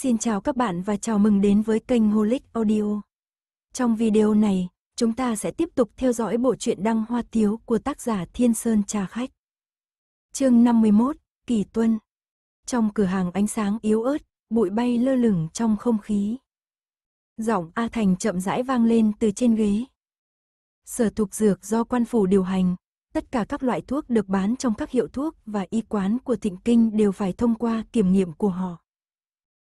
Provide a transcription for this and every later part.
Xin chào các bạn và chào mừng đến với kênh Holic Audio. Trong video này, chúng ta sẽ tiếp tục theo dõi bộ truyện Đăng Hoa Tiếu của tác giả Thiên Sơn Trà Khách. Chương 51, Kỳ Tuân. Trong cửa hàng ánh sáng yếu ớt, bụi bay lơ lửng trong không khí. Giọng A Thành chậm rãi vang lên từ trên ghế. Sở Thuộc dược do quan phủ điều hành, tất cả các loại thuốc được bán trong các hiệu thuốc và y quán của Thịnh Kinh đều phải thông qua kiểm nghiệm của họ.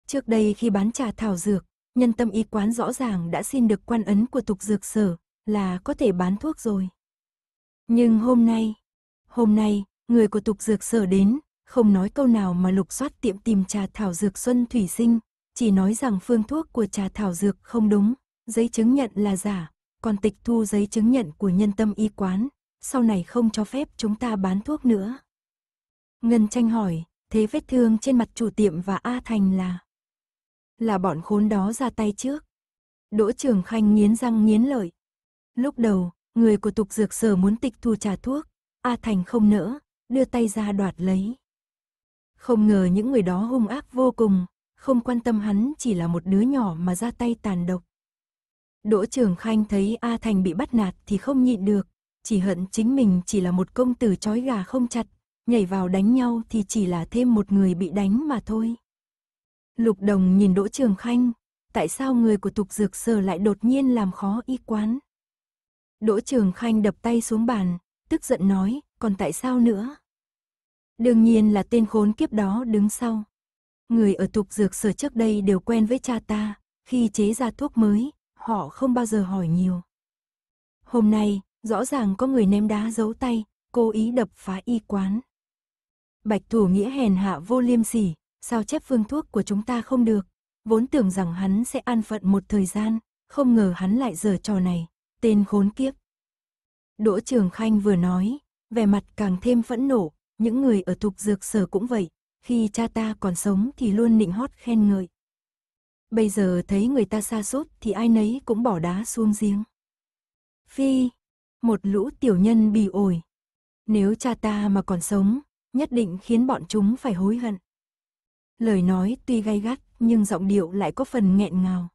Trước đây khi bán trà thảo dược, nhân tâm y quán rõ ràng đã xin được quan ấn của tục dược sở là có thể bán thuốc rồi. Nhưng hôm nay, hôm nay, người của tục dược sở đến, không nói câu nào mà lục soát tiệm tìm trà thảo dược Xuân Thủy Sinh, chỉ nói rằng phương thuốc của trà thảo dược không đúng, giấy chứng nhận là giả, còn tịch thu giấy chứng nhận của nhân tâm y quán, sau này không cho phép chúng ta bán thuốc nữa. Ngân tranh hỏi, thế vết thương trên mặt chủ tiệm và A Thành là là bọn khốn đó ra tay trước. Đỗ Trường Khanh nghiến răng nghiến lợi. Lúc đầu, người của tục dược sở muốn tịch thu trà thuốc, A Thành không nỡ, đưa tay ra đoạt lấy. Không ngờ những người đó hung ác vô cùng, không quan tâm hắn chỉ là một đứa nhỏ mà ra tay tàn độc. Đỗ Trường Khanh thấy A Thành bị bắt nạt thì không nhịn được, chỉ hận chính mình chỉ là một công tử chói gà không chặt, nhảy vào đánh nhau thì chỉ là thêm một người bị đánh mà thôi. Lục Đồng nhìn Đỗ Trường Khanh, tại sao người của tục dược sở lại đột nhiên làm khó y quán? Đỗ Trường Khanh đập tay xuống bàn, tức giận nói, còn tại sao nữa? Đương nhiên là tên khốn kiếp đó đứng sau. Người ở tục dược sở trước đây đều quen với cha ta, khi chế ra thuốc mới, họ không bao giờ hỏi nhiều. Hôm nay, rõ ràng có người ném đá giấu tay, cố ý đập phá y quán. Bạch thủ nghĩa hèn hạ vô liêm sỉ, sao chép phương thuốc của chúng ta không được. Vốn tưởng rằng hắn sẽ an phận một thời gian, không ngờ hắn lại giở trò này, tên khốn kiếp. Đỗ Trường Khanh vừa nói, vẻ mặt càng thêm phẫn nổ những người ở tục dược sở cũng vậy, khi cha ta còn sống thì luôn nịnh hót khen ngợi. Bây giờ thấy người ta xa sút thì ai nấy cũng bỏ đá xuống giếng. Phi, một lũ tiểu nhân bì ổi. Nếu cha ta mà còn sống, nhất định khiến bọn chúng phải hối hận. Lời nói tuy gay gắt, nhưng giọng điệu lại có phần nghẹn ngào.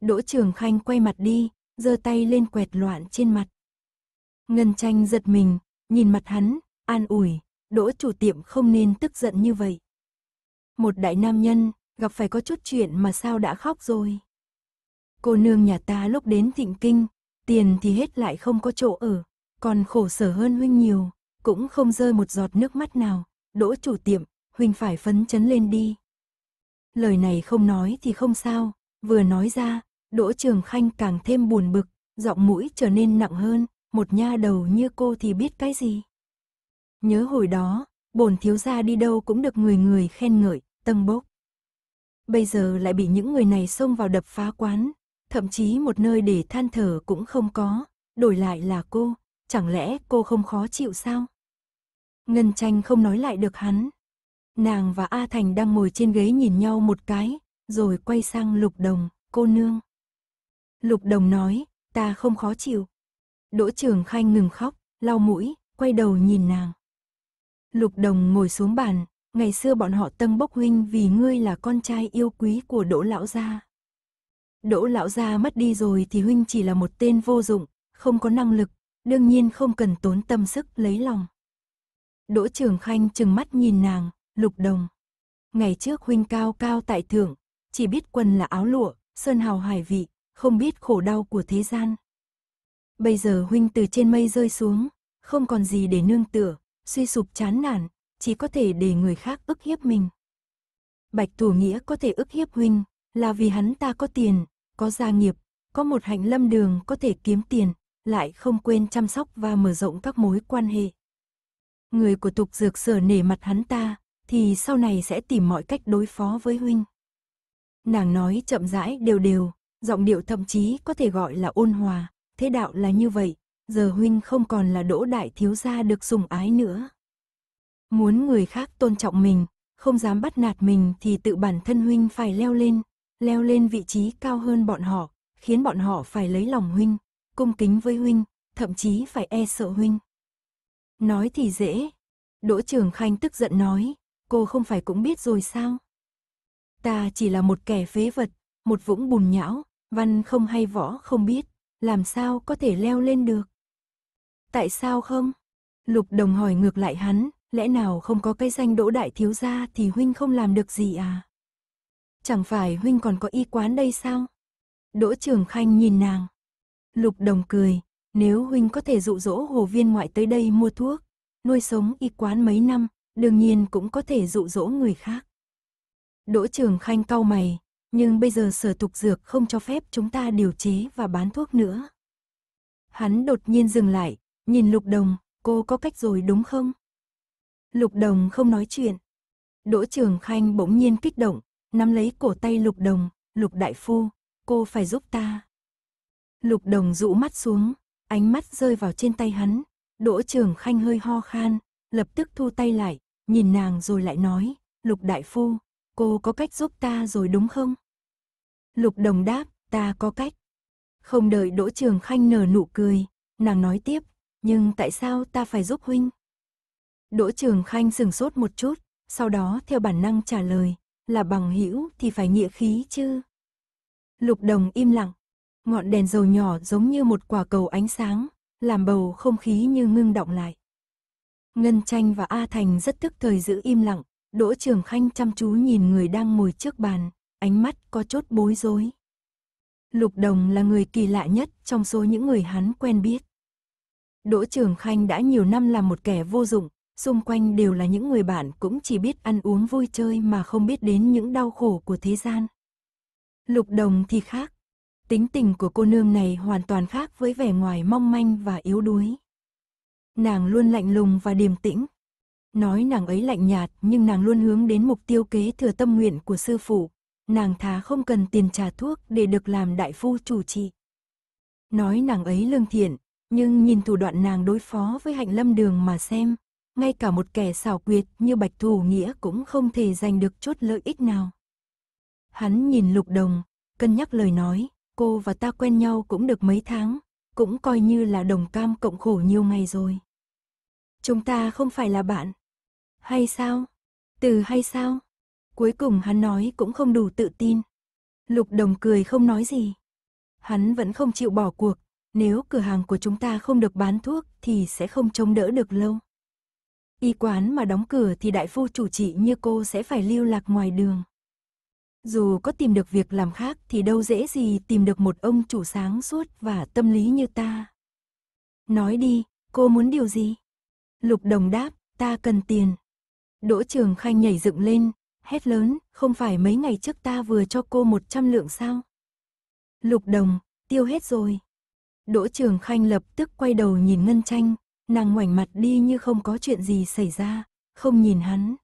Đỗ Trường Khanh quay mặt đi, giơ tay lên quẹt loạn trên mặt. Ngân tranh giật mình, nhìn mặt hắn, an ủi, đỗ chủ tiệm không nên tức giận như vậy. Một đại nam nhân, gặp phải có chút chuyện mà sao đã khóc rồi. Cô nương nhà ta lúc đến thịnh kinh, tiền thì hết lại không có chỗ ở, còn khổ sở hơn huynh nhiều, cũng không rơi một giọt nước mắt nào, đỗ chủ tiệm, Huỳnh phải phấn chấn lên đi. Lời này không nói thì không sao, vừa nói ra, Đỗ Trường Khanh càng thêm buồn bực, giọng mũi trở nên nặng hơn, một nha đầu như cô thì biết cái gì. Nhớ hồi đó, bổn thiếu gia đi đâu cũng được người người khen ngợi, tâng bốc. Bây giờ lại bị những người này xông vào đập phá quán, thậm chí một nơi để than thở cũng không có, đổi lại là cô, chẳng lẽ cô không khó chịu sao? Ngân tranh không nói lại được hắn, Nàng và A Thành đang ngồi trên ghế nhìn nhau một cái, rồi quay sang Lục Đồng, cô nương. Lục Đồng nói, ta không khó chịu. Đỗ Trường Khanh ngừng khóc, lau mũi, quay đầu nhìn nàng. Lục Đồng ngồi xuống bàn, ngày xưa bọn họ tâm bốc huynh vì ngươi là con trai yêu quý của Đỗ Lão Gia. Đỗ Lão Gia mất đi rồi thì huynh chỉ là một tên vô dụng, không có năng lực, đương nhiên không cần tốn tâm sức lấy lòng. Đỗ Trường Khanh chừng mắt nhìn nàng, Lục Đồng. Ngày trước huynh cao cao tại thượng, chỉ biết quần là áo lụa, sơn hào hải vị, không biết khổ đau của thế gian. Bây giờ huynh từ trên mây rơi xuống, không còn gì để nương tựa, suy sụp chán nản, chỉ có thể để người khác ức hiếp mình. Bạch Thủ Nghĩa có thể ức hiếp huynh, là vì hắn ta có tiền, có gia nghiệp, có một hạnh lâm đường có thể kiếm tiền, lại không quên chăm sóc và mở rộng các mối quan hệ. Người của tục dược sở nể mặt hắn ta, thì sau này sẽ tìm mọi cách đối phó với huynh. Nàng nói chậm rãi đều đều, giọng điệu thậm chí có thể gọi là ôn hòa, thế đạo là như vậy, giờ huynh không còn là đỗ đại thiếu gia được sủng ái nữa. Muốn người khác tôn trọng mình, không dám bắt nạt mình thì tự bản thân huynh phải leo lên, leo lên vị trí cao hơn bọn họ, khiến bọn họ phải lấy lòng huynh, cung kính với huynh, thậm chí phải e sợ huynh. Nói thì dễ. Đỗ Trường Khanh tức giận nói, cô không phải cũng biết rồi sao? Ta chỉ là một kẻ phế vật, một vũng bùn nhão, văn không hay võ không biết, làm sao có thể leo lên được? Tại sao không? Lục đồng hỏi ngược lại hắn, lẽ nào không có cái danh đỗ đại thiếu gia thì huynh không làm được gì à? Chẳng phải huynh còn có y quán đây sao? Đỗ Trường Khanh nhìn nàng. Lục đồng cười, nếu huynh có thể dụ dỗ hồ viên ngoại tới đây mua thuốc, nuôi sống y quán mấy năm, đương nhiên cũng có thể dụ dỗ người khác. Đỗ Trường Khanh cau mày, nhưng bây giờ sở tục dược không cho phép chúng ta điều chế và bán thuốc nữa. Hắn đột nhiên dừng lại, nhìn Lục Đồng, cô có cách rồi đúng không? Lục Đồng không nói chuyện. Đỗ Trường Khanh bỗng nhiên kích động, nắm lấy cổ tay Lục Đồng, Lục Đại Phu, cô phải giúp ta. Lục Đồng dụ mắt xuống, ánh mắt rơi vào trên tay hắn, Đỗ Trường Khanh hơi ho khan, lập tức thu tay lại, nhìn nàng rồi lại nói, Lục Đại Phu, cô có cách giúp ta rồi đúng không? Lục Đồng đáp, ta có cách. Không đợi Đỗ Trường Khanh nở nụ cười, nàng nói tiếp, nhưng tại sao ta phải giúp huynh? Đỗ Trường Khanh sừng sốt một chút, sau đó theo bản năng trả lời, là bằng hữu thì phải nghĩa khí chứ. Lục Đồng im lặng, ngọn đèn dầu nhỏ giống như một quả cầu ánh sáng, làm bầu không khí như ngưng động lại. Ngân Tranh và A Thành rất tức thời giữ im lặng, Đỗ Trường Khanh chăm chú nhìn người đang ngồi trước bàn, ánh mắt có chút bối rối. Lục Đồng là người kỳ lạ nhất trong số những người hắn quen biết. Đỗ Trường Khanh đã nhiều năm là một kẻ vô dụng, xung quanh đều là những người bạn cũng chỉ biết ăn uống vui chơi mà không biết đến những đau khổ của thế gian. Lục Đồng thì khác, tính tình của cô nương này hoàn toàn khác với vẻ ngoài mong manh và yếu đuối. Nàng luôn lạnh lùng và điềm tĩnh. Nói nàng ấy lạnh nhạt nhưng nàng luôn hướng đến mục tiêu kế thừa tâm nguyện của sư phụ. Nàng thá không cần tiền trà thuốc để được làm đại phu chủ trì. Nói nàng ấy lương thiện, nhưng nhìn thủ đoạn nàng đối phó với hạnh lâm đường mà xem, ngay cả một kẻ xảo quyệt như bạch thủ nghĩa cũng không thể giành được chút lợi ích nào. Hắn nhìn lục đồng, cân nhắc lời nói, cô và ta quen nhau cũng được mấy tháng, cũng coi như là đồng cam cộng khổ nhiều ngày rồi. Chúng ta không phải là bạn. Hay sao? Từ hay sao? Cuối cùng hắn nói cũng không đủ tự tin. Lục đồng cười không nói gì. Hắn vẫn không chịu bỏ cuộc. Nếu cửa hàng của chúng ta không được bán thuốc thì sẽ không chống đỡ được lâu. Y quán mà đóng cửa thì đại phu chủ trị như cô sẽ phải lưu lạc ngoài đường. Dù có tìm được việc làm khác thì đâu dễ gì tìm được một ông chủ sáng suốt và tâm lý như ta. Nói đi, cô muốn điều gì? Lục Đồng đáp, ta cần tiền. Đỗ Trường Khanh nhảy dựng lên, hét lớn, không phải mấy ngày trước ta vừa cho cô 100 lượng sao? Lục Đồng, tiêu hết rồi. Đỗ Trường Khanh lập tức quay đầu nhìn Ngân Tranh, nàng ngoảnh mặt đi như không có chuyện gì xảy ra, không nhìn hắn.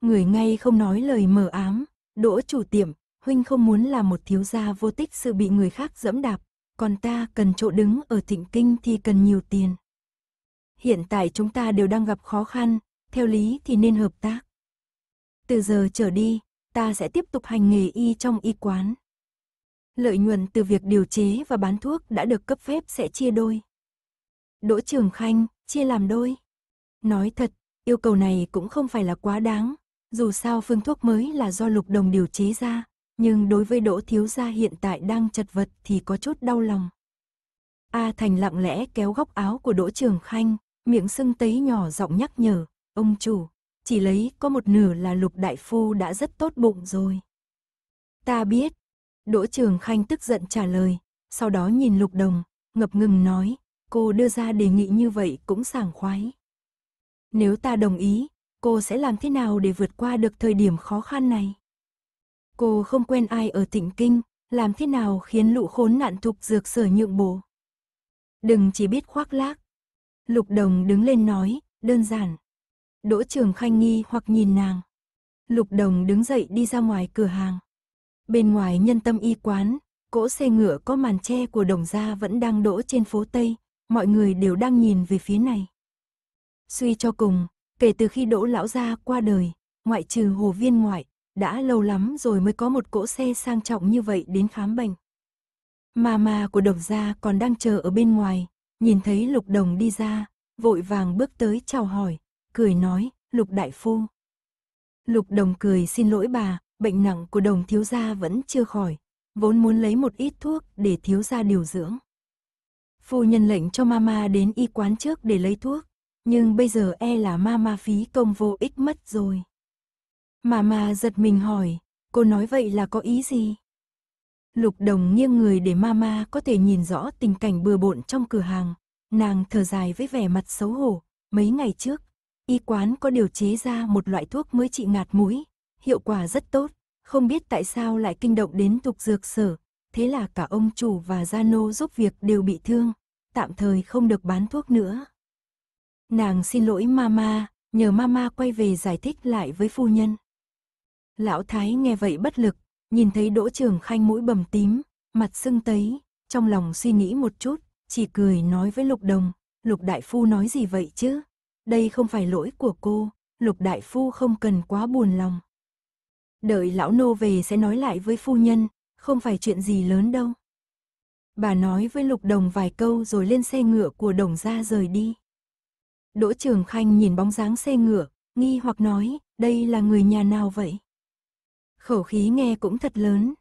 Người ngay không nói lời mờ ám, Đỗ chủ tiệm, huynh không muốn là một thiếu gia vô tích sự bị người khác dẫm đạp, còn ta cần chỗ đứng ở thịnh kinh thì cần nhiều tiền hiện tại chúng ta đều đang gặp khó khăn, theo lý thì nên hợp tác. Từ giờ trở đi, ta sẽ tiếp tục hành nghề y trong y quán. Lợi nhuận từ việc điều chế và bán thuốc đã được cấp phép sẽ chia đôi. Đỗ Trường Khanh, chia làm đôi. Nói thật, yêu cầu này cũng không phải là quá đáng, dù sao phương thuốc mới là do lục đồng điều chế ra, nhưng đối với Đỗ Thiếu Gia hiện tại đang chật vật thì có chút đau lòng. A Thành lặng lẽ kéo góc áo của Đỗ Trường Khanh, miệng sưng tấy nhỏ giọng nhắc nhở, ông chủ, chỉ lấy có một nửa là lục đại phu đã rất tốt bụng rồi. Ta biết, Đỗ Trường Khanh tức giận trả lời, sau đó nhìn lục đồng, ngập ngừng nói, cô đưa ra đề nghị như vậy cũng sảng khoái. Nếu ta đồng ý, cô sẽ làm thế nào để vượt qua được thời điểm khó khăn này? Cô không quen ai ở thịnh Kinh, làm thế nào khiến lũ khốn nạn thục dược sở nhượng bộ? Đừng chỉ biết khoác lác, Lục Đồng đứng lên nói, đơn giản. Đỗ Trường Khanh nghi hoặc nhìn nàng. Lục Đồng đứng dậy đi ra ngoài cửa hàng. Bên ngoài nhân tâm y quán, cỗ xe ngựa có màn che của đồng gia vẫn đang đỗ trên phố Tây, mọi người đều đang nhìn về phía này. Suy cho cùng, kể từ khi đỗ lão gia qua đời, ngoại trừ hồ viên ngoại, đã lâu lắm rồi mới có một cỗ xe sang trọng như vậy đến khám bệnh. Mà mà của đồng gia còn đang chờ ở bên ngoài, Nhìn thấy Lục Đồng đi ra, vội vàng bước tới chào hỏi, cười nói, Lục Đại Phu. Lục Đồng cười xin lỗi bà, bệnh nặng của Đồng thiếu gia vẫn chưa khỏi, vốn muốn lấy một ít thuốc để thiếu gia điều dưỡng. Phu nhân lệnh cho mama đến y quán trước để lấy thuốc, nhưng bây giờ e là mama phí công vô ích mất rồi. Mama giật mình hỏi, cô nói vậy là có ý gì? Lục đồng nghiêng người để mama có thể nhìn rõ tình cảnh bừa bộn trong cửa hàng. Nàng thở dài với vẻ mặt xấu hổ. Mấy ngày trước, y quán có điều chế ra một loại thuốc mới trị ngạt mũi. Hiệu quả rất tốt, không biết tại sao lại kinh động đến tục dược sở. Thế là cả ông chủ và gia nô giúp việc đều bị thương, tạm thời không được bán thuốc nữa. Nàng xin lỗi mama, nhờ mama quay về giải thích lại với phu nhân. Lão Thái nghe vậy bất lực, Nhìn thấy Đỗ Trường Khanh mũi bầm tím, mặt sưng tấy, trong lòng suy nghĩ một chút, chỉ cười nói với Lục Đồng, Lục Đại Phu nói gì vậy chứ? Đây không phải lỗi của cô, Lục Đại Phu không cần quá buồn lòng. Đợi lão nô về sẽ nói lại với phu nhân, không phải chuyện gì lớn đâu. Bà nói với Lục Đồng vài câu rồi lên xe ngựa của Đồng ra rời đi. Đỗ Trường Khanh nhìn bóng dáng xe ngựa, nghi hoặc nói, đây là người nhà nào vậy? khẩu khí nghe cũng thật lớn.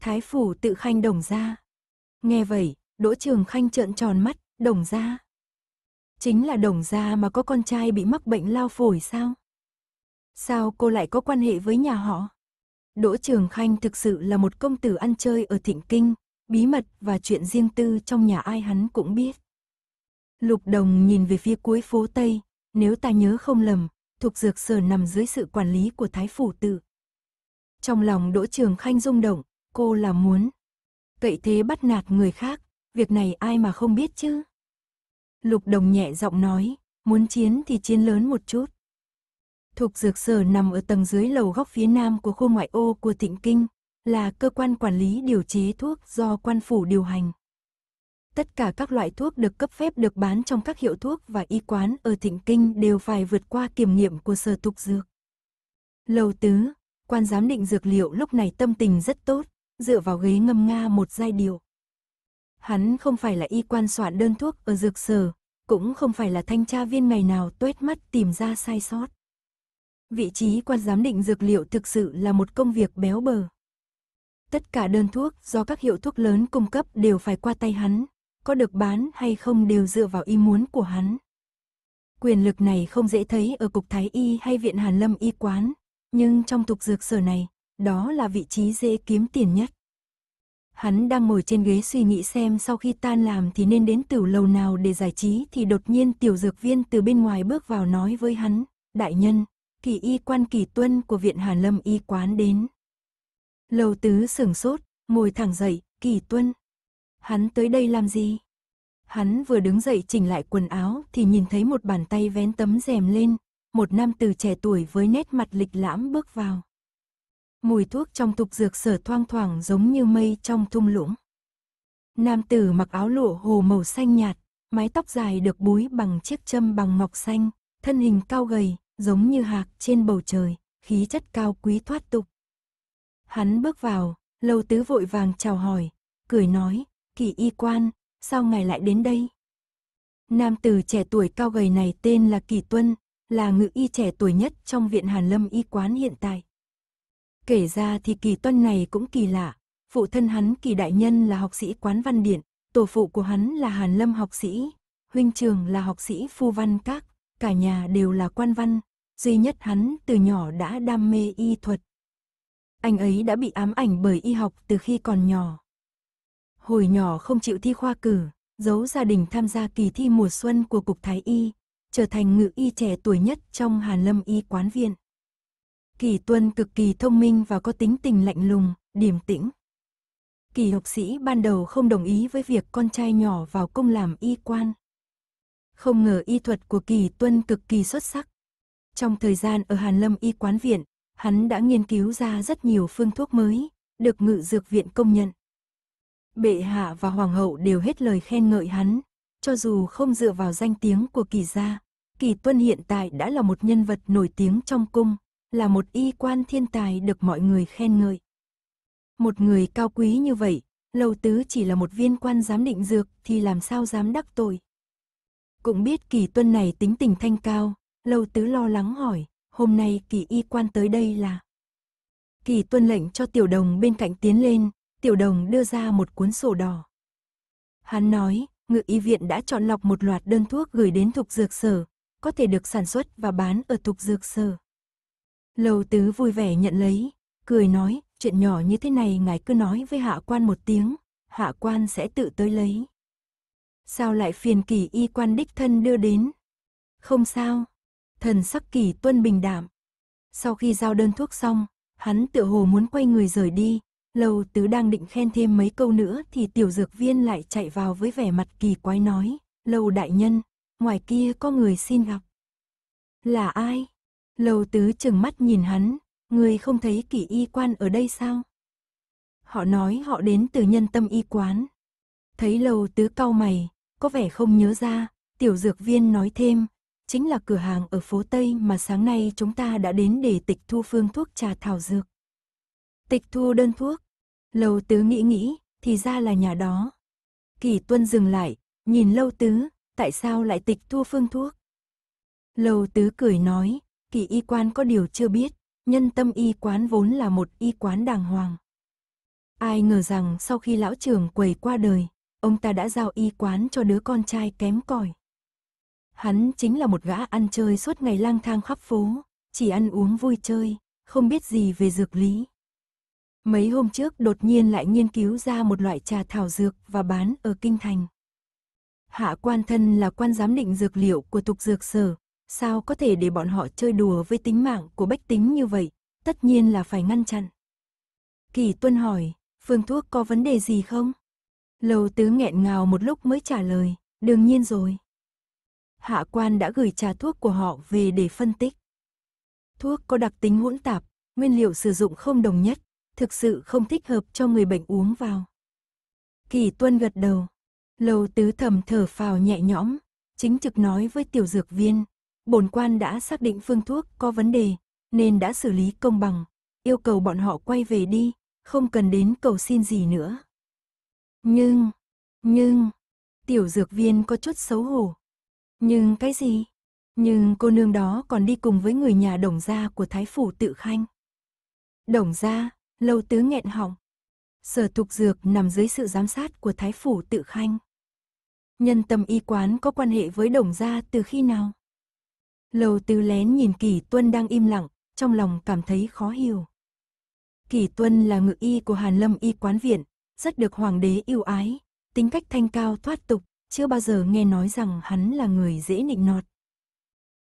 Thái phủ tự khanh đồng ra. Nghe vậy, đỗ trường khanh trợn tròn mắt, đồng ra. Chính là đồng ra mà có con trai bị mắc bệnh lao phổi sao? Sao cô lại có quan hệ với nhà họ? Đỗ Trường Khanh thực sự là một công tử ăn chơi ở Thịnh Kinh, bí mật và chuyện riêng tư trong nhà ai hắn cũng biết. Lục Đồng nhìn về phía cuối phố Tây, nếu ta nhớ không lầm, Thục Dược Sở nằm dưới sự quản lý của Thái Phủ Tự. Trong lòng Đỗ Trường Khanh rung động, cô là muốn cậy thế bắt nạt người khác, việc này ai mà không biết chứ? Lục Đồng nhẹ giọng nói, muốn chiến thì chiến lớn một chút. Thục Dược Sở nằm ở tầng dưới lầu góc phía nam của khu ngoại ô của thịnh Kinh, là cơ quan quản lý điều chế thuốc do quan phủ điều hành. Tất cả các loại thuốc được cấp phép được bán trong các hiệu thuốc và y quán ở Thịnh Kinh đều phải vượt qua kiểm nghiệm của Sở Thục Dược. Lầu Tứ, Quan giám định dược liệu lúc này tâm tình rất tốt, dựa vào ghế ngâm nga một giai điệu. Hắn không phải là y quan soạn đơn thuốc ở dược sở, cũng không phải là thanh tra viên ngày nào tuét mắt tìm ra sai sót. Vị trí quan giám định dược liệu thực sự là một công việc béo bờ. Tất cả đơn thuốc do các hiệu thuốc lớn cung cấp đều phải qua tay hắn, có được bán hay không đều dựa vào ý muốn của hắn. Quyền lực này không dễ thấy ở cục thái y hay viện Hàn Lâm y quán, nhưng trong tục dược sở này, đó là vị trí dễ kiếm tiền nhất. Hắn đang ngồi trên ghế suy nghĩ xem sau khi tan làm thì nên đến tiểu lầu nào để giải trí thì đột nhiên tiểu dược viên từ bên ngoài bước vào nói với hắn, đại nhân, kỳ y quan kỳ tuân của viện Hàn Lâm y quán đến. Lầu tứ sửng sốt, ngồi thẳng dậy, kỳ tuân. Hắn tới đây làm gì? Hắn vừa đứng dậy chỉnh lại quần áo thì nhìn thấy một bàn tay vén tấm rèm lên, một nam từ trẻ tuổi với nét mặt lịch lãm bước vào. Mùi thuốc trong tục dược sở thoang thoảng giống như mây trong thung lũng. Nam tử mặc áo lụa hồ màu xanh nhạt, mái tóc dài được búi bằng chiếc châm bằng ngọc xanh, thân hình cao gầy, giống như hạc trên bầu trời, khí chất cao quý thoát tục. Hắn bước vào, lâu tứ vội vàng chào hỏi, cười nói, kỳ y quan, sao ngài lại đến đây? Nam tử trẻ tuổi cao gầy này tên là Kỳ Tuân, là ngự y trẻ tuổi nhất trong viện Hàn Lâm y quán hiện tại. Kể ra thì kỳ tuân này cũng kỳ lạ, phụ thân hắn kỳ đại nhân là học sĩ quán văn điển, tổ phụ của hắn là Hàn Lâm học sĩ, huynh trường là học sĩ phu văn các, cả nhà đều là quan văn, duy nhất hắn từ nhỏ đã đam mê y thuật. Anh ấy đã bị ám ảnh bởi y học từ khi còn nhỏ. Hồi nhỏ không chịu thi khoa cử, giấu gia đình tham gia kỳ thi mùa xuân của Cục Thái Y, trở thành ngự y trẻ tuổi nhất trong Hàn Lâm y quán viện. Kỳ Tuân cực kỳ thông minh và có tính tình lạnh lùng, điềm tĩnh. Kỳ học sĩ ban đầu không đồng ý với việc con trai nhỏ vào công làm y quan. Không ngờ y thuật của Kỳ Tuân cực kỳ xuất sắc. Trong thời gian ở Hàn Lâm y quán viện, hắn đã nghiên cứu ra rất nhiều phương thuốc mới, được ngự dược viện công nhận. Bệ hạ và hoàng hậu đều hết lời khen ngợi hắn, cho dù không dựa vào danh tiếng của kỳ gia, kỳ tuân hiện tại đã là một nhân vật nổi tiếng trong cung, là một y quan thiên tài được mọi người khen ngợi. Một người cao quý như vậy, Lầu Tứ chỉ là một viên quan giám định dược thì làm sao dám đắc tội. Cũng biết kỳ tuân này tính tình thanh cao, Lầu Tứ lo lắng hỏi, hôm nay kỳ y quan tới đây là... Kỳ tuân lệnh cho tiểu đồng bên cạnh tiến lên, tiểu đồng đưa ra một cuốn sổ đỏ. Hắn nói, ngự y viện đã chọn lọc một loạt đơn thuốc gửi đến thục dược sở, có thể được sản xuất và bán ở thục dược sở. Lầu tứ vui vẻ nhận lấy, cười nói, chuyện nhỏ như thế này ngài cứ nói với hạ quan một tiếng, hạ quan sẽ tự tới lấy. Sao lại phiền kỳ y quan đích thân đưa đến? Không sao, thần sắc kỳ tuân bình đảm. Sau khi giao đơn thuốc xong, hắn tự hồ muốn quay người rời đi, Lầu tứ đang định khen thêm mấy câu nữa thì tiểu dược viên lại chạy vào với vẻ mặt kỳ quái nói. Lầu đại nhân, ngoài kia có người xin gặp. Là ai? Lầu tứ chừng mắt nhìn hắn, người không thấy kỳ y quan ở đây sao? Họ nói họ đến từ nhân tâm y quán. Thấy lầu tứ cau mày, có vẻ không nhớ ra, tiểu dược viên nói thêm, chính là cửa hàng ở phố Tây mà sáng nay chúng ta đã đến để tịch thu phương thuốc trà thảo dược. Tịch thu đơn thuốc, Lâu tứ nghĩ nghĩ, thì ra là nhà đó. Kỳ tuân dừng lại, nhìn lâu tứ, tại sao lại tịch thu phương thuốc? Lâu tứ cười nói, kỳ y quan có điều chưa biết, nhân tâm y quán vốn là một y quán đàng hoàng. Ai ngờ rằng sau khi lão trưởng quầy qua đời, ông ta đã giao y quán cho đứa con trai kém cỏi. Hắn chính là một gã ăn chơi suốt ngày lang thang khắp phố, chỉ ăn uống vui chơi, không biết gì về dược lý. Mấy hôm trước đột nhiên lại nghiên cứu ra một loại trà thảo dược và bán ở Kinh Thành. Hạ quan thân là quan giám định dược liệu của tục dược sở, sao có thể để bọn họ chơi đùa với tính mạng của bách tính như vậy, tất nhiên là phải ngăn chặn. Kỳ tuân hỏi, phương thuốc có vấn đề gì không? Lầu tứ nghẹn ngào một lúc mới trả lời, đương nhiên rồi. Hạ quan đã gửi trà thuốc của họ về để phân tích. Thuốc có đặc tính hỗn tạp, nguyên liệu sử dụng không đồng nhất, thực sự không thích hợp cho người bệnh uống vào. Kỳ tuân gật đầu. Lầu tứ thầm thở phào nhẹ nhõm, chính trực nói với tiểu dược viên. Bổn quan đã xác định phương thuốc có vấn đề, nên đã xử lý công bằng, yêu cầu bọn họ quay về đi, không cần đến cầu xin gì nữa. Nhưng, nhưng, tiểu dược viên có chút xấu hổ. Nhưng cái gì? Nhưng cô nương đó còn đi cùng với người nhà đồng gia của Thái Phủ Tự Khanh. Đồng gia, lâu tứ nghẹn họng. Sở Tục Dược nằm dưới sự giám sát của Thái Phủ Tự Khanh. Nhân tâm y quán có quan hệ với đồng gia từ khi nào? Lầu tứ lén nhìn Kỳ Tuân đang im lặng, trong lòng cảm thấy khó hiểu. Kỳ Tuân là ngự y của Hàn Lâm y quán viện, rất được hoàng đế yêu ái, tính cách thanh cao thoát tục, chưa bao giờ nghe nói rằng hắn là người dễ nịnh nọt.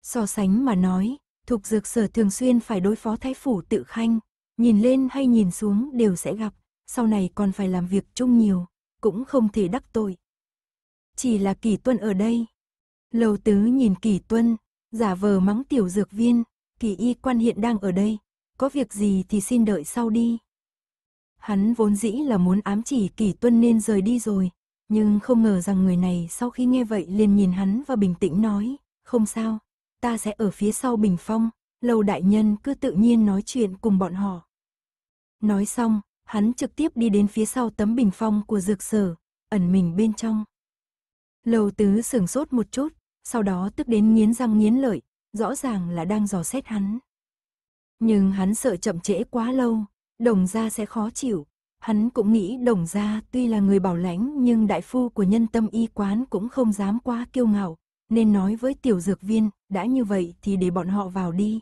So sánh mà nói, Thục Dược Sở thường xuyên phải đối phó thái phủ tự khanh, nhìn lên hay nhìn xuống đều sẽ gặp, sau này còn phải làm việc chung nhiều, cũng không thể đắc tội. Chỉ là kỷ Tuân ở đây. Lầu tứ nhìn kỷ Tuân, giả vờ mắng tiểu dược viên, kỷ y quan hiện đang ở đây, có việc gì thì xin đợi sau đi. Hắn vốn dĩ là muốn ám chỉ kỷ Tuân nên rời đi rồi, nhưng không ngờ rằng người này sau khi nghe vậy liền nhìn hắn và bình tĩnh nói, không sao, ta sẽ ở phía sau bình phong, Lầu đại nhân cứ tự nhiên nói chuyện cùng bọn họ. Nói xong, hắn trực tiếp đi đến phía sau tấm bình phong của dược sở, ẩn mình bên trong. Lầu tứ sửng sốt một chút, sau đó tức đến nghiến răng nghiến lợi, rõ ràng là đang dò xét hắn. Nhưng hắn sợ chậm trễ quá lâu, đồng gia sẽ khó chịu. Hắn cũng nghĩ đồng gia tuy là người bảo lãnh nhưng đại phu của nhân tâm y quán cũng không dám quá kiêu ngạo, nên nói với tiểu dược viên, đã như vậy thì để bọn họ vào đi.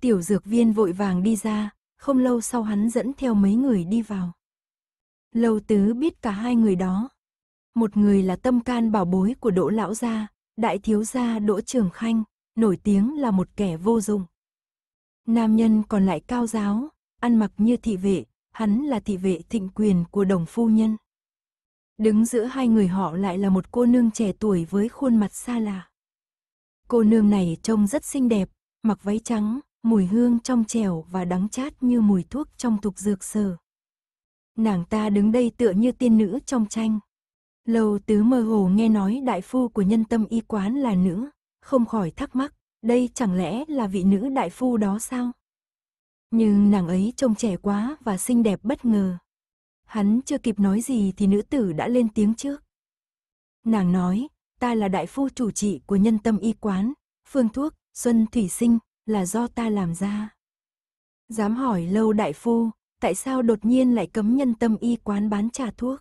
Tiểu dược viên vội vàng đi ra, không lâu sau hắn dẫn theo mấy người đi vào. Lâu tứ biết cả hai người đó. Một người là tâm can bảo bối của Đỗ Lão Gia, đại thiếu gia Đỗ Trường Khanh, nổi tiếng là một kẻ vô dụng. Nam nhân còn lại cao giáo, ăn mặc như thị vệ, hắn là thị vệ thịnh quyền của đồng phu nhân. Đứng giữa hai người họ lại là một cô nương trẻ tuổi với khuôn mặt xa lạ. Cô nương này trông rất xinh đẹp, mặc váy trắng, mùi hương trong trẻo và đắng chát như mùi thuốc trong tục dược sở. Nàng ta đứng đây tựa như tiên nữ trong tranh. lầu tứ mơ hồ nghe nói đại phu của nhân tâm y quán là nữ, không khỏi thắc mắc, đây chẳng lẽ là vị nữ đại phu đó sao? Nhưng nàng ấy trông trẻ quá và xinh đẹp bất ngờ. Hắn chưa kịp nói gì thì nữ tử đã lên tiếng trước. Nàng nói, ta là đại phu chủ trị của nhân tâm y quán, phương thuốc, xuân thủy sinh, là do ta làm ra. Dám hỏi lâu đại phu, tại sao đột nhiên lại cấm nhân tâm y quán bán trà thuốc?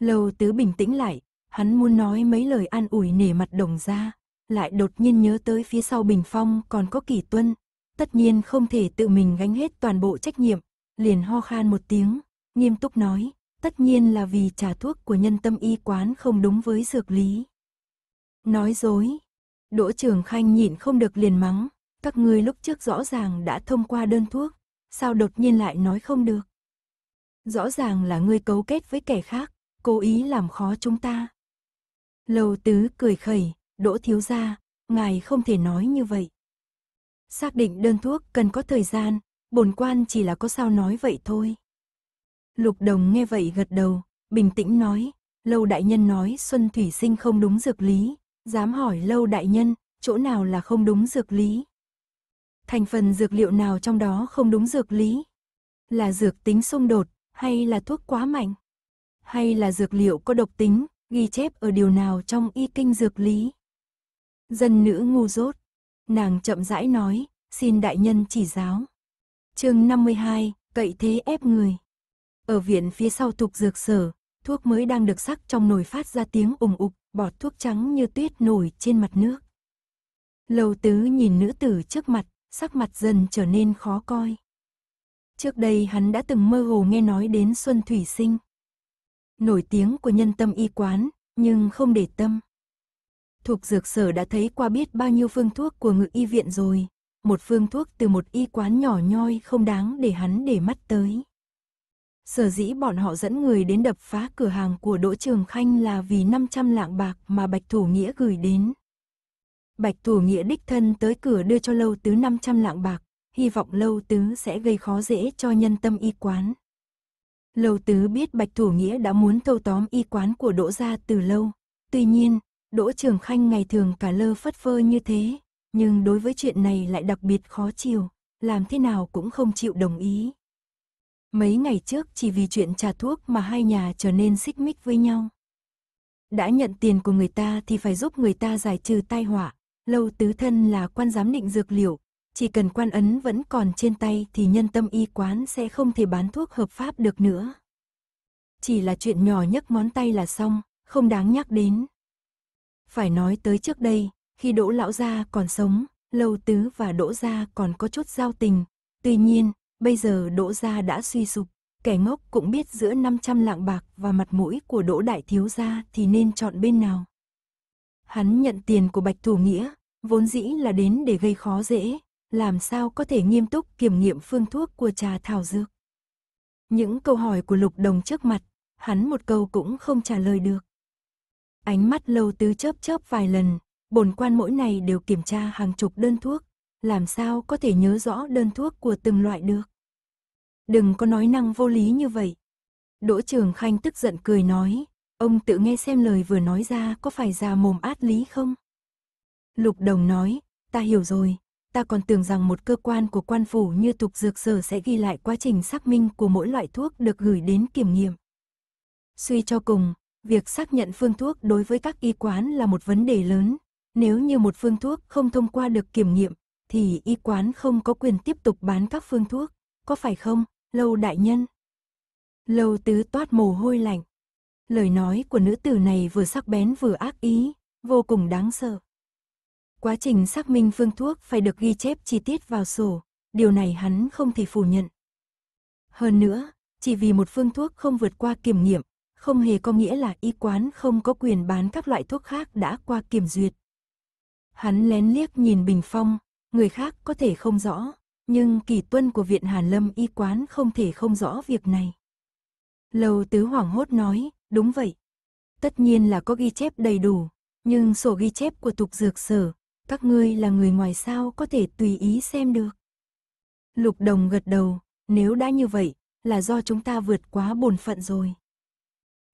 Lâu tứ bình tĩnh lại, hắn muốn nói mấy lời an ủi nể mặt đồng ra, lại đột nhiên nhớ tới phía sau bình phong còn có kỳ tuân, tất nhiên không thể tự mình gánh hết toàn bộ trách nhiệm, liền ho khan một tiếng, nghiêm túc nói, Tất nhiên là vì trả thuốc của nhân tâm y quán không đúng với dược lý. Nói dối. Đỗ Trường Khanh nhịn không được liền mắng. Các ngươi lúc trước rõ ràng đã thông qua đơn thuốc. Sao đột nhiên lại nói không được? Rõ ràng là ngươi cấu kết với kẻ khác, cố ý làm khó chúng ta. Lầu tứ cười khẩy, đỗ thiếu gia, ngài không thể nói như vậy. Xác định đơn thuốc cần có thời gian, bổn quan chỉ là có sao nói vậy thôi. Lục Đồng nghe vậy gật đầu, bình tĩnh nói, Lâu Đại Nhân nói Xuân Thủy Sinh không đúng dược lý, dám hỏi Lâu Đại Nhân, chỗ nào là không đúng dược lý? Thành phần dược liệu nào trong đó không đúng dược lý? Là dược tính xung đột, hay là thuốc quá mạnh? Hay là dược liệu có độc tính, ghi chép ở điều nào trong y kinh dược lý? Dân nữ ngu dốt, nàng chậm rãi nói, xin đại nhân chỉ giáo. chương 52, cậy thế ép người. Ở viện phía sau tục dược sở, thuốc mới đang được sắc trong nồi phát ra tiếng ủng ục, bọt thuốc trắng như tuyết nổi trên mặt nước. Lầu tứ nhìn nữ tử trước mặt, sắc mặt dần trở nên khó coi. Trước đây hắn đã từng mơ hồ nghe nói đến Xuân Thủy Sinh. Nổi tiếng của nhân tâm y quán, nhưng không để tâm. Thục dược sở đã thấy qua biết bao nhiêu phương thuốc của ngự y viện rồi. Một phương thuốc từ một y quán nhỏ nhoi không đáng để hắn để mắt tới. Sở dĩ bọn họ dẫn người đến đập phá cửa hàng của Đỗ Trường Khanh là vì 500 lạng bạc mà Bạch Thủ Nghĩa gửi đến. Bạch Thủ Nghĩa đích thân tới cửa đưa cho Lâu Tứ 500 lạng bạc, hy vọng Lâu Tứ sẽ gây khó dễ cho nhân tâm y quán. Lâu Tứ biết Bạch Thủ Nghĩa đã muốn thâu tóm y quán của Đỗ gia từ lâu. Tuy nhiên, Đỗ Trường Khanh ngày thường cả lơ phất phơ như thế, nhưng đối với chuyện này lại đặc biệt khó chịu, làm thế nào cũng không chịu đồng ý. Mấy ngày trước chỉ vì chuyện trà thuốc mà hai nhà trở nên xích mích với nhau. Đã nhận tiền của người ta thì phải giúp người ta giải trừ tai họa. Lâu tứ thân là quan giám định dược liệu. Chỉ cần quan ấn vẫn còn trên tay thì nhân tâm y quán sẽ không thể bán thuốc hợp pháp được nữa. Chỉ là chuyện nhỏ nhấc món tay là xong, không đáng nhắc đến. Phải nói tới trước đây, khi Đỗ Lão Gia còn sống, Lâu Tứ và Đỗ Gia còn có chút giao tình. Tuy nhiên, Bây giờ Đỗ Gia đã suy sụp, kẻ ngốc cũng biết giữa 500 lạng bạc và mặt mũi của Đỗ Đại Thiếu Gia thì nên chọn bên nào. Hắn nhận tiền của Bạch Thủ Nghĩa, vốn dĩ là đến để gây khó dễ, làm sao có thể nghiêm túc kiểm nghiệm phương thuốc của trà thảo dược. Những câu hỏi của Lục Đồng trước mặt, hắn một câu cũng không trả lời được. Ánh mắt lâu tứ chớp chớp vài lần, bổn quan mỗi ngày đều kiểm tra hàng chục đơn thuốc, làm sao có thể nhớ rõ đơn thuốc của từng loại được. Đừng có nói năng vô lý như vậy. Đỗ Trường Khanh tức giận cười nói, ông tự nghe xem lời vừa nói ra có phải ra mồm át lý không? Lục Đồng nói, ta hiểu rồi, ta còn tưởng rằng một cơ quan của quan phủ như tục dược sở sẽ ghi lại quá trình xác minh của mỗi loại thuốc được gửi đến kiểm nghiệm. Suy cho cùng, việc xác nhận phương thuốc đối với các y quán là một vấn đề lớn. Nếu như một phương thuốc không thông qua được kiểm nghiệm, thì y quán không có quyền tiếp tục bán các phương thuốc, có phải không, lâu đại nhân? Lâu tứ toát mồ hôi lạnh. Lời nói của nữ tử này vừa sắc bén vừa ác ý, vô cùng đáng sợ. Quá trình xác minh phương thuốc phải được ghi chép chi tiết vào sổ, điều này hắn không thể phủ nhận. Hơn nữa, chỉ vì một phương thuốc không vượt qua kiểm nghiệm, không hề có nghĩa là y quán không có quyền bán các loại thuốc khác đã qua kiểm duyệt. Hắn lén liếc nhìn Bình Phong, người khác có thể không rõ, nhưng kỳ tuân của Viện Hàn Lâm y quán không thể không rõ việc này. Lầu tứ hoảng hốt nói, đúng vậy. Tất nhiên là có ghi chép đầy đủ, nhưng sổ ghi chép của tục dược sở, các ngươi là người ngoài sao có thể tùy ý xem được. Lục đồng gật đầu, nếu đã như vậy, là do chúng ta vượt quá bổn phận rồi.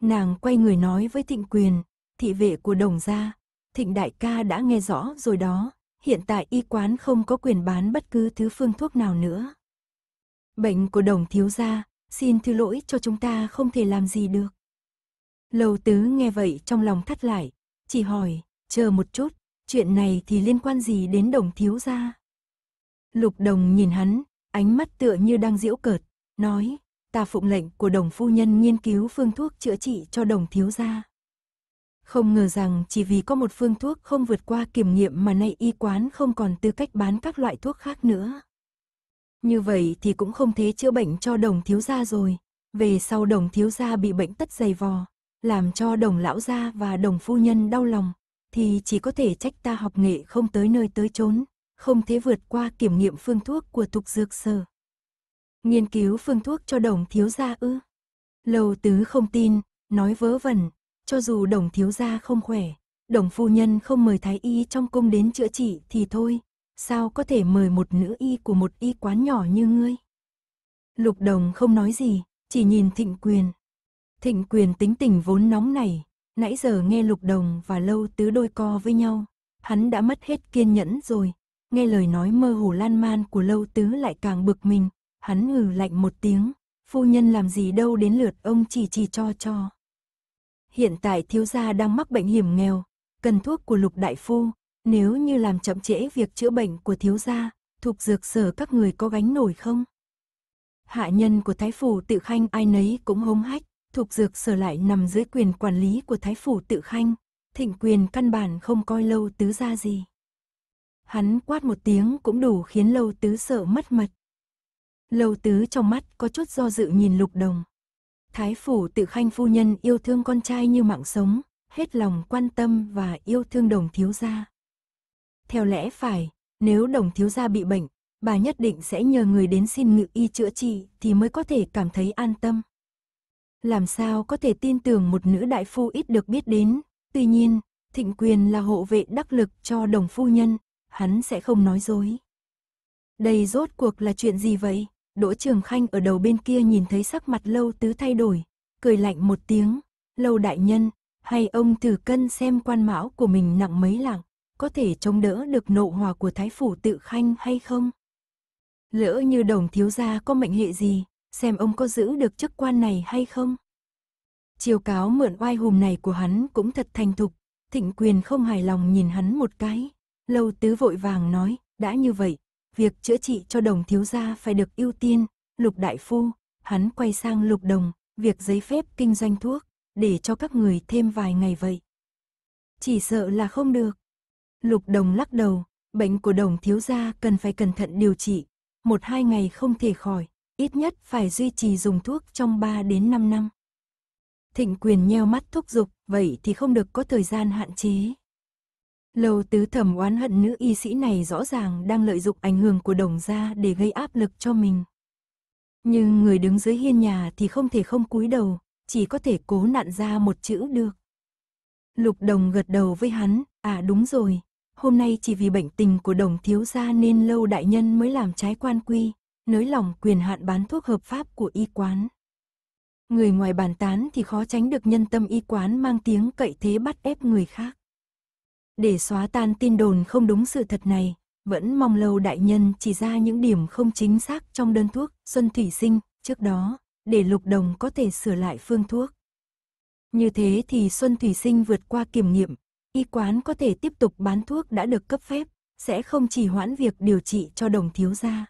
Nàng quay người nói với thịnh quyền, thị vệ của đồng gia, thịnh đại ca đã nghe rõ rồi đó, hiện tại y quán không có quyền bán bất cứ thứ phương thuốc nào nữa. Bệnh của đồng thiếu gia, xin thứ lỗi cho chúng ta không thể làm gì được. Lầu tứ nghe vậy trong lòng thắt lại, chỉ hỏi, chờ một chút, chuyện này thì liên quan gì đến đồng thiếu gia? Lục đồng nhìn hắn, ánh mắt tựa như đang diễu cợt, nói, ta phụng lệnh của đồng phu nhân nghiên cứu phương thuốc chữa trị cho đồng thiếu gia. Không ngờ rằng chỉ vì có một phương thuốc không vượt qua kiểm nghiệm mà nay y quán không còn tư cách bán các loại thuốc khác nữa. Như vậy thì cũng không thế chữa bệnh cho đồng thiếu gia rồi. Về sau đồng thiếu gia bị bệnh tất dày vò, làm cho đồng lão gia và đồng phu nhân đau lòng, thì chỉ có thể trách ta học nghệ không tới nơi tới chốn, không thế vượt qua kiểm nghiệm phương thuốc của thục dược sở. Nghiên cứu phương thuốc cho đồng thiếu gia ư. Lầu tứ không tin, nói vớ vẩn, cho dù đồng thiếu gia không khỏe, đồng phu nhân không mời thái y trong cung đến chữa trị thì thôi, sao có thể mời một nữ y của một y quán nhỏ như ngươi. Lục đồng không nói gì, chỉ nhìn thịnh quyền. Thịnh quyền tính tình vốn nóng này, nãy giờ nghe lục đồng và lâu tứ đôi co với nhau, hắn đã mất hết kiên nhẫn rồi, nghe lời nói mơ hồ lan man của lâu tứ lại càng bực mình, hắn ngừ lạnh một tiếng, phu nhân làm gì đâu đến lượt ông chỉ chỉ cho cho hiện tại thiếu gia đang mắc bệnh hiểm nghèo, cần thuốc của lục đại phu, nếu như làm chậm trễ việc chữa bệnh của thiếu gia, thuộc dược sở các người có gánh nổi không? Hạ nhân của thái phủ tự khanh ai nấy cũng hống hách, thuộc dược sở lại nằm dưới quyền quản lý của thái phủ tự khanh, thịnh quyền căn bản không coi lâu tứ ra gì. Hắn quát một tiếng cũng đủ khiến lâu tứ sợ mất mật. Lâu tứ trong mắt có chút do dự nhìn lục đồng. Thái phủ tự khanh phu nhân yêu thương con trai như mạng sống, hết lòng quan tâm và yêu thương đồng thiếu gia. Theo lẽ phải, nếu đồng thiếu gia bị bệnh, bà nhất định sẽ nhờ người đến xin ngự y chữa trị thì mới có thể cảm thấy an tâm. Làm sao có thể tin tưởng một nữ đại phu ít được biết đến, tuy nhiên, thịnh quyền là hộ vệ đắc lực cho đồng phu nhân, hắn sẽ không nói dối. Đây rốt cuộc là chuyện gì vậy? Đỗ Trường Khanh ở đầu bên kia nhìn thấy sắc mặt Lâu Tứ thay đổi, cười lạnh một tiếng, Lâu Đại Nhân, hay ông thử cân xem quan mão của mình nặng mấy lạng, có thể chống đỡ được nộ hòa của Thái Phủ Tự Khanh hay không? Lỡ như đồng thiếu gia có mệnh hệ gì, xem ông có giữ được chức quan này hay không? Chiều cáo mượn oai hùm này của hắn cũng thật thành thục, thịnh quyền không hài lòng nhìn hắn một cái. Lâu Tứ vội vàng nói, đã như vậy, Việc chữa trị cho đồng thiếu gia phải được ưu tiên, lục đại phu, hắn quay sang lục đồng, việc giấy phép kinh doanh thuốc, để cho các người thêm vài ngày vậy. Chỉ sợ là không được. Lục đồng lắc đầu, bệnh của đồng thiếu gia cần phải cẩn thận điều trị, một hai ngày không thể khỏi, ít nhất phải duy trì dùng thuốc trong 3 đến 5 năm. Thịnh quyền nheo mắt thúc giục, vậy thì không được có thời gian hạn chế. Lầu tứ thẩm oán hận nữ y sĩ này rõ ràng đang lợi dụng ảnh hưởng của đồng gia để gây áp lực cho mình. Nhưng người đứng dưới hiên nhà thì không thể không cúi đầu, chỉ có thể cố nặn ra một chữ được. Lục đồng gật đầu với hắn, à đúng rồi, hôm nay chỉ vì bệnh tình của đồng thiếu gia nên lâu đại nhân mới làm trái quan quy, nới lỏng quyền hạn bán thuốc hợp pháp của y quán. Người ngoài bàn tán thì khó tránh được nhân tâm y quán mang tiếng cậy thế bắt ép người khác. Để xóa tan tin đồn không đúng sự thật này, vẫn mong lâu đại nhân chỉ ra những điểm không chính xác trong đơn thuốc Xuân Thủy Sinh trước đó, để lục đồng có thể sửa lại phương thuốc. Như thế thì Xuân Thủy Sinh vượt qua kiểm nghiệm, y quán có thể tiếp tục bán thuốc đã được cấp phép, sẽ không chỉ hoãn việc điều trị cho đồng thiếu gia.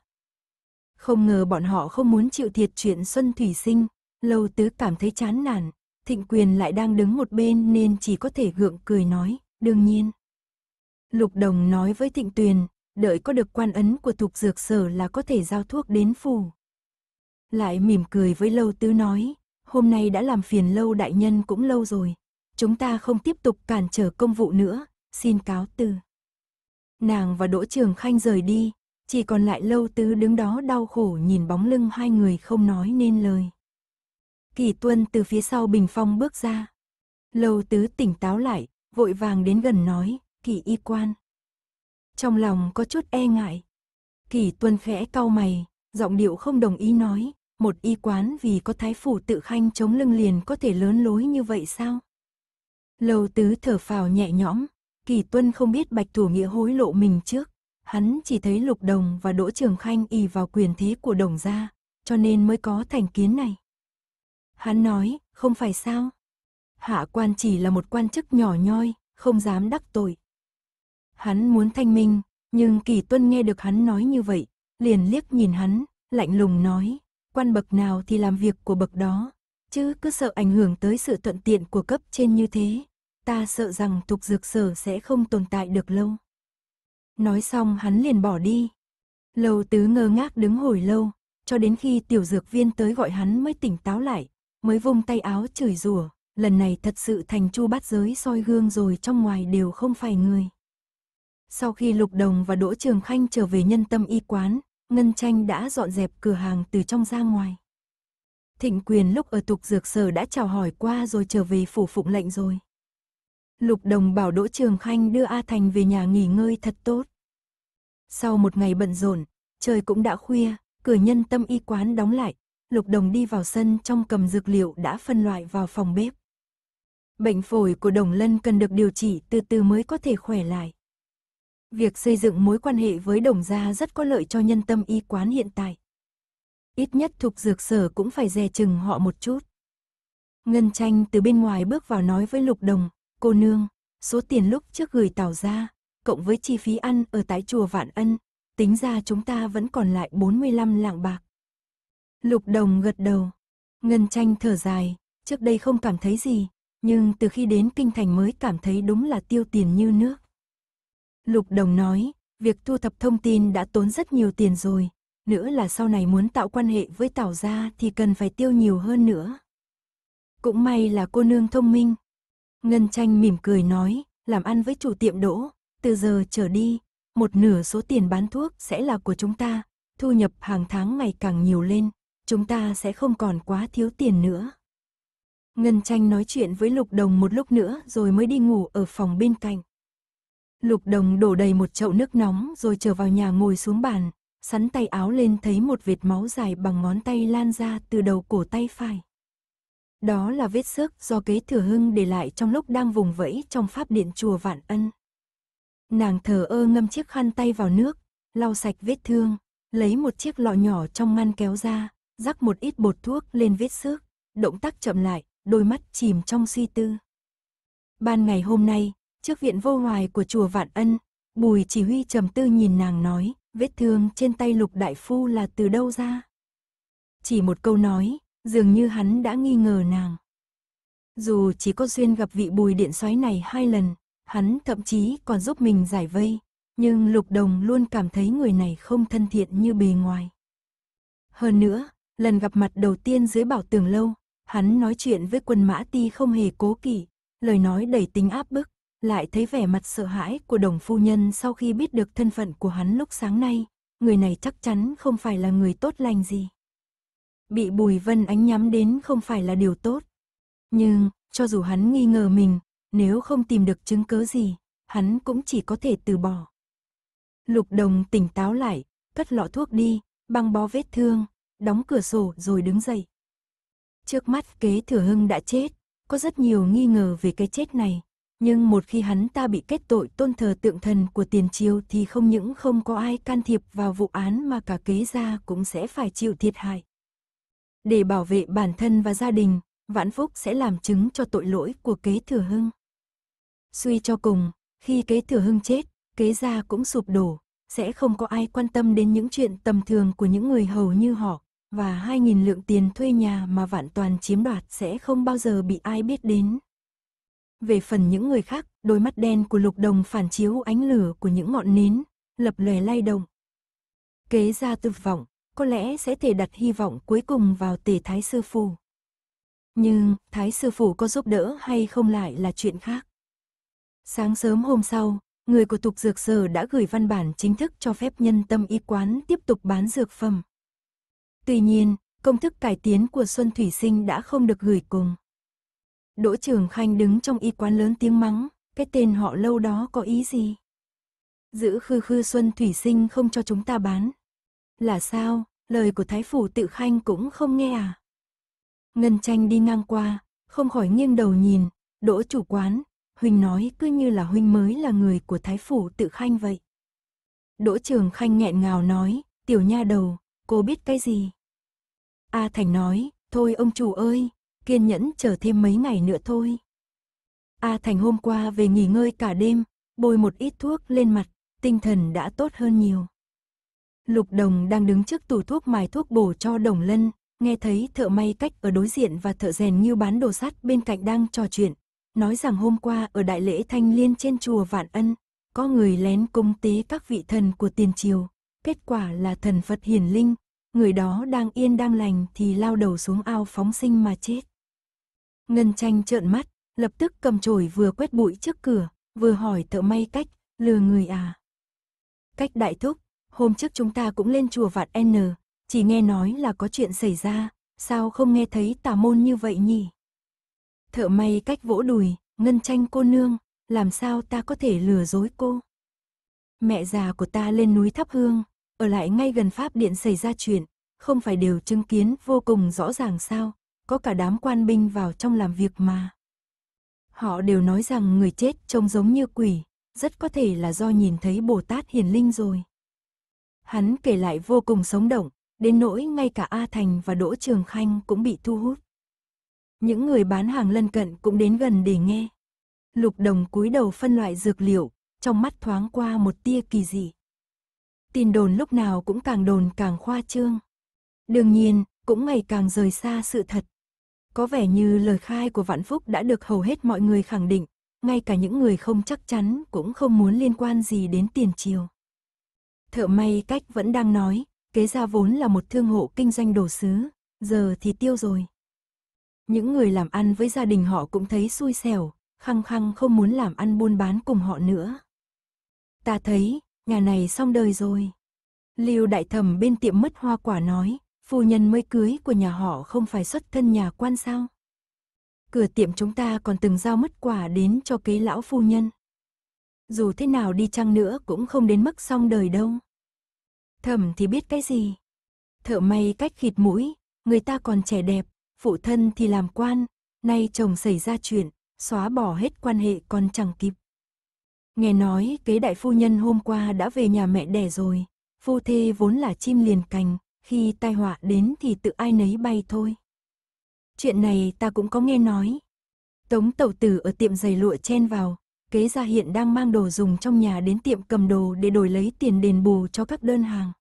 Không ngờ bọn họ không muốn chịu thiệt chuyện Xuân Thủy Sinh, lâu tứ cảm thấy chán nản, thịnh quyền lại đang đứng một bên nên chỉ có thể gượng cười nói, Đương nhiên. Lục Đồng nói với Thịnh Tuyền, đợi có được quan ấn của thuộc dược sở là có thể giao thuốc đến phủ. Lại mỉm cười với Lâu Tứ nói, hôm nay đã làm phiền Lâu Đại Nhân cũng lâu rồi. Chúng ta không tiếp tục cản trở công vụ nữa, xin cáo từ. Nàng và Đỗ Trường Khanh rời đi, chỉ còn lại Lâu Tứ đứng đó đau khổ nhìn bóng lưng hai người không nói nên lời. Kỳ Tuân từ phía sau bình phong bước ra. Lâu Tứ tỉnh táo lại, vội vàng đến gần nói, kỳ y quan. Trong lòng có chút e ngại. Kỳ tuân khẽ cau mày, giọng điệu không đồng ý nói, một y quán vì có thái phủ tự khanh chống lưng liền có thể lớn lối như vậy sao? Lầu tứ thở phào nhẹ nhõm, kỳ tuân không biết bạch thủ nghĩa hối lộ mình trước. Hắn chỉ thấy lục đồng và đỗ trường khanh y vào quyền thế của đồng gia, cho nên mới có thành kiến này. Hắn nói, không phải sao, hạ quan chỉ là một quan chức nhỏ nhoi, không dám đắc tội. Hắn muốn thanh minh, nhưng kỳ tuân nghe được hắn nói như vậy, liền liếc nhìn hắn, lạnh lùng nói, quan bậc nào thì làm việc của bậc đó, chứ cứ sợ ảnh hưởng tới sự thuận tiện của cấp trên như thế, ta sợ rằng tục dược sở sẽ không tồn tại được lâu. Nói xong hắn liền bỏ đi. lầu tứ ngơ ngác đứng hồi lâu, cho đến khi tiểu dược viên tới gọi hắn mới tỉnh táo lại, mới vung tay áo chửi rủa lần này thật sự thành chu bát giới soi gương rồi trong ngoài đều không phải người. Sau khi Lục Đồng và Đỗ Trường Khanh trở về nhân tâm y quán, Ngân Tranh đã dọn dẹp cửa hàng từ trong ra ngoài. Thịnh quyền lúc ở tục dược sở đã chào hỏi qua rồi trở về phủ phụng lệnh rồi. Lục Đồng bảo Đỗ Trường Khanh đưa A Thành về nhà nghỉ ngơi thật tốt. Sau một ngày bận rộn, trời cũng đã khuya, cửa nhân tâm y quán đóng lại, Lục Đồng đi vào sân trong cầm dược liệu đã phân loại vào phòng bếp. Bệnh phổi của Đồng Lân cần được điều trị từ từ mới có thể khỏe lại. Việc xây dựng mối quan hệ với Đồng Gia rất có lợi cho nhân tâm y quán hiện tại. Ít nhất thuộc dược sở cũng phải dè chừng họ một chút. Ngân tranh từ bên ngoài bước vào nói với Lục Đồng, cô nương, số tiền lúc trước gửi tàu ra, cộng với chi phí ăn ở tại chùa Vạn Ân, tính ra chúng ta vẫn còn lại 45 lạng bạc. Lục Đồng gật đầu, Ngân tranh thở dài, trước đây không cảm thấy gì, nhưng từ khi đến kinh thành mới cảm thấy đúng là tiêu tiền như nước. Lục Đồng nói, việc thu thập thông tin đã tốn rất nhiều tiền rồi, nữa là sau này muốn tạo quan hệ với tào Gia thì cần phải tiêu nhiều hơn nữa. Cũng may là cô nương thông minh. Ngân Tranh mỉm cười nói, làm ăn với chủ tiệm đỗ, từ giờ trở đi, một nửa số tiền bán thuốc sẽ là của chúng ta, thu nhập hàng tháng ngày càng nhiều lên, chúng ta sẽ không còn quá thiếu tiền nữa. Ngân Tranh nói chuyện với Lục Đồng một lúc nữa rồi mới đi ngủ ở phòng bên cạnh. Lục Đồng đổ đầy một chậu nước nóng rồi trở vào nhà ngồi xuống bàn, sắn tay áo lên thấy một vệt máu dài bằng ngón tay lan ra từ đầu cổ tay phải. Đó là vết xước do kế thừa hưng để lại trong lúc đang vùng vẫy trong pháp điện chùa Vạn Ân. Nàng thờ ơ ngâm chiếc khăn tay vào nước, lau sạch vết thương, lấy một chiếc lọ nhỏ trong ngăn kéo ra, rắc một ít bột thuốc lên vết xước, động tác chậm lại, đôi mắt chìm trong suy tư. Ban ngày hôm nay, trước viện vô hoài của chùa Vạn Ân, Bùi chỉ huy trầm tư nhìn nàng nói, vết thương trên tay lục đại phu là từ đâu ra? Chỉ một câu nói, dường như hắn đã nghi ngờ nàng. Dù chỉ có duyên gặp vị bùi điện xoáy này hai lần, hắn thậm chí còn giúp mình giải vây, nhưng lục đồng luôn cảm thấy người này không thân thiện như bề ngoài. Hơn nữa, lần gặp mặt đầu tiên dưới bảo tường lâu, Hắn nói chuyện với quân mã ti không hề cố kỵ, lời nói đầy tính áp bức, lại thấy vẻ mặt sợ hãi của đồng phu nhân sau khi biết được thân phận của hắn lúc sáng nay, người này chắc chắn không phải là người tốt lành gì. Bị Bùi Vân Ánh nhắm đến không phải là điều tốt. Nhưng, cho dù hắn nghi ngờ mình, nếu không tìm được chứng cứ gì, hắn cũng chỉ có thể từ bỏ. Lục Đồng tỉnh táo lại, cất lọ thuốc đi, băng bó vết thương, đóng cửa sổ rồi đứng dậy. Trước mắt kế thừa hưng đã chết, có rất nhiều nghi ngờ về cái chết này. Nhưng một khi hắn ta bị kết tội tôn thờ tượng thần của tiền triều thì không những không có ai can thiệp vào vụ án mà cả kế gia cũng sẽ phải chịu thiệt hại. Để bảo vệ bản thân và gia đình, Vãn Phúc sẽ làm chứng cho tội lỗi của kế thừa hưng. Suy cho cùng, khi kế thừa hưng chết, kế gia cũng sụp đổ, sẽ không có ai quan tâm đến những chuyện tầm thường của những người hầu như họ. Và 2.000 lượng tiền thuê nhà mà Vạn Toàn chiếm đoạt sẽ không bao giờ bị ai biết đến. Về phần những người khác, đôi mắt đen của Lục Đồng phản chiếu ánh lửa của những ngọn nến, lập lòe lay động. Kế ra tư vọng, có lẽ sẽ thể đặt hy vọng cuối cùng vào tề thái sư phụ Nhưng, thái sư phụ có giúp đỡ hay không lại là chuyện khác. Sáng sớm hôm sau, người của tục dược sở đã gửi văn bản chính thức cho phép nhân tâm y quán tiếp tục bán dược phẩm. Tuy nhiên, công thức cải tiến của Xuân Thủy Sinh đã không được gửi cùng. Đỗ Trường Khanh đứng trong y quán lớn tiếng mắng, cái tên họ lâu đó có ý gì? Giữ khư khư Xuân Thủy Sinh không cho chúng ta bán. Là sao, lời của Thái Phủ tự Khanh cũng không nghe à? Ngân tranh đi ngang qua, không khỏi nghiêng đầu nhìn, đỗ chủ quán, Huynh nói cứ như là Huynh mới là người của Thái Phủ tự Khanh vậy. Đỗ Trường Khanh nghẹn ngào nói, tiểu nha đầu, cô biết cái gì? A Thành nói, thôi ông chủ ơi, kiên nhẫn chờ thêm mấy ngày nữa thôi. A Thành hôm qua về nghỉ ngơi cả đêm, bôi một ít thuốc lên mặt, tinh thần đã tốt hơn nhiều. Lục Đồng đang đứng trước tủ thuốc mài thuốc bổ cho Đồng Lân, nghe thấy thợ may cách ở đối diện và thợ rèn như bán đồ sắt bên cạnh đang trò chuyện, nói rằng hôm qua ở đại lễ thanh liên trên chùa Vạn Ân, có người lén cung tế các vị thần của tiền triều, kết quả là thần Phật hiển linh, người đó đang yên đang lành thì lao đầu xuống ao phóng sinh mà chết. Ngân tranh trợn mắt, lập tức cầm chổi vừa quét bụi trước cửa, vừa hỏi thợ may cách, lừa người à. Cách đại thúc, hôm trước chúng ta cũng lên chùa vạn N, chỉ nghe nói là có chuyện xảy ra, sao không nghe thấy tà môn như vậy nhỉ? Thợ may cách vỗ đùi, ngân tranh cô nương, làm sao ta có thể lừa dối cô? Mẹ già của ta lên núi thắp hương, ở lại ngay gần Pháp Điện xảy ra chuyện, không phải đều chứng kiến vô cùng rõ ràng sao, có cả đám quan binh vào trong làm việc mà. Họ đều nói rằng người chết trông giống như quỷ, rất có thể là do nhìn thấy Bồ Tát Hiền Linh rồi. Hắn kể lại vô cùng sống động, đến nỗi ngay cả A Thành và Đỗ Trường Khanh cũng bị thu hút. Những người bán hàng lân cận cũng đến gần để nghe. Lục đồng cúi đầu phân loại dược liệu, trong mắt thoáng qua một tia kỳ dị tin đồn lúc nào cũng càng đồn càng khoa trương. Đương nhiên, cũng ngày càng rời xa sự thật. Có vẻ như lời khai của Vạn Phúc đã được hầu hết mọi người khẳng định, ngay cả những người không chắc chắn cũng không muốn liên quan gì đến tiền triều. Thợ may cách vẫn đang nói, kế gia vốn là một thương hộ kinh doanh đồ sứ, giờ thì tiêu rồi. Những người làm ăn với gia đình họ cũng thấy xui xẻo, khăng khăng không muốn làm ăn buôn bán cùng họ nữa. Ta thấy, nhà này xong đời rồi. Lưu đại thẩm bên tiệm mất hoa quả nói, phu nhân mới cưới của nhà họ không phải xuất thân nhà quan sao. Cửa tiệm chúng ta còn từng giao mất quả đến cho kế lão phu nhân. Dù thế nào đi chăng nữa cũng không đến mức xong đời đâu. Thẩm thì biết cái gì. Thợ may cách khịt mũi, người ta còn trẻ đẹp, phụ thân thì làm quan, nay chồng xảy ra chuyện, xóa bỏ hết quan hệ còn chẳng kịp. Nghe nói kế đại phu nhân hôm qua đã về nhà mẹ đẻ rồi. Phu thê vốn là chim liền cành, khi tai họa đến thì tự ai nấy bay thôi. Chuyện này ta cũng có nghe nói. Tống tẩu tử ở tiệm giày lụa chen vào, kế gia hiện đang mang đồ dùng trong nhà đến tiệm cầm đồ để đổi lấy tiền đền bù cho các đơn hàng.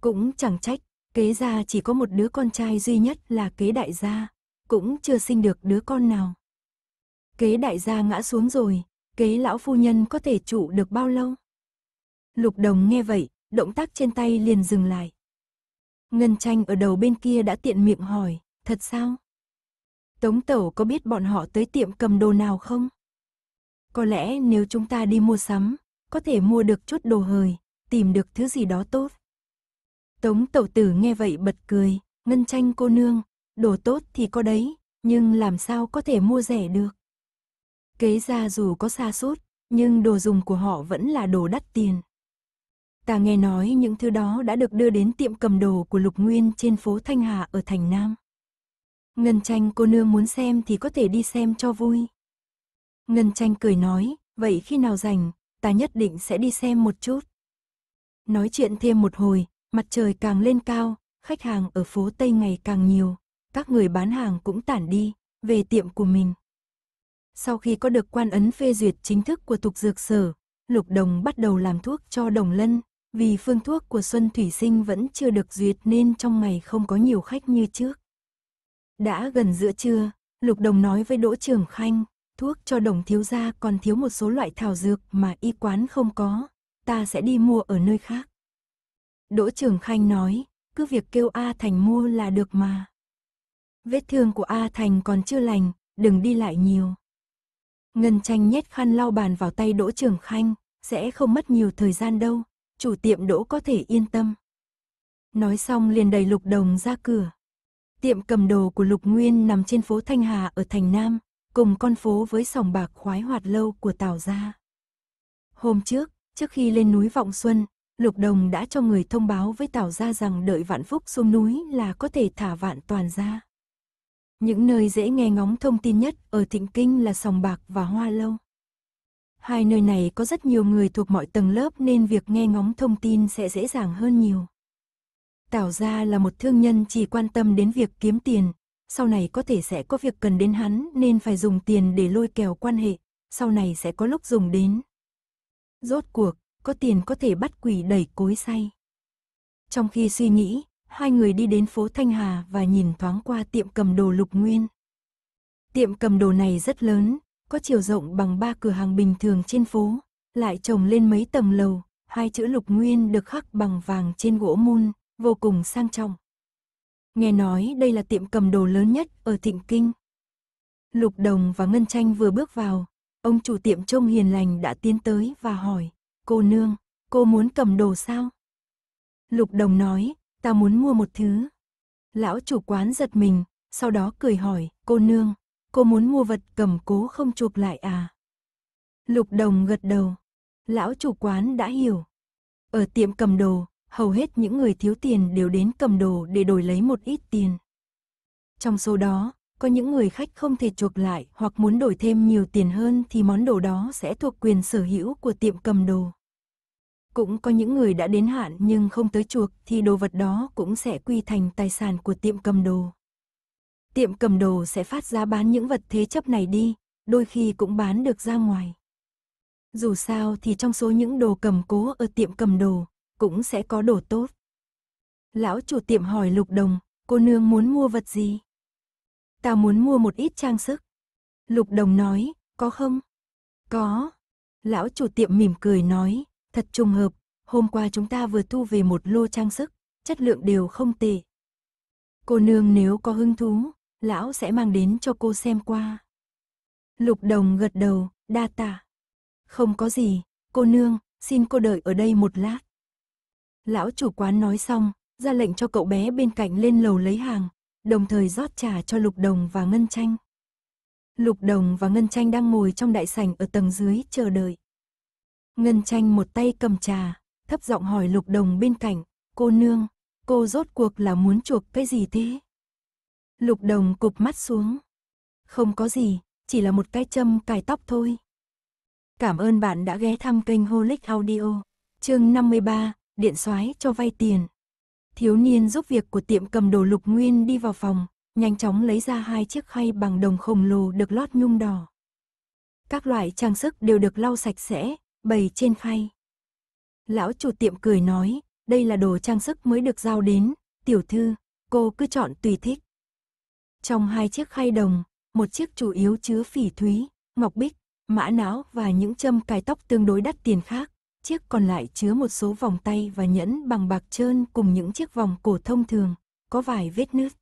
Cũng chẳng trách, kế gia chỉ có một đứa con trai duy nhất là kế đại gia, cũng chưa sinh được đứa con nào. Kế đại gia ngã xuống rồi, kế lão phu nhân có thể trụ được bao lâu? Lục đồng nghe vậy, động tác trên tay liền dừng lại. Ngân tranh ở đầu bên kia đã tiện miệng hỏi, thật sao? Tống tẩu có biết bọn họ tới tiệm cầm đồ nào không? Có lẽ nếu chúng ta đi mua sắm, có thể mua được chút đồ hời, tìm được thứ gì đó tốt. Tống tẩu tử nghe vậy bật cười, ngân tranh cô nương, đồ tốt thì có đấy, nhưng làm sao có thể mua rẻ được? Kế ra dù có xa sút nhưng đồ dùng của họ vẫn là đồ đắt tiền. Ta nghe nói những thứ đó đã được đưa đến tiệm cầm đồ của Lục Nguyên trên phố Thanh Hà ở thành Nam. Ngân tranh cô nương muốn xem thì có thể đi xem cho vui. Ngân tranh cười nói, vậy khi nào rảnh, ta nhất định sẽ đi xem một chút. Nói chuyện thêm một hồi, mặt trời càng lên cao, khách hàng ở phố Tây ngày càng nhiều, các người bán hàng cũng tản đi, về tiệm của mình. Sau khi có được quan ấn phê duyệt chính thức của tục dược sở, Lục Đồng bắt đầu làm thuốc cho Đồng Lân, vì phương thuốc của Xuân Thủy Sinh vẫn chưa được duyệt nên trong ngày không có nhiều khách như trước. Đã gần giữa trưa, Lục Đồng nói với Đỗ Trường Khanh, thuốc cho Đồng thiếu gia còn thiếu một số loại thảo dược mà y quán không có, ta sẽ đi mua ở nơi khác. Đỗ Trường Khanh nói, cứ việc kêu A Thành mua là được mà. Vết thương của A Thành còn chưa lành, đừng đi lại nhiều. Ngân tranh nhét khăn lau bàn vào tay Đỗ Trường Khanh, sẽ không mất nhiều thời gian đâu, chủ tiệm Đỗ có thể yên tâm. Nói xong liền đẩy Lục Đồng ra cửa. Tiệm cầm đồ của Lục Nguyên nằm trên phố Thanh Hà ở thành Nam, cùng con phố với sòng bạc khoái hoạt lâu của Tào Gia. Hôm trước, trước khi lên núi Vọng Xuân, Lục Đồng đã cho người thông báo với Tào Gia rằng đợi vạn phúc xuống núi là có thể thả vạn toàn ra. Những nơi dễ nghe ngóng thông tin nhất ở Thịnh Kinh là Sòng Bạc và Hoa Lâu. Hai nơi này có rất nhiều người thuộc mọi tầng lớp nên việc nghe ngóng thông tin sẽ dễ dàng hơn nhiều. Tảo gia là một thương nhân chỉ quan tâm đến việc kiếm tiền, sau này có thể sẽ có việc cần đến hắn nên phải dùng tiền để lôi kèo quan hệ, sau này sẽ có lúc dùng đến. Rốt cuộc, có tiền có thể bắt quỷ đẩy cối say. Trong khi suy nghĩ, hai người đi đến phố Thanh Hà và nhìn thoáng qua tiệm cầm đồ Lục Nguyên. Tiệm cầm đồ này rất lớn, có chiều rộng bằng ba cửa hàng bình thường trên phố, lại trồng lên mấy tầng lầu, hai chữ Lục Nguyên được khắc bằng vàng trên gỗ mun, vô cùng sang trọng. Nghe nói đây là tiệm cầm đồ lớn nhất ở Thịnh Kinh. Lục Đồng và Ngân Tranh vừa bước vào, ông chủ tiệm trông hiền lành đã tiến tới và hỏi, cô nương, cô muốn cầm đồ sao? Lục Đồng nói, ta muốn mua một thứ. Lão chủ quán giật mình, sau đó cười hỏi, cô nương, cô muốn mua vật cầm cố không chuộc lại à? Lục đồng gật đầu, lão chủ quán đã hiểu. Ở tiệm cầm đồ, hầu hết những người thiếu tiền đều đến cầm đồ để đổi lấy một ít tiền. Trong số đó, có những người khách không thể chuộc lại hoặc muốn đổi thêm nhiều tiền hơn thì món đồ đó sẽ thuộc quyền sở hữu của tiệm cầm đồ. Cũng có những người đã đến hạn nhưng không tới chuộc thì đồ vật đó cũng sẽ quy thành tài sản của tiệm cầm đồ. Tiệm cầm đồ sẽ phát giá bán những vật thế chấp này đi, đôi khi cũng bán được ra ngoài. Dù sao thì trong số những đồ cầm cố ở tiệm cầm đồ, cũng sẽ có đồ tốt. Lão chủ tiệm hỏi Lục Đồng, cô nương muốn mua vật gì? Tao muốn mua một ít trang sức. Lục Đồng nói, có không? Có. Lão chủ tiệm mỉm cười nói, Thật trùng hợp, hôm qua chúng ta vừa thu về một lô trang sức, chất lượng đều không tệ. Cô nương nếu có hứng thú, lão sẽ mang đến cho cô xem qua. Lục đồng gật đầu, đa tạ. Không có gì, cô nương, xin cô đợi ở đây một lát. Lão chủ quán nói xong, ra lệnh cho cậu bé bên cạnh lên lầu lấy hàng, đồng thời rót trà cho Lục Đồng và Ngân Tranh. Lục Đồng và Ngân Tranh đang ngồi trong đại sảnh ở tầng dưới chờ đợi. Ngân tranh một tay cầm trà, thấp giọng hỏi lục đồng bên cạnh, cô nương, cô rốt cuộc là muốn chuộc cái gì thế? Lục đồng cụp mắt xuống. Không có gì, chỉ là một cái châm cài tóc thôi. Cảm ơn bạn đã ghé thăm kênh Holic Audio. Chương 53, điện soái cho vay tiền. Thiếu niên giúp việc của tiệm cầm đồ Lục Nguyên đi vào phòng, nhanh chóng lấy ra hai chiếc khay bằng đồng khổng lồ được lót nhung đỏ. Các loại trang sức đều được lau sạch sẽ, bày trên khay. Lão chủ tiệm cười nói, đây là đồ trang sức mới được giao đến, tiểu thư, cô cứ chọn tùy thích. Trong hai chiếc khay đồng, một chiếc chủ yếu chứa phỉ thúy, ngọc bích, mã não và những châm cài tóc tương đối đắt tiền khác. Chiếc còn lại chứa một số vòng tay và nhẫn bằng bạc trơn cùng những chiếc vòng cổ thông thường, có vài vết nứt.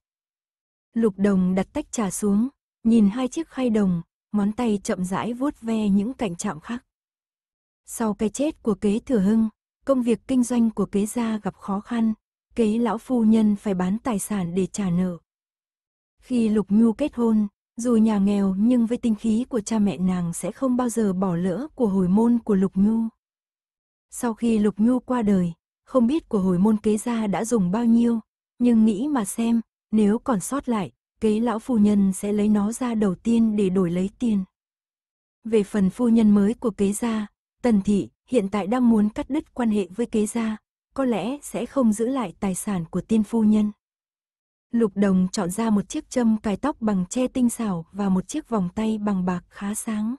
Lục đồng đặt tách trà xuống, nhìn hai chiếc khay đồng, ngón tay chậm rãi vuốt ve những cạnh chạm khắc sau cái chết của kế thừa hưng, công việc kinh doanh của kế gia gặp khó khăn, kế lão phu nhân phải bán tài sản để trả nợ. Khi Lục Nhu kết hôn, dù nhà nghèo nhưng với tinh khí của cha mẹ nàng sẽ không bao giờ bỏ lỡ của hồi môn của Lục Nhu. Sau khi Lục Nhu qua đời, không biết của hồi môn kế gia đã dùng bao nhiêu, nhưng nghĩ mà xem, nếu còn sót lại, kế lão phu nhân sẽ lấy nó ra đầu tiên để đổi lấy tiền. Về phần phu nhân mới của kế gia, Tần thị hiện tại đang muốn cắt đứt quan hệ với kế gia, có lẽ sẽ không giữ lại tài sản của tiên phu nhân. Lục Đồng chọn ra một chiếc châm cài tóc bằng tre tinh xảo và một chiếc vòng tay bằng bạc khá sáng.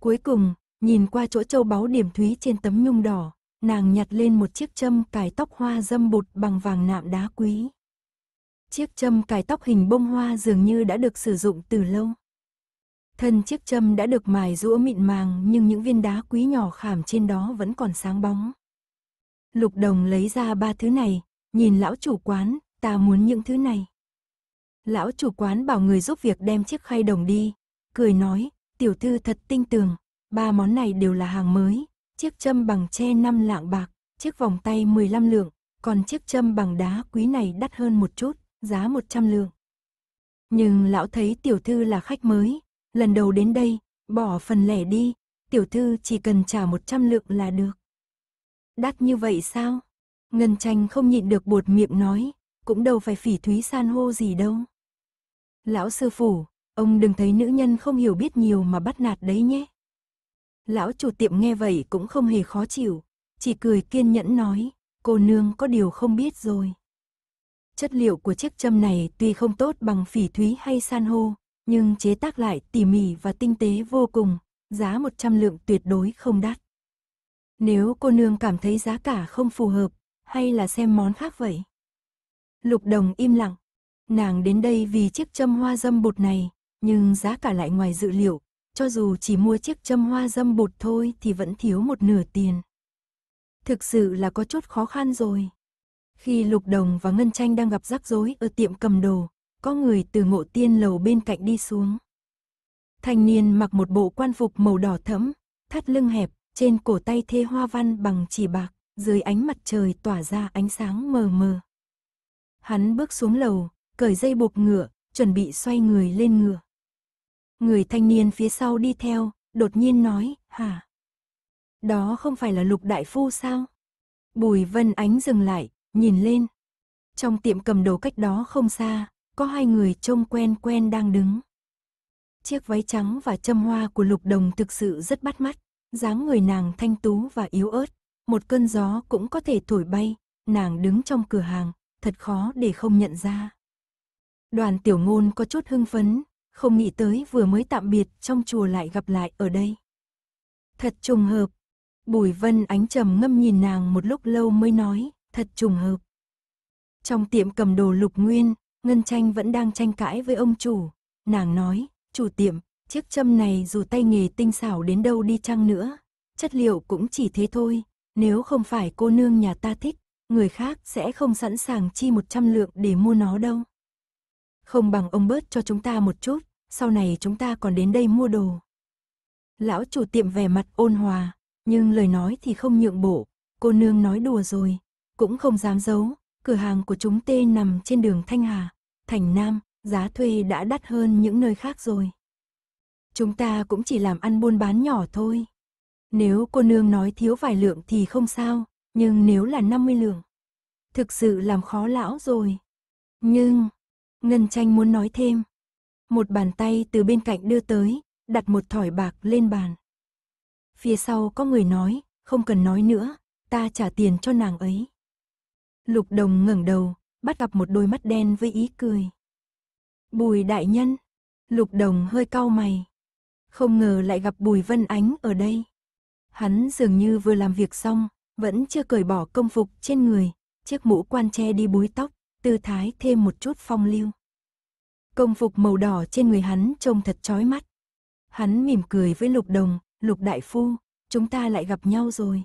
Cuối cùng, nhìn qua chỗ châu báu điểm thúy trên tấm nhung đỏ, nàng nhặt lên một chiếc châm cài tóc hoa dâm bụt bằng vàng nạm đá quý. Chiếc châm cài tóc hình bông hoa dường như đã được sử dụng từ lâu. Thân chiếc châm đã được mài rũa mịn màng nhưng những viên đá quý nhỏ khảm trên đó vẫn còn sáng bóng. Lục đồng lấy ra ba thứ này, nhìn lão chủ quán, ta muốn những thứ này. Lão chủ quán bảo người giúp việc đem chiếc khay đồng đi, cười nói, tiểu thư thật tinh tường, ba món này đều là hàng mới, chiếc châm bằng tre 5 lạng bạc, chiếc vòng tay 15 lượng, còn chiếc châm bằng đá quý này đắt hơn một chút, giá 100 lượng. Nhưng lão thấy tiểu thư là khách mới, lần đầu đến đây, bỏ phần lẻ đi, tiểu thư chỉ cần trả 100 lượng là được. Đắt như vậy sao? Ngân tranh không nhịn được buột miệng nói, cũng đâu phải phỉ thúy san hô gì đâu. Lão sư phủ, ông đừng thấy nữ nhân không hiểu biết nhiều mà bắt nạt đấy nhé. Lão chủ tiệm nghe vậy cũng không hề khó chịu, chỉ cười kiên nhẫn nói, cô nương có điều không biết rồi. Chất liệu của chiếc châm này tuy không tốt bằng phỉ thúy hay san hô, nhưng chế tác lại tỉ mỉ và tinh tế vô cùng, giá 100 lượng tuyệt đối không đắt. Nếu cô nương cảm thấy giá cả không phù hợp, hay là xem món khác vậy? Lục đồng im lặng, nàng đến đây vì chiếc châm hoa dâm bột này, nhưng giá cả lại ngoài dự liệu, cho dù chỉ mua chiếc châm hoa dâm bột thôi thì vẫn thiếu một nửa tiền. Thực sự là có chút khó khăn rồi. Khi Lục Đồng và Ngân Tranh đang gặp rắc rối ở tiệm cầm đồ, có người từ ngộ tiên lầu bên cạnh đi xuống. Thanh niên mặc một bộ quan phục màu đỏ thẫm, thắt lưng hẹp, trên cổ tay thê hoa văn bằng chỉ bạc, dưới ánh mặt trời tỏa ra ánh sáng mờ mờ. Hắn bước xuống lầu, cởi dây buộc ngựa, chuẩn bị xoay người lên ngựa. Người thanh niên phía sau đi theo, đột nhiên nói, hả? Đó không phải là lục đại phu sao? Bùi vân ánh dừng lại, nhìn lên. Trong tiệm cầm đồ cách đó không xa, có hai người trông quen quen đang đứng. Chiếc váy trắng và châm hoa của lục đồng thực sự rất bắt mắt, dáng người nàng thanh tú và yếu ớt, một cơn gió cũng có thể thổi bay, nàng đứng trong cửa hàng, thật khó để không nhận ra. Đoàn tiểu ngôn có chút hưng phấn, không nghĩ tới vừa mới tạm biệt trong chùa lại gặp lại ở đây. Thật trùng hợp, Bùi Vân ánh trầm ngâm nhìn nàng một lúc lâu mới nói, thật trùng hợp. Trong tiệm cầm đồ lục nguyên, Ngân Tranh vẫn đang tranh cãi với ông chủ. Nàng nói, chủ tiệm, chiếc châm này dù tay nghề tinh xảo đến đâu đi chăng nữa, chất liệu cũng chỉ thế thôi, nếu không phải cô nương nhà ta thích, người khác sẽ không sẵn sàng chi 100 lượng để mua nó đâu. Không bằng ông bớt cho chúng ta một chút, sau này chúng ta còn đến đây mua đồ. Lão chủ tiệm vẻ mặt ôn hòa, nhưng lời nói thì không nhượng bộ, cô nương nói đùa rồi, cũng không dám giấu, Cửa hàng của chúng tê nằm trên đường Thanh Hà, thành Nam, giá thuê đã đắt hơn những nơi khác rồi. Chúng ta cũng chỉ làm ăn buôn bán nhỏ thôi. Nếu cô nương nói thiếu vài lượng thì không sao, nhưng nếu là 50 lượng, thực sự làm khó lão rồi. Nhưng, Ngân Tranh muốn nói thêm. Một bàn tay từ bên cạnh đưa tới, đặt một thỏi bạc lên bàn. Phía sau có người nói, không cần nói nữa, ta trả tiền cho nàng ấy. Lục Đồng ngẩng đầu, bắt gặp một đôi mắt đen với ý cười. Bùi đại nhân, Lục Đồng hơi cau mày. Không ngờ lại gặp Bùi Vân Ánh ở đây. Hắn dường như vừa làm việc xong, vẫn chưa cởi bỏ công phục trên người, chiếc mũ quan che đi búi tóc, tư thái thêm một chút phong lưu. Công phục màu đỏ trên người hắn trông thật chói mắt. Hắn mỉm cười với Lục Đồng, Lục Đại Phu, chúng ta lại gặp nhau rồi.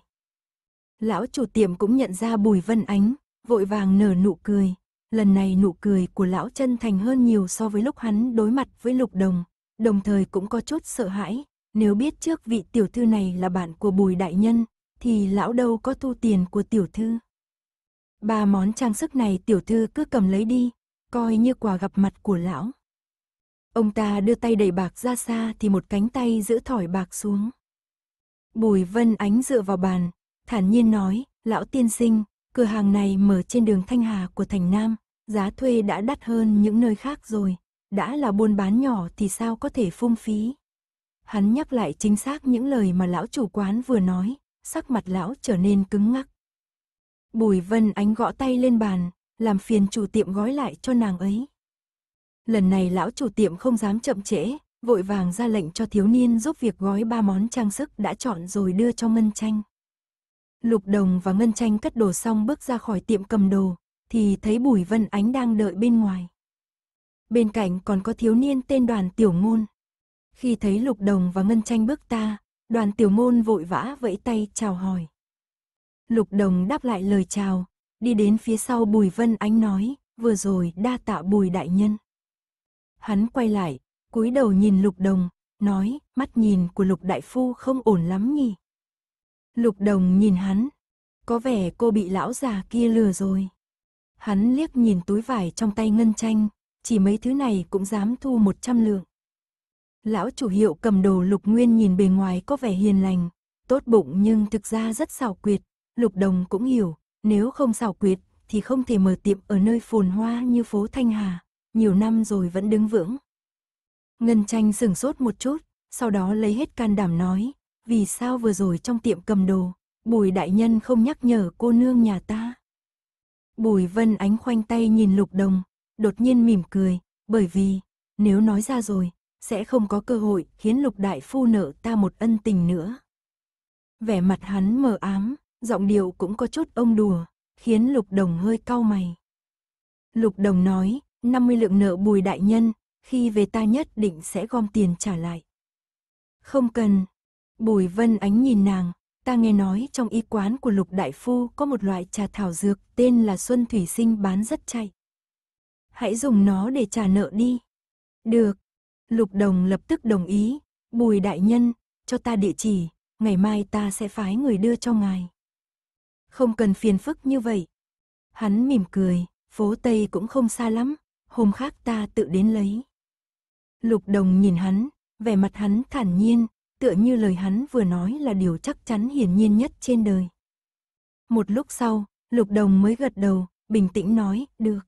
Lão chủ tiệm cũng nhận ra Bùi Vân Ánh, vội vàng nở nụ cười. Lần này nụ cười của lão chân thành hơn nhiều so với lúc hắn đối mặt với lục đồng, đồng thời cũng có chút sợ hãi. Nếu biết trước vị tiểu thư này là bạn của bùi đại nhân, thì lão đâu có thu tiền của tiểu thư. Ba món trang sức này tiểu thư cứ cầm lấy đi, coi như quà gặp mặt của lão. Ông ta đưa tay đẩy bạc ra xa thì một cánh tay giữ thỏi bạc xuống. Bùi Vân Ánh dựa vào bàn, thản nhiên nói, lão tiên sinh, Cửa hàng này mở trên đường Thanh Hà của thành Nam, giá thuê đã đắt hơn những nơi khác rồi, đã là buôn bán nhỏ thì sao có thể phung phí. Hắn nhắc lại chính xác những lời mà lão chủ quán vừa nói, sắc mặt lão trở nên cứng ngắc. Bùi Vân Ánh gõ tay lên bàn, làm phiền chủ tiệm gói lại cho nàng ấy. Lần này lão chủ tiệm không dám chậm trễ, vội vàng ra lệnh cho thiếu niên giúp việc gói ba món trang sức đã chọn rồi đưa cho Ngân Tranh. Lục Đồng và Ngân Tranh cất đồ xong bước ra khỏi tiệm cầm đồ, thì thấy Bùi Vân Ánh đang đợi bên ngoài. Bên cạnh còn có thiếu niên tên đoàn tiểu Môn. Khi thấy Lục Đồng và Ngân Tranh bước ta, đoàn tiểu Môn vội vã vẫy tay chào hỏi. Lục Đồng đáp lại lời chào, đi đến phía sau Bùi Vân Ánh nói, vừa rồi đa tạ Bùi Đại Nhân. Hắn quay lại, cúi đầu nhìn Lục Đồng, nói, mắt nhìn của Lục Đại Phu không ổn lắm nhỉ. Lục đồng nhìn hắn. Có vẻ cô bị lão già kia lừa rồi. Hắn liếc nhìn túi vải trong tay ngân tranh, chỉ mấy thứ này cũng dám thu một trăm lượng. Lão chủ hiệu cầm đồ lục nguyên nhìn bề ngoài có vẻ hiền lành, tốt bụng nhưng thực ra rất xảo quyệt. Lục đồng cũng hiểu, nếu không xảo quyệt thì không thể mở tiệm ở nơi phồn hoa như phố Thanh Hà, nhiều năm rồi vẫn đứng vững. Ngân tranh sửng sốt một chút, sau đó lấy hết can đảm nói, vì sao vừa rồi trong tiệm cầm đồ, Bùi đại nhân không nhắc nhở cô nương nhà ta. Bùi Vân Ánh khoanh tay nhìn Lục Đồng, đột nhiên mỉm cười, bởi vì, nếu nói ra rồi, sẽ không có cơ hội khiến Lục Đại Phu nợ ta một ân tình nữa. Vẻ mặt hắn mờ ám, giọng điệu cũng có chút ông đùa, khiến Lục Đồng hơi cau mày. Lục Đồng nói, 50 lượng nợ Bùi Đại Nhân, khi về ta nhất định sẽ gom tiền trả lại. Không cần, Bùi Vân Ánh nhìn nàng, ta nghe nói trong y quán của Lục Đại Phu có một loại trà thảo dược tên là Xuân Thủy Sinh bán rất chạy. Hãy dùng nó để trả nợ đi. Được. Lục Đồng lập tức đồng ý. Bùi Đại Nhân, cho ta địa chỉ, ngày mai ta sẽ phái người đưa cho ngài. Không cần phiền phức như vậy. Hắn mỉm cười, phố Tây cũng không xa lắm, hôm khác ta tự đến lấy. Lục Đồng nhìn hắn, vẻ mặt hắn thản nhiên, tựa như lời hắn vừa nói là điều chắc chắn hiển nhiên nhất trên đời. Một lúc sau, Lục Đồng mới gật đầu, bình tĩnh nói, được.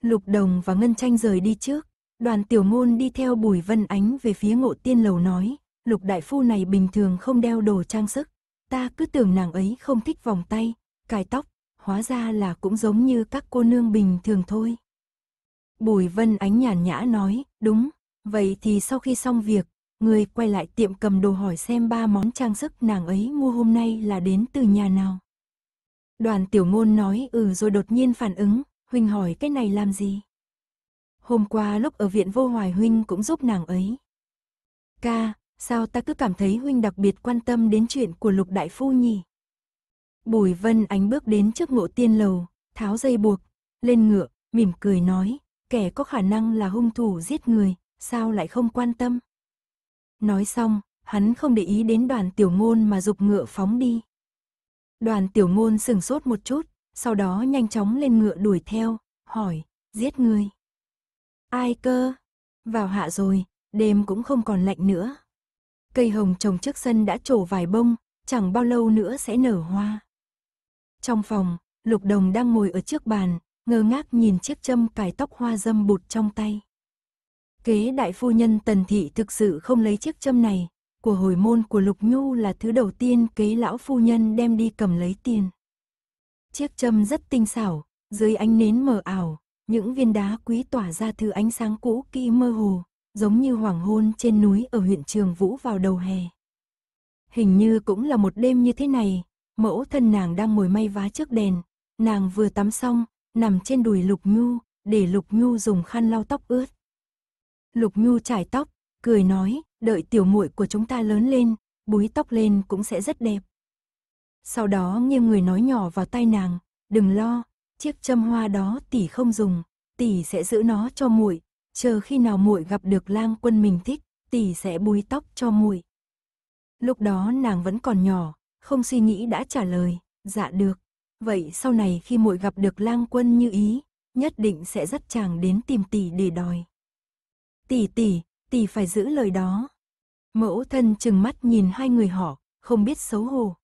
Lục Đồng và Ngân Tranh rời đi trước, đoàn tiểu môn đi theo Bùi Vân Ánh về phía ngộ tiên lầu nói, Lục Đại Phu này bình thường không đeo đồ trang sức, ta cứ tưởng nàng ấy không thích vòng tay, cài tóc, hóa ra là cũng giống như các cô nương bình thường thôi. Bùi Vân Ánh nhàn nhã nói, đúng, vậy thì sau khi xong việc, Người quay lại tiệm cầm đồ hỏi xem ba món trang sức nàng ấy mua hôm nay là đến từ nhà nào. Đoàn tiểu ngôn nói ừ rồi đột nhiên phản ứng, Huynh hỏi cái này làm gì? Hôm qua lúc ở viện vô hoài Huynh cũng giúp nàng ấy. Ca, sao ta cứ cảm thấy Huynh đặc biệt quan tâm đến chuyện của lục đại phu nhỉ? Bùi vân ánh bước đến trước ngộ tiên lầu, tháo dây buộc, lên ngựa, mỉm cười nói, kẻ có khả năng là hung thủ giết người, sao lại không quan tâm? Nói xong, hắn không để ý đến đoàn tiểu ngôn mà dục ngựa phóng đi. Đoàn tiểu ngôn sừng sốt một chút, sau đó nhanh chóng lên ngựa đuổi theo, hỏi, giết người. Ai cơ? Vào hạ rồi, đêm cũng không còn lạnh nữa. Cây hồng trồng trước sân đã trổ vài bông, chẳng bao lâu nữa sẽ nở hoa. Trong phòng, Lục Đồng đang ngồi ở trước bàn, ngơ ngác nhìn chiếc châm cài tóc hoa dâm bụt trong tay. Kế đại phu nhân Tần Thị thực sự không lấy chiếc châm này, của hồi môn của Lục Nhu là thứ đầu tiên kế lão phu nhân đem đi cầm lấy tiền. Chiếc châm rất tinh xảo, dưới ánh nến mờ ảo, những viên đá quý tỏa ra thứ ánh sáng cũ kỳ mơ hồ, giống như hoàng hôn trên núi ở huyện Trường Vũ vào đầu hè. Hình như cũng là một đêm như thế này, mẫu thân nàng đang ngồi may vá trước đèn, nàng vừa tắm xong, nằm trên đùi Lục Nhu, để Lục Nhu dùng khăn lau tóc ướt. Lục Nhu trải tóc, cười nói, đợi tiểu muội của chúng ta lớn lên, búi tóc lên cũng sẽ rất đẹp. Sau đó nghiêng người nói nhỏ vào tai nàng, đừng lo, chiếc châm hoa đó tỷ không dùng, tỷ sẽ giữ nó cho muội, chờ khi nào muội gặp được lang quân mình thích, tỷ sẽ búi tóc cho muội. Lúc đó nàng vẫn còn nhỏ, không suy nghĩ đã trả lời, dạ được. Vậy sau này khi muội gặp được lang quân như ý, nhất định sẽ dắt chàng đến tìm tỷ để đòi tỷ tỷ, tỷ phải giữ lời đó. Mẫu thân chừng mắt nhìn hai người họ, không biết xấu hổ.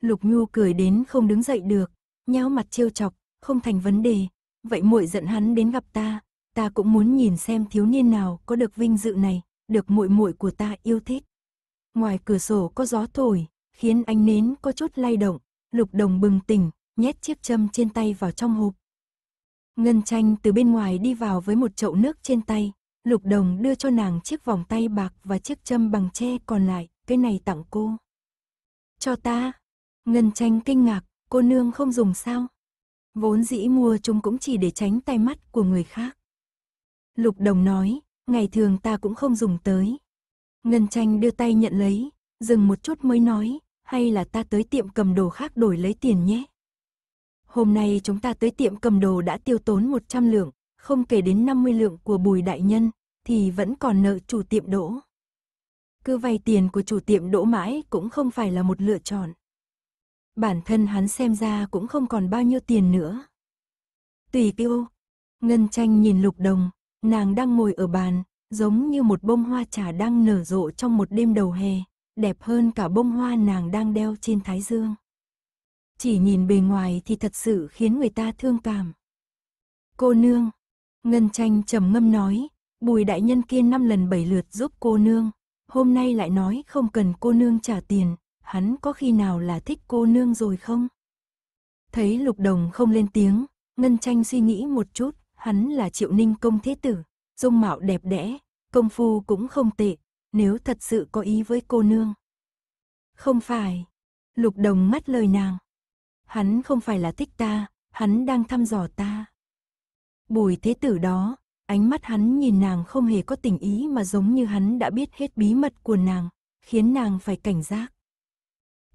Lục Nhu cười đến không đứng dậy được, nhéo mặt trêu chọc, không thành vấn đề, vậy muội giận hắn đến gặp ta, ta cũng muốn nhìn xem thiếu niên nào có được vinh dự này, được muội muội của ta yêu thích. Ngoài cửa sổ có gió thổi, khiến ánh nến có chút lay động, Lục Đồng bừng tỉnh, nhét chiếc châm trên tay vào trong hộp. Ngân Tranh từ bên ngoài đi vào với một chậu nước trên tay, Lục Đồng đưa cho nàng chiếc vòng tay bạc và chiếc châm bằng tre còn lại, cái này tặng cô. Cho ta. Ngân tranh kinh ngạc, cô nương không dùng sao? Vốn dĩ mua chúng cũng chỉ để tránh tay mắt của người khác. Lục Đồng nói, ngày thường ta cũng không dùng tới. Ngân tranh đưa tay nhận lấy, dừng một chút mới nói, hay là ta tới tiệm cầm đồ khác đổi lấy tiền nhé. Hôm nay chúng ta tới tiệm cầm đồ đã tiêu tốn 100 lượng, không kể đến 50 lượng của bùi đại nhân, thì vẫn còn nợ chủ tiệm đỗ. Cứ vay tiền của chủ tiệm đỗ mãi cũng không phải là một lựa chọn. Bản thân hắn xem ra cũng không còn bao nhiêu tiền nữa. Tùy tiêu, Ngân tranh nhìn lục đồng, nàng đang ngồi ở bàn, giống như một bông hoa trà đang nở rộ trong một đêm đầu hè, đẹp hơn cả bông hoa nàng đang đeo trên thái dương. Chỉ nhìn bề ngoài thì thật sự khiến người ta thương cảm. Cô nương, Ngân tranh trầm ngâm nói, Bùi đại nhân kia năm lần bảy lượt giúp cô nương, hôm nay lại nói không cần cô nương trả tiền, hắn có khi nào là thích cô nương rồi không? Thấy lục đồng không lên tiếng, Ngân Tranh suy nghĩ một chút, hắn là triệu ninh công thế tử, dung mạo đẹp đẽ, công phu cũng không tệ, nếu thật sự có ý với cô nương. Không phải, lục đồng ngắt lời nàng. Hắn không phải là thích ta, hắn đang thăm dò ta. Bùi thế tử đó, Ánh mắt hắn nhìn nàng không hề có tình ý mà giống như hắn đã biết hết bí mật của nàng, khiến nàng phải cảnh giác.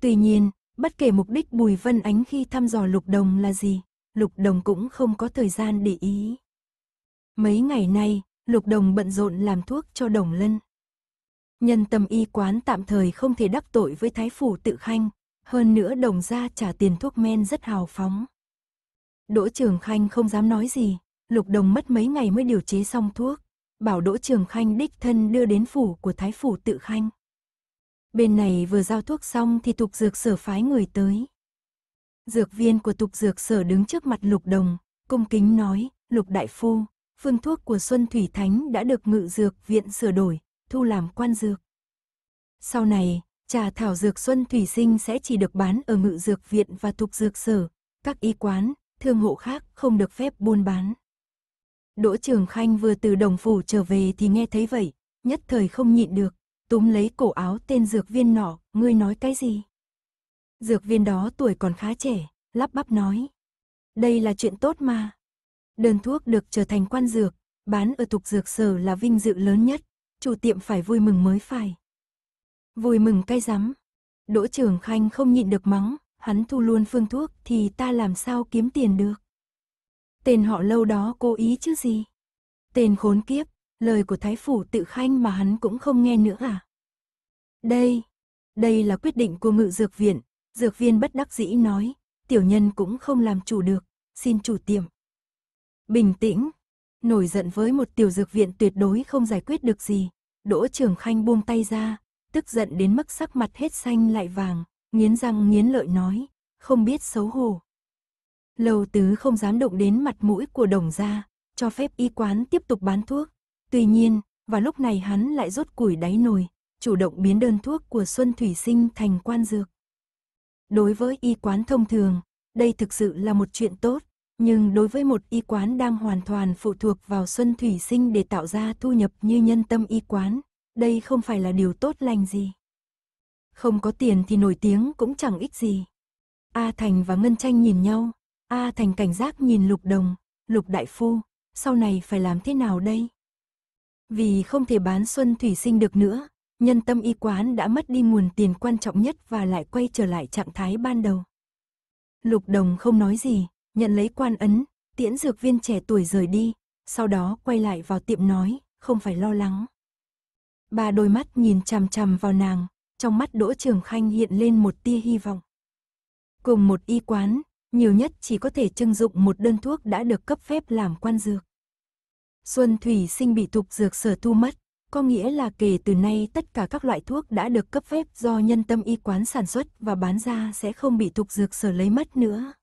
Tuy nhiên, bất kể mục đích Bùi Vân Ánh khi thăm dò Lục Đồng là gì, Lục Đồng cũng không có thời gian để ý. Mấy ngày nay, Lục Đồng bận rộn làm thuốc cho Đồng Lân. Nhân tâm y quán tạm thời không thể đắc tội với Thái Phủ tự khanh, hơn nữa Đồng ra trả tiền thuốc men rất hào phóng. Đỗ Trường Khanh không dám nói gì, Lục Đồng mất mấy ngày mới điều chế xong thuốc, bảo Đỗ Trường Khanh đích thân đưa đến phủ của Thái Phủ Tự Khanh. Bên này vừa giao thuốc xong thì tục dược sở phái người tới. Dược viên của tục dược sở đứng trước mặt Lục Đồng, cung kính nói, Lục Đại Phu, phương thuốc của Xuân Thủy Thánh đã được ngự dược viện sửa đổi, thu làm quan dược. Sau này, trà thảo dược Xuân Thủy Sinh sẽ chỉ được bán ở ngự dược viện và tục dược sở, các y quán, thương hộ khác không được phép buôn bán. Đỗ Trường Khanh vừa từ đồng phủ trở về thì nghe thấy vậy, nhất thời không nhịn được, túm lấy cổ áo tên dược viên nọ, ngươi nói cái gì? Dược viên đó tuổi còn khá trẻ, lắp bắp nói. Đây là chuyện tốt mà. Đơn thuốc được trở thành quan dược, bán ở tục dược sở là vinh dự lớn nhất, chủ tiệm phải vui mừng mới phải. Vui mừng cay rắm. Đỗ Trường Khanh không nhịn được mắng, hắn thu luôn phương thuốc thì ta làm sao kiếm tiền được. Tên họ lâu đó cố ý chứ gì? Tên khốn kiếp, lời của Thái Phủ tự khanh mà hắn cũng không nghe nữa à? Đây, đây là quyết định của ngự dược viện, dược viên bất đắc dĩ nói, tiểu nhân cũng không làm chủ được, xin chủ tiệm. Bình tĩnh, nổi giận với một tiểu dược viện tuyệt đối không giải quyết được gì, đỗ trường khanh buông tay ra, tức giận đến mức sắc mặt hết xanh lại vàng, nghiến răng nghiến lợi nói, không biết xấu hổ, Lầu tứ không dám động đến mặt mũi của đồng gia, cho phép y quán tiếp tục bán thuốc. Tuy nhiên, vào lúc này hắn lại rốt củi đáy nồi, chủ động biến đơn thuốc của Xuân Thủy Sinh thành quan dược. Đối với y quán thông thường, đây thực sự là một chuyện tốt, nhưng đối với một y quán đang hoàn toàn phụ thuộc vào Xuân Thủy Sinh để tạo ra thu nhập như nhân tâm y quán, đây không phải là điều tốt lành gì. Không có tiền thì nổi tiếng cũng chẳng ích gì. A Thành và Ngân Tranh nhìn nhau, A Thành cảnh giác nhìn Lục Đồng, Lục Đại Phu, sau này phải làm thế nào đây? Vì không thể bán Xuân Thủy Sinh được nữa, nhân tâm y quán đã mất đi nguồn tiền quan trọng nhất và lại quay trở lại trạng thái ban đầu. Lục Đồng không nói gì, nhận lấy quan ấn, tiễn dược viên trẻ tuổi rời đi, sau đó quay lại vào tiệm nói, không phải lo lắng. Ba đôi mắt nhìn chằm chằm vào nàng, trong mắt Đỗ Trường Khanh hiện lên một tia hy vọng. Cùng một y quán, nhiều nhất chỉ có thể trưng dụng một đơn thuốc đã được cấp phép làm quan dược. Xuân Thủy Sinh bị tục dược sở thu mất, có nghĩa là kể từ nay tất cả các loại thuốc đã được cấp phép do nhân tâm y quán sản xuất và bán ra sẽ không bị tục dược sở lấy mất nữa.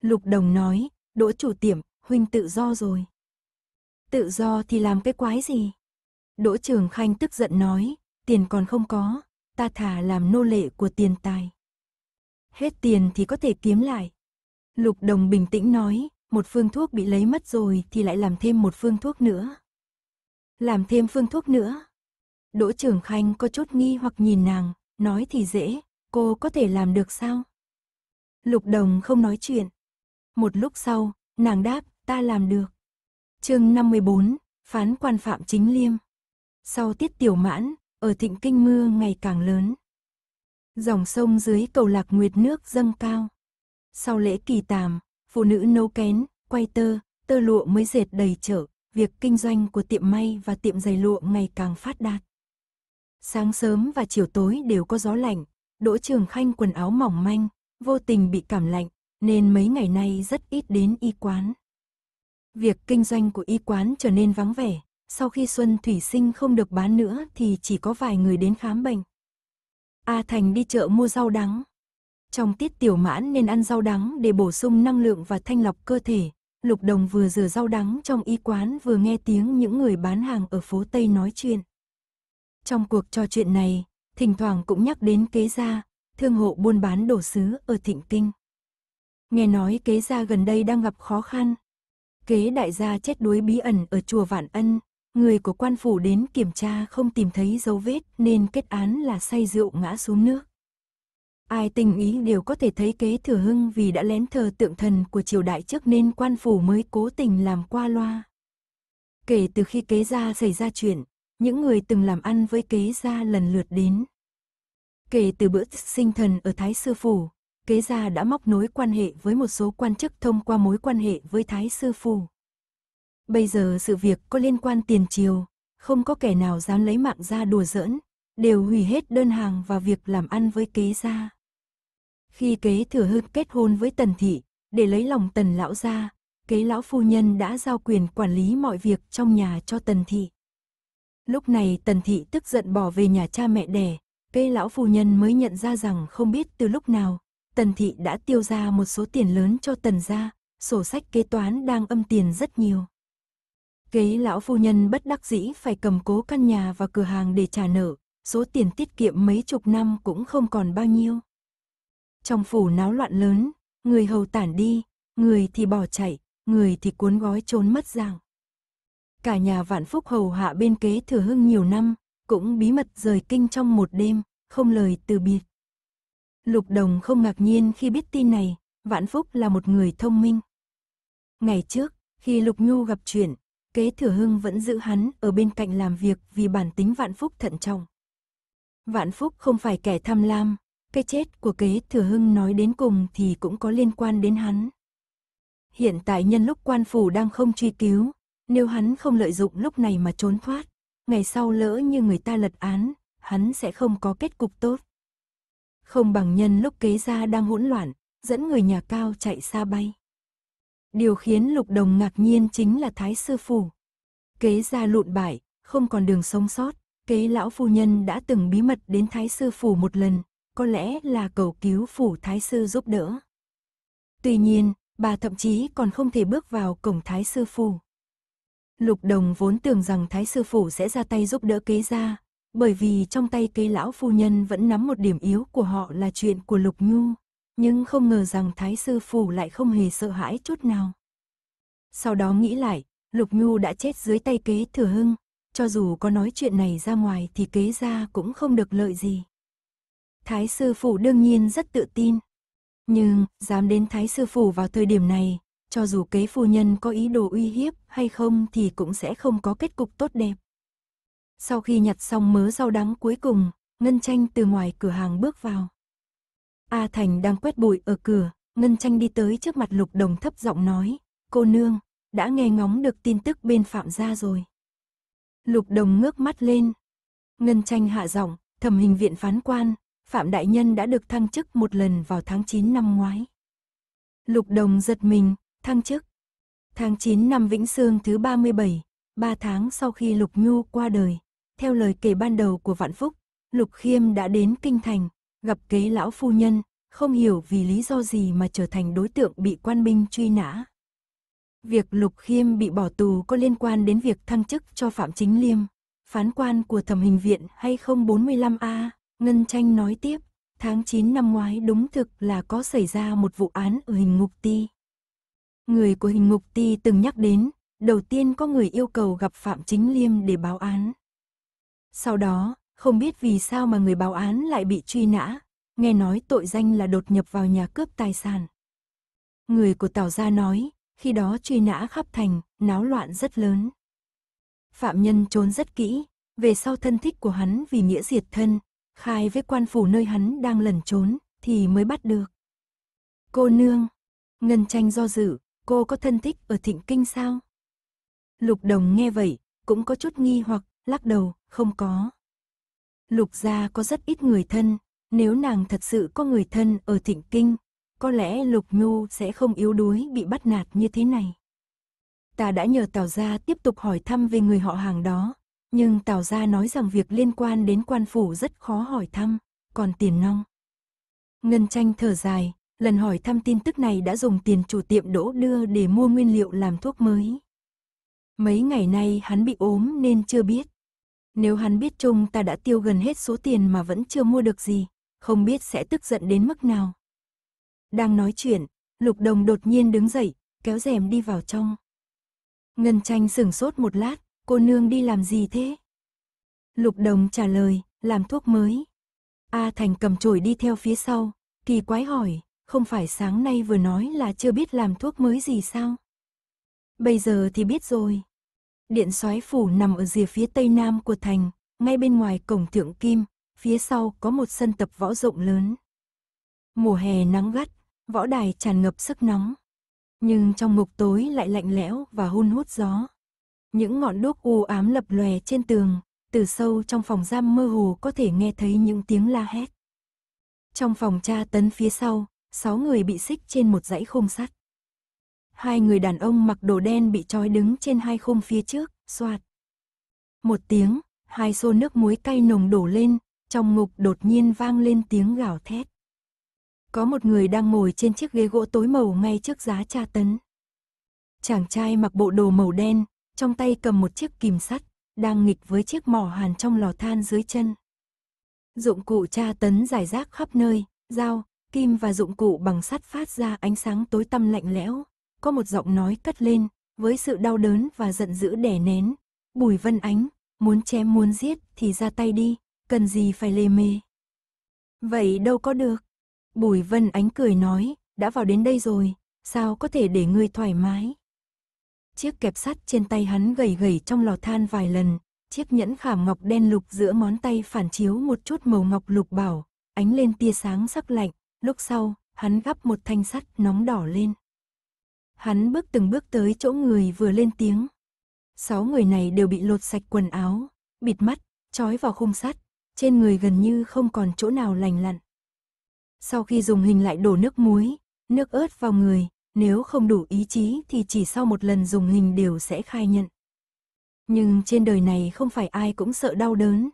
Lục Đồng nói, đỗ chủ tiệm, huynh tự do rồi. Tự do thì làm cái quái gì? Đỗ Trường Khanh tức giận nói, tiền còn không có, ta thả làm nô lệ của tiền tài hết tiền thì có thể kiếm lại. Lục Đồng bình tĩnh nói, một phương thuốc bị lấy mất rồi thì lại làm thêm một phương thuốc nữa. Làm thêm phương thuốc nữa. Đỗ Trường Khanh có chút nghi hoặc nhìn nàng, nói thì dễ, cô có thể làm được sao? Lục Đồng không nói chuyện. Một lúc sau, nàng đáp, ta làm được. chương 54, phán quan phạm chính liêm. Sau tiết tiểu mãn, ở thịnh kinh mưa ngày càng lớn dòng sông dưới cầu lạc nguyệt nước dâng cao. Sau lễ kỳ tàm, phụ nữ nấu kén, quay tơ, tơ lụa mới dệt đầy chợ việc kinh doanh của tiệm may và tiệm giày lụa ngày càng phát đạt. Sáng sớm và chiều tối đều có gió lạnh, Đỗ Trường Khanh quần áo mỏng manh, vô tình bị cảm lạnh, nên mấy ngày nay rất ít đến y quán. Việc kinh doanh của y quán trở nên vắng vẻ, sau khi Xuân Thủy Sinh không được bán nữa thì chỉ có vài người đến khám bệnh. A Thành đi chợ mua rau đắng. Trong tiết tiểu mãn nên ăn rau đắng để bổ sung năng lượng và thanh lọc cơ thể. Lục Đồng vừa rửa rau đắng trong y quán vừa nghe tiếng những người bán hàng ở phố Tây nói chuyện. Trong cuộc trò chuyện này, thỉnh thoảng cũng nhắc đến kế gia, thương hộ buôn bán đồ sứ ở Thịnh Kinh. Nghe nói kế gia gần đây đang gặp khó khăn. Kế đại gia chết đuối bí ẩn ở chùa Vạn Ân, người của quan phủ đến kiểm tra không tìm thấy dấu vết nên kết án là say rượu ngã xuống nước. Ai tình ý đều có thể thấy kế thừa hưng vì đã lén thờ tượng thần của triều đại trước nên quan phủ mới cố tình làm qua loa. Kể từ khi kế gia xảy ra chuyện, những người từng làm ăn với kế gia lần lượt đến. Kể từ bữa sinh thần ở Thái Sư Phủ, kế gia đã móc nối quan hệ với một số quan chức thông qua mối quan hệ với Thái Sư Phủ. Bây giờ sự việc có liên quan tiền triều, không có kẻ nào dám lấy mạng ra đùa giỡn, đều hủy hết đơn hàng và việc làm ăn với kế gia. Khi kế thừa hưng kết hôn với tần thị, để lấy lòng tần lão gia, kế lão phu nhân đã giao quyền quản lý mọi việc trong nhà cho tần thị. Lúc này tần thị tức giận bỏ về nhà cha mẹ đẻ, kế lão phu nhân mới nhận ra rằng không biết từ lúc nào, tần thị đã tiêu ra một số tiền lớn cho tần gia, sổ sách kế toán đang âm tiền rất nhiều. Kế lão phu nhân bất đắc dĩ phải cầm cố căn nhà và cửa hàng để trả nợ, số tiền tiết kiệm mấy chục năm cũng không còn bao nhiêu. Trong phủ náo loạn lớn, người hầu tản đi, người thì bỏ chạy, người thì cuốn gói trốn mất dạng. Cả nhà vạn phúc hầu hạ bên kế thừa hưng nhiều năm, cũng bí mật rời kinh trong một đêm, không lời từ biệt. Lục đồng không ngạc nhiên khi biết tin này, vạn phúc là một người thông minh. Ngày trước, khi Lục Nhu gặp chuyện, Kế thừa hưng vẫn giữ hắn ở bên cạnh làm việc vì bản tính vạn phúc thận trọng. Vạn phúc không phải kẻ tham lam, cái chết của kế thừa hưng nói đến cùng thì cũng có liên quan đến hắn. Hiện tại nhân lúc quan phủ đang không truy cứu, nếu hắn không lợi dụng lúc này mà trốn thoát, ngày sau lỡ như người ta lật án, hắn sẽ không có kết cục tốt. Không bằng nhân lúc kế gia đang hỗn loạn, dẫn người nhà cao chạy xa bay. Điều khiến Lục Đồng ngạc nhiên chính là Thái Sư Phủ. Kế ra lụn bại, không còn đường sống sót, kế lão phu nhân đã từng bí mật đến Thái Sư Phủ một lần, có lẽ là cầu cứu Phủ Thái Sư giúp đỡ. Tuy nhiên, bà thậm chí còn không thể bước vào cổng Thái Sư Phủ. Lục Đồng vốn tưởng rằng Thái Sư Phủ sẽ ra tay giúp đỡ kế ra, bởi vì trong tay kế lão phu nhân vẫn nắm một điểm yếu của họ là chuyện của Lục Nhu, nhưng không ngờ rằng Thái Sư Phủ lại không hề sợ hãi chút nào. Sau đó nghĩ lại, Lục Nhu đã chết dưới tay kế thừa hưng, cho dù có nói chuyện này ra ngoài thì kế ra cũng không được lợi gì. Thái Sư Phủ đương nhiên rất tự tin. Nhưng, dám đến Thái Sư Phủ vào thời điểm này, cho dù kế phu nhân có ý đồ uy hiếp hay không thì cũng sẽ không có kết cục tốt đẹp. Sau khi nhặt xong mớ rau đắng cuối cùng, Ngân Tranh từ ngoài cửa hàng bước vào. A Thành đang quét bụi ở cửa, Ngân Tranh đi tới trước mặt Lục Đồng thấp giọng nói, cô nương, đã nghe ngóng được tin tức bên Phạm gia rồi. Lục Đồng ngước mắt lên. Ngân Tranh hạ giọng, thẩm hình viện phán quan, Phạm Đại Nhân đã được thăng chức một lần vào tháng 9 năm ngoái. Lục Đồng giật mình, thăng chức. Tháng 9 năm Vĩnh Sương thứ 37, 3 tháng sau khi Lục Nhu qua đời, theo lời kể ban đầu của Vạn Phúc, Lục Khiêm đã đến Kinh Thành, gặp kế lão phu nhân, không hiểu vì lý do gì mà trở thành đối tượng bị quan binh truy nã. Việc Lục Khiêm bị bỏ tù có liên quan đến việc thăng chức cho Phạm Chính Liêm, phán quan của thẩm hình viện hay không 45A, Ngân Tranh nói tiếp, tháng 9 năm ngoái đúng thực là có xảy ra một vụ án ở hình ngục ti. Người của hình ngục ti từng nhắc đến, đầu tiên có người yêu cầu gặp Phạm Chính Liêm để báo án. Sau đó, không biết vì sao mà người báo án lại bị truy nã, nghe nói tội danh là đột nhập vào nhà cướp tài sản. Người của Tào Gia nói, khi đó truy nã khắp thành, náo loạn rất lớn. Phạm nhân trốn rất kỹ, về sau thân thích của hắn vì nghĩa diệt thân, khai với quan phủ nơi hắn đang lẩn trốn, thì mới bắt được. Cô nương, Ngân tranh do dự, cô có thân thích ở thịnh kinh sao? Lục đồng nghe vậy, cũng có chút nghi hoặc, lắc đầu, không có. Lục gia có rất ít người thân, nếu nàng thật sự có người thân ở thịnh kinh, có lẽ Lục Nhu sẽ không yếu đuối bị bắt nạt như thế này. Ta đã nhờ Tào Gia tiếp tục hỏi thăm về người họ hàng đó, nhưng Tào Gia nói rằng việc liên quan đến quan phủ rất khó hỏi thăm, còn tiền nong. Ngân tranh thở dài, lần hỏi thăm tin tức này đã dùng tiền chủ tiệm đỗ đưa để mua nguyên liệu làm thuốc mới. Mấy ngày nay hắn bị ốm nên chưa biết. Nếu hắn biết chung ta đã tiêu gần hết số tiền mà vẫn chưa mua được gì, không biết sẽ tức giận đến mức nào. Đang nói chuyện, Lục Đồng đột nhiên đứng dậy, kéo rèm đi vào trong. Ngân tranh sửng sốt một lát, cô nương đi làm gì thế? Lục Đồng trả lời, làm thuốc mới. A Thành cầm chổi đi theo phía sau, kỳ quái hỏi, không phải sáng nay vừa nói là chưa biết làm thuốc mới gì sao? Bây giờ thì biết rồi. Điện soái phủ nằm ở rìa phía tây nam của thành, ngay bên ngoài cổng thượng kim, phía sau có một sân tập võ rộng lớn. Mùa hè nắng gắt, võ đài tràn ngập sức nóng. Nhưng trong ngục tối lại lạnh lẽo và hun hút gió. Những ngọn đuốc u ám lập lòe trên tường, từ sâu trong phòng giam mơ hồ có thể nghe thấy những tiếng la hét. Trong phòng tra tấn phía sau, sáu người bị xích trên một dãy khung sắt hai người đàn ông mặc đồ đen bị trói đứng trên hai khung phía trước, xoạt. Một tiếng, hai xô nước muối cay nồng đổ lên, trong ngục đột nhiên vang lên tiếng gào thét. Có một người đang ngồi trên chiếc ghế gỗ tối màu ngay trước giá tra tấn. Chàng trai mặc bộ đồ màu đen, trong tay cầm một chiếc kìm sắt, đang nghịch với chiếc mỏ hàn trong lò than dưới chân. Dụng cụ tra tấn giải rác khắp nơi, dao, kim và dụng cụ bằng sắt phát ra ánh sáng tối tăm lạnh lẽo có một giọng nói cất lên, với sự đau đớn và giận dữ đè nén. Bùi Vân Ánh, muốn chém muốn giết thì ra tay đi, cần gì phải lê mê? Vậy đâu có được. Bùi Vân Ánh cười nói, đã vào đến đây rồi, sao có thể để ngươi thoải mái. Chiếc kẹp sắt trên tay hắn gầy gầy trong lò than vài lần, chiếc nhẫn khảm ngọc đen lục giữa ngón tay phản chiếu một chút màu ngọc lục bảo, ánh lên tia sáng sắc lạnh, lúc sau, hắn gắp một thanh sắt nóng đỏ lên. Hắn bước từng bước tới chỗ người vừa lên tiếng. Sáu người này đều bị lột sạch quần áo, bịt mắt, trói vào khung sắt, trên người gần như không còn chỗ nào lành lặn. Sau khi dùng hình lại đổ nước muối, nước ớt vào người, nếu không đủ ý chí thì chỉ sau một lần dùng hình đều sẽ khai nhận. Nhưng trên đời này không phải ai cũng sợ đau đớn.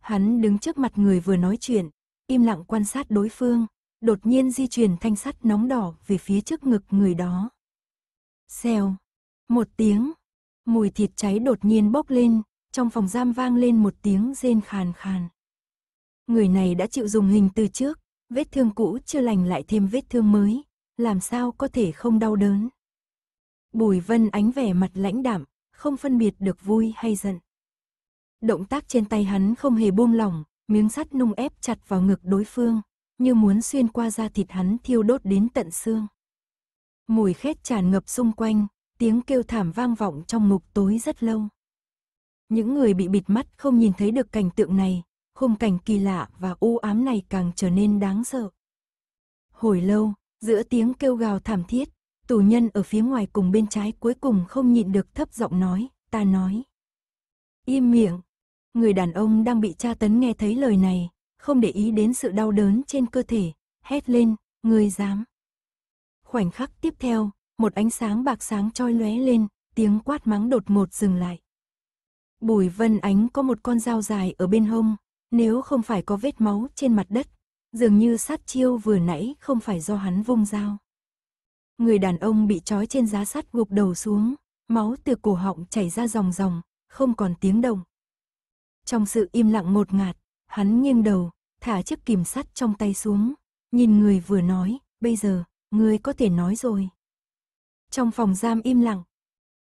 Hắn đứng trước mặt người vừa nói chuyện, im lặng quan sát đối phương, đột nhiên di chuyển thanh sắt nóng đỏ về phía trước ngực người đó. Xèo. Một tiếng. Mùi thịt cháy đột nhiên bốc lên, trong phòng giam vang lên một tiếng rên khàn khàn. Người này đã chịu dùng hình từ trước, vết thương cũ chưa lành lại thêm vết thương mới, làm sao có thể không đau đớn. Bùi Vân ánh vẻ mặt lãnh đạm, không phân biệt được vui hay giận. Động tác trên tay hắn không hề buông lỏng, miếng sắt nung ép chặt vào ngực đối phương, như muốn xuyên qua da thịt hắn thiêu đốt đến tận xương. Mùi khét tràn ngập xung quanh, tiếng kêu thảm vang vọng trong ngục tối rất lâu. Những người bị bịt mắt không nhìn thấy được cảnh tượng này, khung cảnh kỳ lạ và u ám này càng trở nên đáng sợ. Hồi lâu, giữa tiếng kêu gào thảm thiết, tù nhân ở phía ngoài cùng bên trái cuối cùng không nhịn được thấp giọng nói, ta nói. Im miệng, người đàn ông đang bị tra tấn nghe thấy lời này, không để ý đến sự đau đớn trên cơ thể, hét lên, người dám. Khoảnh khắc tiếp theo, một ánh sáng bạc sáng choi lóe lên, tiếng quát mắng đột ngột dừng lại. Bùi Vân Ánh có một con dao dài ở bên hông, nếu không phải có vết máu trên mặt đất, dường như sát chiêu vừa nãy không phải do hắn vung dao. Người đàn ông bị trói trên giá sắt gục đầu xuống, máu từ cổ họng chảy ra dòng dòng, không còn tiếng động. Trong sự im lặng ngột ngạt, hắn nghiêng đầu, thả chiếc kìm sắt trong tay xuống, nhìn người vừa nói, bây giờ, ngươi có thể nói rồi. Trong phòng giam im lặng,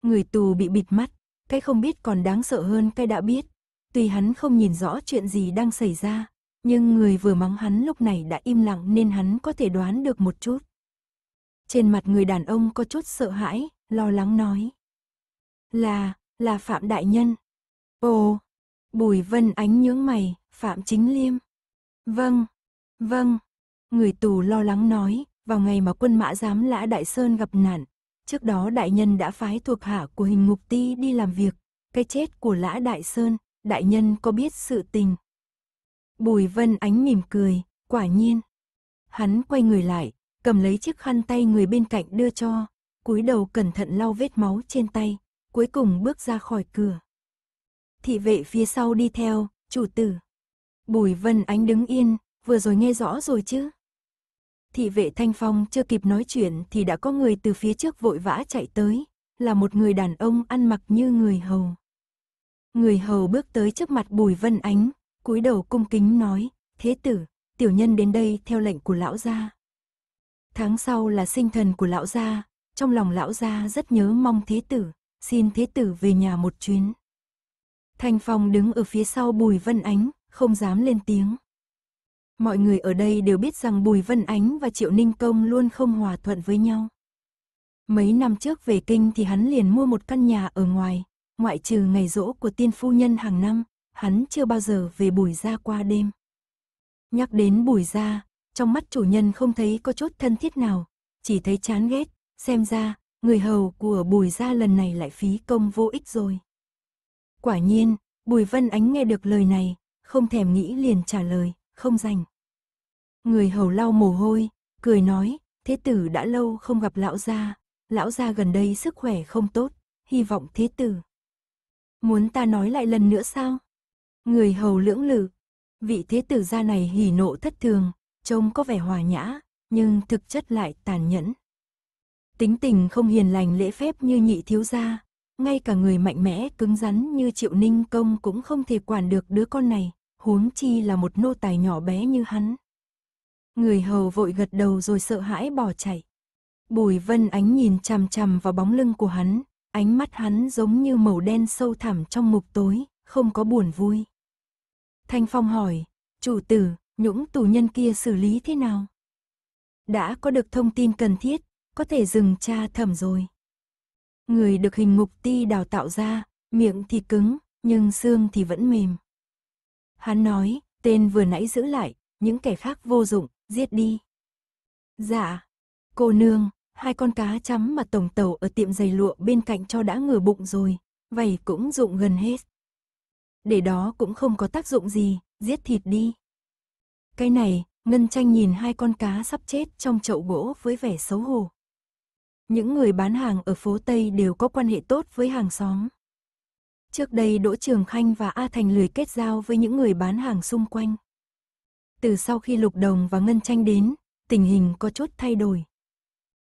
người tù bị bịt mắt, cái không biết còn đáng sợ hơn cái đã biết. Tuy hắn không nhìn rõ chuyện gì đang xảy ra, nhưng người vừa mắng hắn lúc này đã im lặng nên hắn có thể đoán được một chút. Trên mặt người đàn ông có chút sợ hãi, lo lắng nói. Là, là Phạm Đại Nhân. Ồ, Bùi Vân Ánh nhướng mày, Phạm Chính Liêm. Vâng, vâng, người tù lo lắng nói, vào ngày mà quân mã giám lã Đại Sơn gặp nạn, trước đó đại nhân đã phái thuộc hạ của hình ngục ti đi làm việc, cái chết của lã Đại Sơn, đại nhân có biết sự tình. Bùi Vân Ánh mỉm cười, quả nhiên. Hắn quay người lại, cầm lấy chiếc khăn tay người bên cạnh đưa cho, cúi đầu cẩn thận lau vết máu trên tay, cuối cùng bước ra khỏi cửa. Thị vệ phía sau đi theo, chủ tử. Bùi Vân Ánh đứng yên, vừa rồi nghe rõ rồi chứ? Thị vệ Thanh Phong chưa kịp nói chuyện thì đã có người từ phía trước vội vã chạy tới, là một người đàn ông ăn mặc như người hầu. Người hầu bước tới trước mặt Bùi Vân Ánh, cúi đầu cung kính nói, thế tử, tiểu nhân đến đây theo lệnh của lão gia. Tháng sau là sinh thần của lão gia, trong lòng lão gia rất nhớ mong thế tử, xin thế tử về nhà một chuyến. Thanh Phong đứng ở phía sau Bùi Vân Ánh, không dám lên tiếng. Mọi người ở đây đều biết rằng Bùi Vân Ánh và Triệu Ninh Công luôn không hòa thuận với nhau. Mấy năm trước về kinh thì hắn liền mua một căn nhà ở ngoài, ngoại trừ ngày rỗ của tiên phu nhân hàng năm, hắn chưa bao giờ về Bùi Gia qua đêm. Nhắc đến Bùi Gia, trong mắt chủ nhân không thấy có chút thân thiết nào, chỉ thấy chán ghét, xem ra, người hầu của Bùi Gia lần này lại phí công vô ích rồi. Quả nhiên, Bùi Vân Ánh nghe được lời này, không thèm nghĩ liền trả lời không rảnh. Người hầu lau mồ hôi, cười nói, thế tử đã lâu không gặp lão gia, lão gia gần đây sức khỏe không tốt, hy vọng thế tử. Muốn ta nói lại lần nữa sao? Người hầu lưỡng lự, vị thế tử gia này hỉ nộ thất thường, trông có vẻ hòa nhã, nhưng thực chất lại tàn nhẫn. Tính tình không hiền lành lễ phép như nhị thiếu gia, ngay cả người mạnh mẽ cứng rắn như triệu ninh công cũng không thể quản được đứa con này huống chi là một nô tài nhỏ bé như hắn. Người hầu vội gật đầu rồi sợ hãi bỏ chạy. Bùi vân ánh nhìn chằm chằm vào bóng lưng của hắn, ánh mắt hắn giống như màu đen sâu thẳm trong mục tối, không có buồn vui. Thanh Phong hỏi, chủ tử, những tù nhân kia xử lý thế nào? Đã có được thông tin cần thiết, có thể dừng tra thẩm rồi. Người được hình ngục ti đào tạo ra, miệng thì cứng, nhưng xương thì vẫn mềm. Hắn nói, tên vừa nãy giữ lại, những kẻ khác vô dụng, giết đi. Dạ, cô nương, hai con cá chấm mà tổng tàu ở tiệm giày lụa bên cạnh cho đã ngửa bụng rồi, vậy cũng dụng gần hết. Để đó cũng không có tác dụng gì, giết thịt đi. Cái này, Ngân Tranh nhìn hai con cá sắp chết trong chậu gỗ với vẻ xấu hổ. Những người bán hàng ở phố Tây đều có quan hệ tốt với hàng xóm. Trước đây Đỗ Trường Khanh và A Thành lười kết giao với những người bán hàng xung quanh. Từ sau khi Lục Đồng và Ngân Tranh đến, tình hình có chút thay đổi.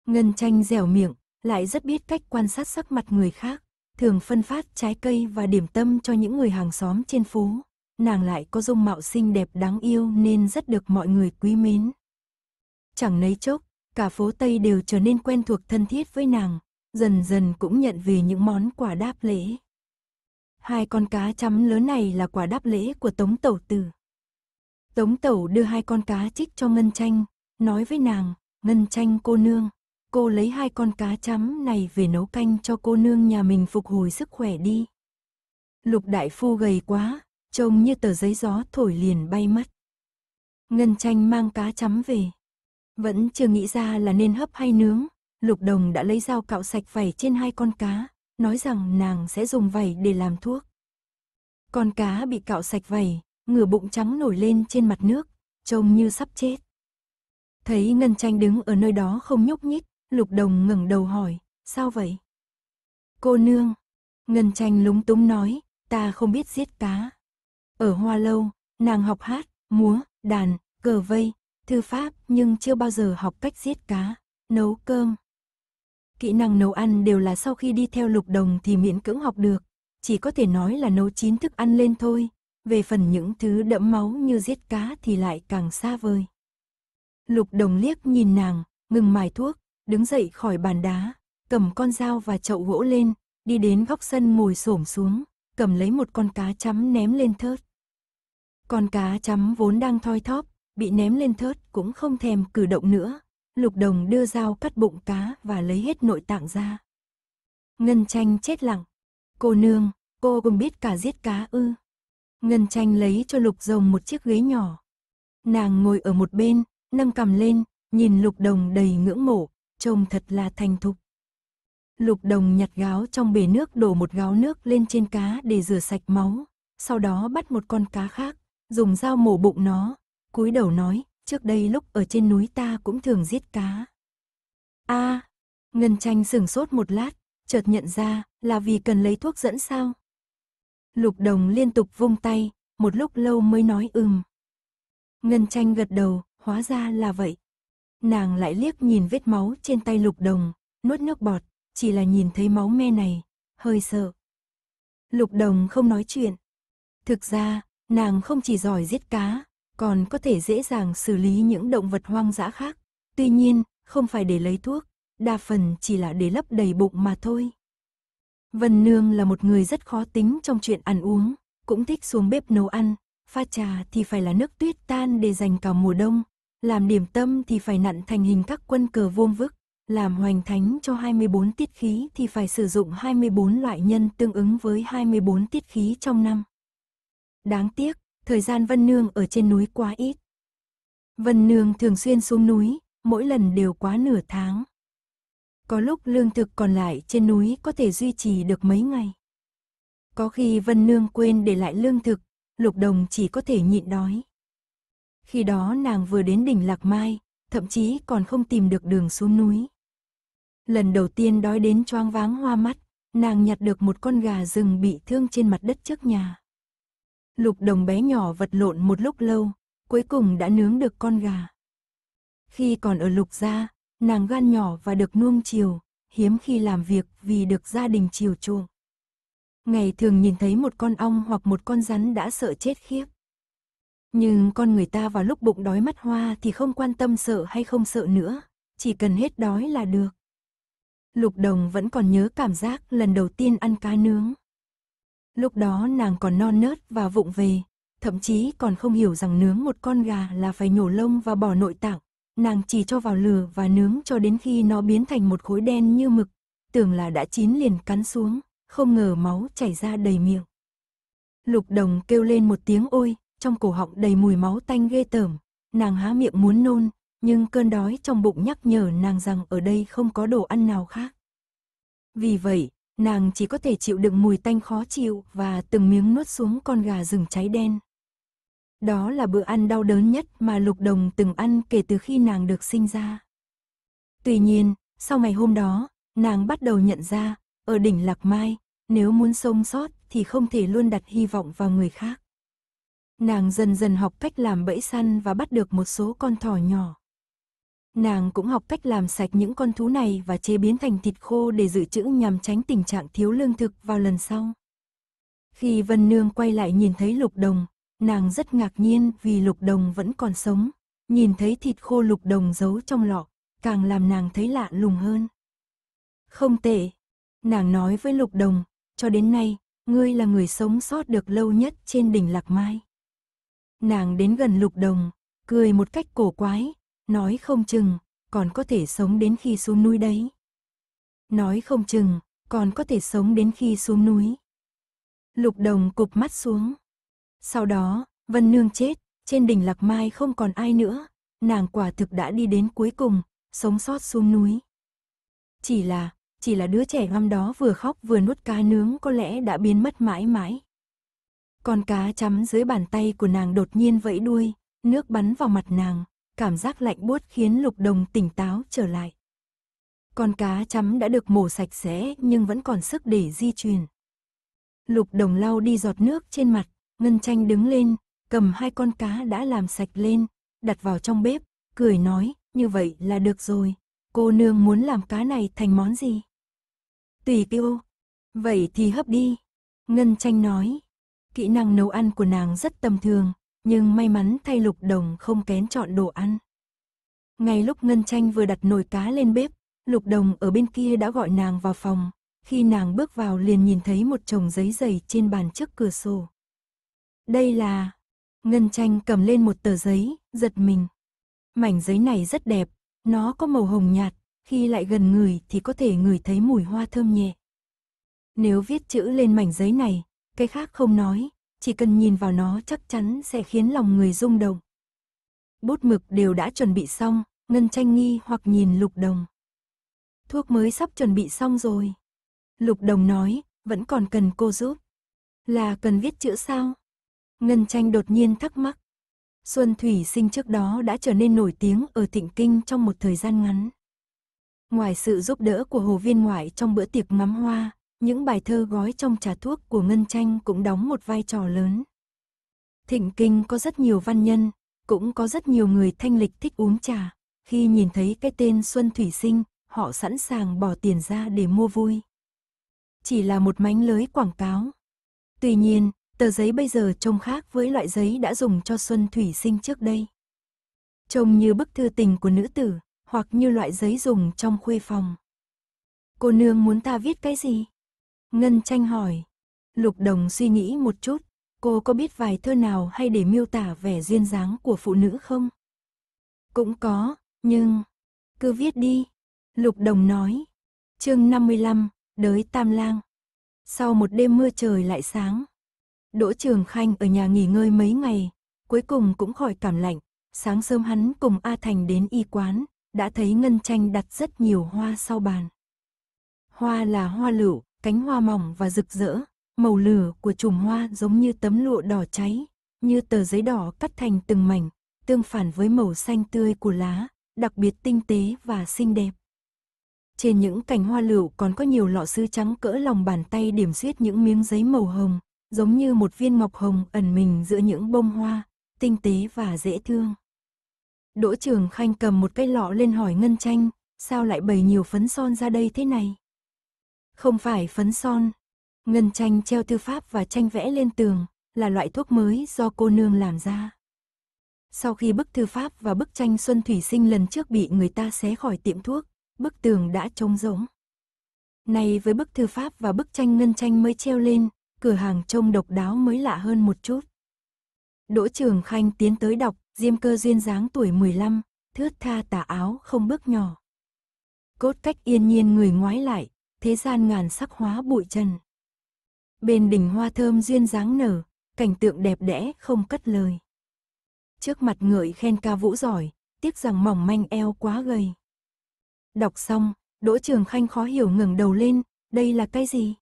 Ngân Tranh dẻo miệng, lại rất biết cách quan sát sắc mặt người khác, thường phân phát trái cây và điểm tâm cho những người hàng xóm trên phố. Nàng lại có dung mạo xinh đẹp đáng yêu nên rất được mọi người quý mến. Chẳng nấy chốc, cả phố Tây đều trở nên quen thuộc thân thiết với nàng, dần dần cũng nhận về những món quà đáp lễ hai con cá chấm lớn này là quả đáp lễ của Tống Tẩu Tử. Tống Tẩu đưa hai con cá trích cho Ngân Tranh, nói với nàng, Ngân Tranh cô nương, cô lấy hai con cá chấm này về nấu canh cho cô nương nhà mình phục hồi sức khỏe đi. Lục đại phu gầy quá, trông như tờ giấy gió thổi liền bay mất. Ngân Tranh mang cá chấm về. Vẫn chưa nghĩ ra là nên hấp hay nướng, Lục Đồng đã lấy dao cạo sạch vảy trên hai con cá, nói rằng nàng sẽ dùng vảy để làm thuốc. Con cá bị cạo sạch vảy, ngửa bụng trắng nổi lên trên mặt nước, trông như sắp chết. Thấy Ngân Tranh đứng ở nơi đó không nhúc nhích, Lục Đồng ngẩng đầu hỏi, sao vậy? Cô nương, Ngân Tranh lúng túng nói, ta không biết giết cá. Ở Hoa Lâu, nàng học hát, múa, đàn, cờ vây, thư pháp nhưng chưa bao giờ học cách giết cá, nấu cơm. Kỹ năng nấu ăn đều là sau khi đi theo lục đồng thì miễn cưỡng học được, chỉ có thể nói là nấu chín thức ăn lên thôi, về phần những thứ đẫm máu như giết cá thì lại càng xa vời. Lục đồng liếc nhìn nàng, ngừng mài thuốc, đứng dậy khỏi bàn đá, cầm con dao và chậu gỗ lên, đi đến góc sân ngồi xổm xuống, cầm lấy một con cá chấm ném lên thớt. Con cá chấm vốn đang thoi thóp, bị ném lên thớt cũng không thèm cử động nữa, Lục Đồng đưa dao cắt bụng cá và lấy hết nội tạng ra. Ngân Tranh chết lặng. Cô nương, cô cũng biết cả giết cá ư. Ngân Tranh lấy cho Lục Rồng một chiếc ghế nhỏ. Nàng ngồi ở một bên, nâng cầm lên, nhìn Lục Đồng đầy ngưỡng mộ, trông thật là thành thục. Lục Đồng nhặt gáo trong bể nước đổ một gáo nước lên trên cá để rửa sạch máu, sau đó bắt một con cá khác, dùng dao mổ bụng nó, cúi đầu nói, trước đây lúc ở trên núi ta cũng thường giết cá. a à, Ngân tranh sửng sốt một lát, chợt nhận ra là vì cần lấy thuốc dẫn sao. Lục đồng liên tục vung tay, một lúc lâu mới nói ừm. Ngân tranh gật đầu, hóa ra là vậy. Nàng lại liếc nhìn vết máu trên tay lục đồng, nuốt nước bọt, chỉ là nhìn thấy máu me này, hơi sợ. Lục đồng không nói chuyện. Thực ra, nàng không chỉ giỏi giết cá, còn có thể dễ dàng xử lý những động vật hoang dã khác. Tuy nhiên, không phải để lấy thuốc, đa phần chỉ là để lấp đầy bụng mà thôi. Vân Nương là một người rất khó tính trong chuyện ăn uống, cũng thích xuống bếp nấu ăn, pha trà thì phải là nước tuyết tan để dành cả mùa đông, làm điểm tâm thì phải nặn thành hình các quân cờ vuông vức, làm hoành thánh cho 24 tiết khí thì phải sử dụng 24 loại nhân tương ứng với 24 tiết khí trong năm. Đáng tiếc, thời gian Vân Nương ở trên núi quá ít. Vân Nương thường xuyên xuống núi, mỗi lần đều quá nửa tháng. Có lúc lương thực còn lại trên núi có thể duy trì được mấy ngày. Có khi Vân Nương quên để lại lương thực, Lục Đồng chỉ có thể nhịn đói. Khi đó nàng vừa đến đỉnh Lạc Mai, thậm chí còn không tìm được đường xuống núi. Lần đầu tiên đói đến choáng váng hoa mắt, nàng nhặt được một con gà rừng bị thương trên mặt đất trước nhà lục đồng bé nhỏ vật lộn một lúc lâu, cuối cùng đã nướng được con gà. Khi còn ở lục gia, nàng gan nhỏ và được nuông chiều, hiếm khi làm việc vì được gia đình chiều chuộng. Ngày thường nhìn thấy một con ong hoặc một con rắn đã sợ chết khiếp. Nhưng con người ta vào lúc bụng đói mắt hoa thì không quan tâm sợ hay không sợ nữa, chỉ cần hết đói là được. Lục Đồng vẫn còn nhớ cảm giác lần đầu tiên ăn cá nướng. Lúc đó nàng còn non nớt và vụng về, thậm chí còn không hiểu rằng nướng một con gà là phải nhổ lông và bỏ nội tạng. Nàng chỉ cho vào lửa và nướng cho đến khi nó biến thành một khối đen như mực, tưởng là đã chín liền cắn xuống, không ngờ máu chảy ra đầy miệng. Lục đồng kêu lên một tiếng ôi, trong cổ họng đầy mùi máu tanh ghê tởm, nàng há miệng muốn nôn, nhưng cơn đói trong bụng nhắc nhở nàng rằng ở đây không có đồ ăn nào khác. Vì vậy, nàng chỉ có thể chịu đựng mùi tanh khó chịu và từng miếng nuốt xuống con gà rừng cháy đen. Đó là bữa ăn đau đớn nhất mà Lục Đồng từng ăn kể từ khi nàng được sinh ra. Tuy nhiên, sau ngày hôm đó, nàng bắt đầu nhận ra, ở đỉnh Lạc Mai, nếu muốn sống sót thì không thể luôn đặt hy vọng vào người khác. Nàng dần dần học cách làm bẫy săn và bắt được một số con thỏ nhỏ nàng cũng học cách làm sạch những con thú này và chế biến thành thịt khô để dự trữ nhằm tránh tình trạng thiếu lương thực vào lần sau. Khi Vân Nương quay lại nhìn thấy lục đồng, nàng rất ngạc nhiên vì lục đồng vẫn còn sống, nhìn thấy thịt khô lục đồng giấu trong lọ, càng làm nàng thấy lạ lùng hơn. Không tệ, nàng nói với lục đồng, cho đến nay, ngươi là người sống sót được lâu nhất trên đỉnh Lạc Mai. Nàng đến gần lục đồng, cười một cách cổ quái, Nói không chừng, còn có thể sống đến khi xuống núi đấy. Nói không chừng, còn có thể sống đến khi xuống núi. Lục đồng cụp mắt xuống. Sau đó, Vân Nương chết, trên đỉnh Lạc Mai không còn ai nữa, nàng quả thực đã đi đến cuối cùng, sống sót xuống núi. Chỉ là, chỉ là đứa trẻ ngâm đó vừa khóc vừa nuốt cá nướng có lẽ đã biến mất mãi mãi. Con cá chấm dưới bàn tay của nàng đột nhiên vẫy đuôi, nước bắn vào mặt nàng cảm giác lạnh buốt khiến lục đồng tỉnh táo trở lại. Con cá chấm đã được mổ sạch sẽ nhưng vẫn còn sức để di chuyển. Lục đồng lau đi giọt nước trên mặt, Ngân Tranh đứng lên, cầm hai con cá đã làm sạch lên, đặt vào trong bếp, cười nói, như vậy là được rồi, cô nương muốn làm cá này thành món gì? Tùy kêu, vậy thì hấp đi. Ngân Tranh nói, kỹ năng nấu ăn của nàng rất tầm thường, nhưng may mắn thay lục đồng không kén chọn đồ ăn. Ngay lúc Ngân Tranh vừa đặt nồi cá lên bếp, lục đồng ở bên kia đã gọi nàng vào phòng, khi nàng bước vào liền nhìn thấy một chồng giấy dày trên bàn trước cửa sổ. Đây là... Ngân Tranh cầm lên một tờ giấy, giật mình. Mảnh giấy này rất đẹp, nó có màu hồng nhạt, khi lại gần người thì có thể ngửi thấy mùi hoa thơm nhẹ. Nếu viết chữ lên mảnh giấy này, cái khác không nói, chỉ cần nhìn vào nó chắc chắn sẽ khiến lòng người rung động. Bút mực đều đã chuẩn bị xong, Ngân tranh nghi hoặc nhìn Lục Đồng. Thuốc mới sắp chuẩn bị xong rồi. Lục Đồng nói, vẫn còn cần cô giúp. Là cần viết chữ sao? Ngân tranh đột nhiên thắc mắc. Xuân Thủy Sinh trước đó đã trở nên nổi tiếng ở Thịnh Kinh trong một thời gian ngắn. Ngoài sự giúp đỡ của Hồ Viên Ngoại trong bữa tiệc ngắm hoa, những bài thơ gói trong trà thuốc của Ngân Tranh cũng đóng một vai trò lớn. Thịnh Kinh có rất nhiều văn nhân, cũng có rất nhiều người thanh lịch thích uống trà. Khi nhìn thấy cái tên Xuân Thủy Sinh, họ sẵn sàng bỏ tiền ra để mua vui. Chỉ là một mánh lưới quảng cáo. Tuy nhiên, tờ giấy bây giờ trông khác với loại giấy đã dùng cho Xuân Thủy Sinh trước đây. Trông như bức thư tình của nữ tử, hoặc như loại giấy dùng trong khuê phòng. Cô nương muốn ta viết cái gì? Ngân tranh hỏi. Lục Đồng suy nghĩ một chút, cô có biết vài thơ nào hay để miêu tả vẻ duyên dáng của phụ nữ không? Cũng có, nhưng... Cứ viết đi. Lục Đồng nói. chương 55, Đới Tam Lang. Sau một đêm mưa trời lại sáng. Đỗ Trường Khanh ở nhà nghỉ ngơi mấy ngày, cuối cùng cũng khỏi cảm lạnh. Sáng sớm hắn cùng A Thành đến y quán, đã thấy Ngân Tranh đặt rất nhiều hoa sau bàn. Hoa là hoa lựu, cánh hoa mỏng và rực rỡ, màu lửa của chùm hoa giống như tấm lụa đỏ cháy, như tờ giấy đỏ cắt thành từng mảnh, tương phản với màu xanh tươi của lá, đặc biệt tinh tế và xinh đẹp. Trên những cành hoa lựu còn có nhiều lọ sứ trắng cỡ lòng bàn tay điểm xuyết những miếng giấy màu hồng, giống như một viên ngọc hồng ẩn mình giữa những bông hoa, tinh tế và dễ thương. Đỗ Trường Khanh cầm một cái lọ lên hỏi Ngân Tranh, sao lại bày nhiều phấn son ra đây thế này? không phải phấn son. Ngân tranh treo thư pháp và tranh vẽ lên tường, là loại thuốc mới do cô nương làm ra. Sau khi bức thư pháp và bức tranh Xuân Thủy Sinh lần trước bị người ta xé khỏi tiệm thuốc, bức tường đã trống rỗng. Nay với bức thư pháp và bức tranh ngân tranh mới treo lên, cửa hàng trông độc đáo mới lạ hơn một chút. Đỗ Trường Khanh tiến tới đọc, Diêm Cơ duyên dáng tuổi 15, thướt tha tà áo không bước nhỏ. Cốt cách yên nhiên người ngoái lại, thế gian ngàn sắc hóa bụi trần. Bên đỉnh hoa thơm duyên dáng nở, cảnh tượng đẹp đẽ không cất lời. Trước mặt ngợi khen ca vũ giỏi, tiếc rằng mỏng manh eo quá gầy. Đọc xong, Đỗ Trường Khanh khó hiểu ngẩng đầu lên, đây là cái gì?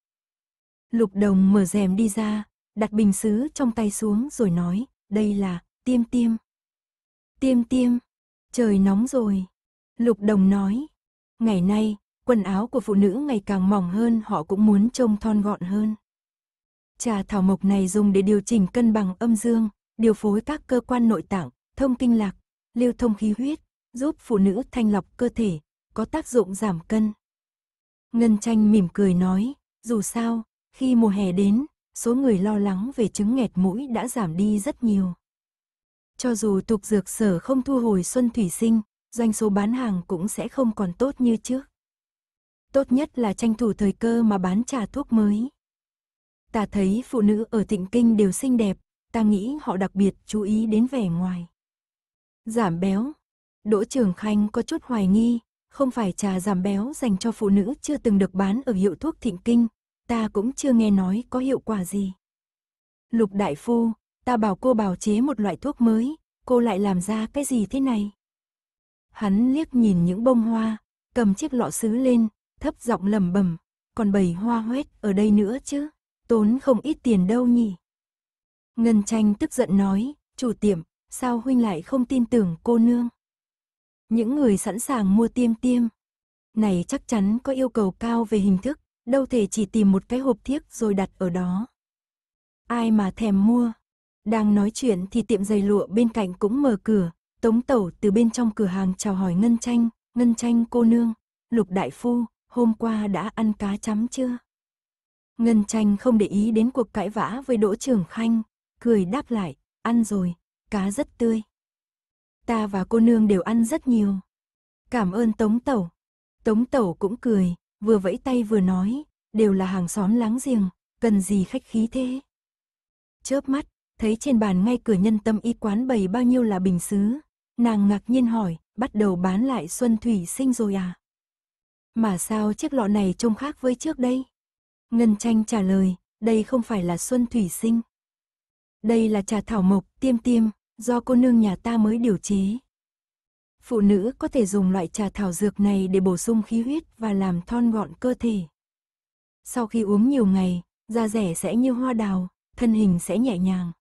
Lục Đồng mở rèm đi ra, đặt bình sứ trong tay xuống rồi nói, đây là tiêm tiêm. Tiêm tiêm, trời nóng rồi. Lục Đồng nói, ngày nay, quần áo của phụ nữ ngày càng mỏng hơn họ cũng muốn trông thon gọn hơn. Trà thảo mộc này dùng để điều chỉnh cân bằng âm dương, điều phối các cơ quan nội tạng, thông kinh lạc, lưu thông khí huyết, giúp phụ nữ thanh lọc cơ thể, có tác dụng giảm cân. Ngân tranh mỉm cười nói, dù sao, khi mùa hè đến, số người lo lắng về chứng nghẹt mũi đã giảm đi rất nhiều. Cho dù tục dược sở không thu hồi xuân thủy sinh, doanh số bán hàng cũng sẽ không còn tốt như trước tốt nhất là tranh thủ thời cơ mà bán trà thuốc mới. Ta thấy phụ nữ ở tịnh kinh đều xinh đẹp, ta nghĩ họ đặc biệt chú ý đến vẻ ngoài. Giảm béo. Đỗ Trường Khanh có chút hoài nghi, không phải trà giảm béo dành cho phụ nữ chưa từng được bán ở hiệu thuốc thịnh kinh, ta cũng chưa nghe nói có hiệu quả gì. Lục Đại Phu, ta bảo cô bào chế một loại thuốc mới, cô lại làm ra cái gì thế này? Hắn liếc nhìn những bông hoa, cầm chiếc lọ sứ lên, thấp giọng lầm bầm, còn bầy hoa huét ở đây nữa chứ, tốn không ít tiền đâu nhỉ. Ngân tranh tức giận nói, chủ tiệm, sao huynh lại không tin tưởng cô nương? Những người sẵn sàng mua tiêm tiêm, này chắc chắn có yêu cầu cao về hình thức, đâu thể chỉ tìm một cái hộp thiếc rồi đặt ở đó. Ai mà thèm mua? Đang nói chuyện thì tiệm giày lụa bên cạnh cũng mở cửa, Tống Tẩu từ bên trong cửa hàng chào hỏi Ngân Tranh, Ngân Tranh cô nương, Lục Đại Phu, hôm qua đã ăn cá chấm chưa? Ngân tranh không để ý đến cuộc cãi vã với Đỗ Trường Khanh, cười đáp lại, ăn rồi, cá rất tươi. Ta và cô nương đều ăn rất nhiều. Cảm ơn Tống Tẩu. Tống Tẩu cũng cười, vừa vẫy tay vừa nói, đều là hàng xóm láng giềng, cần gì khách khí thế. Chớp mắt, thấy trên bàn ngay cửa nhân tâm y quán bày bao nhiêu là bình xứ. Nàng ngạc nhiên hỏi, bắt đầu bán lại Xuân Thủy sinh rồi à? mà sao chiếc lọ này trông khác với trước đây? Ngân tranh trả lời, đây không phải là xuân thủy sinh. Đây là trà thảo mộc tiêm tiêm, do cô nương nhà ta mới điều chế. Phụ nữ có thể dùng loại trà thảo dược này để bổ sung khí huyết và làm thon gọn cơ thể. Sau khi uống nhiều ngày, da rẻ sẽ như hoa đào, thân hình sẽ nhẹ nhàng.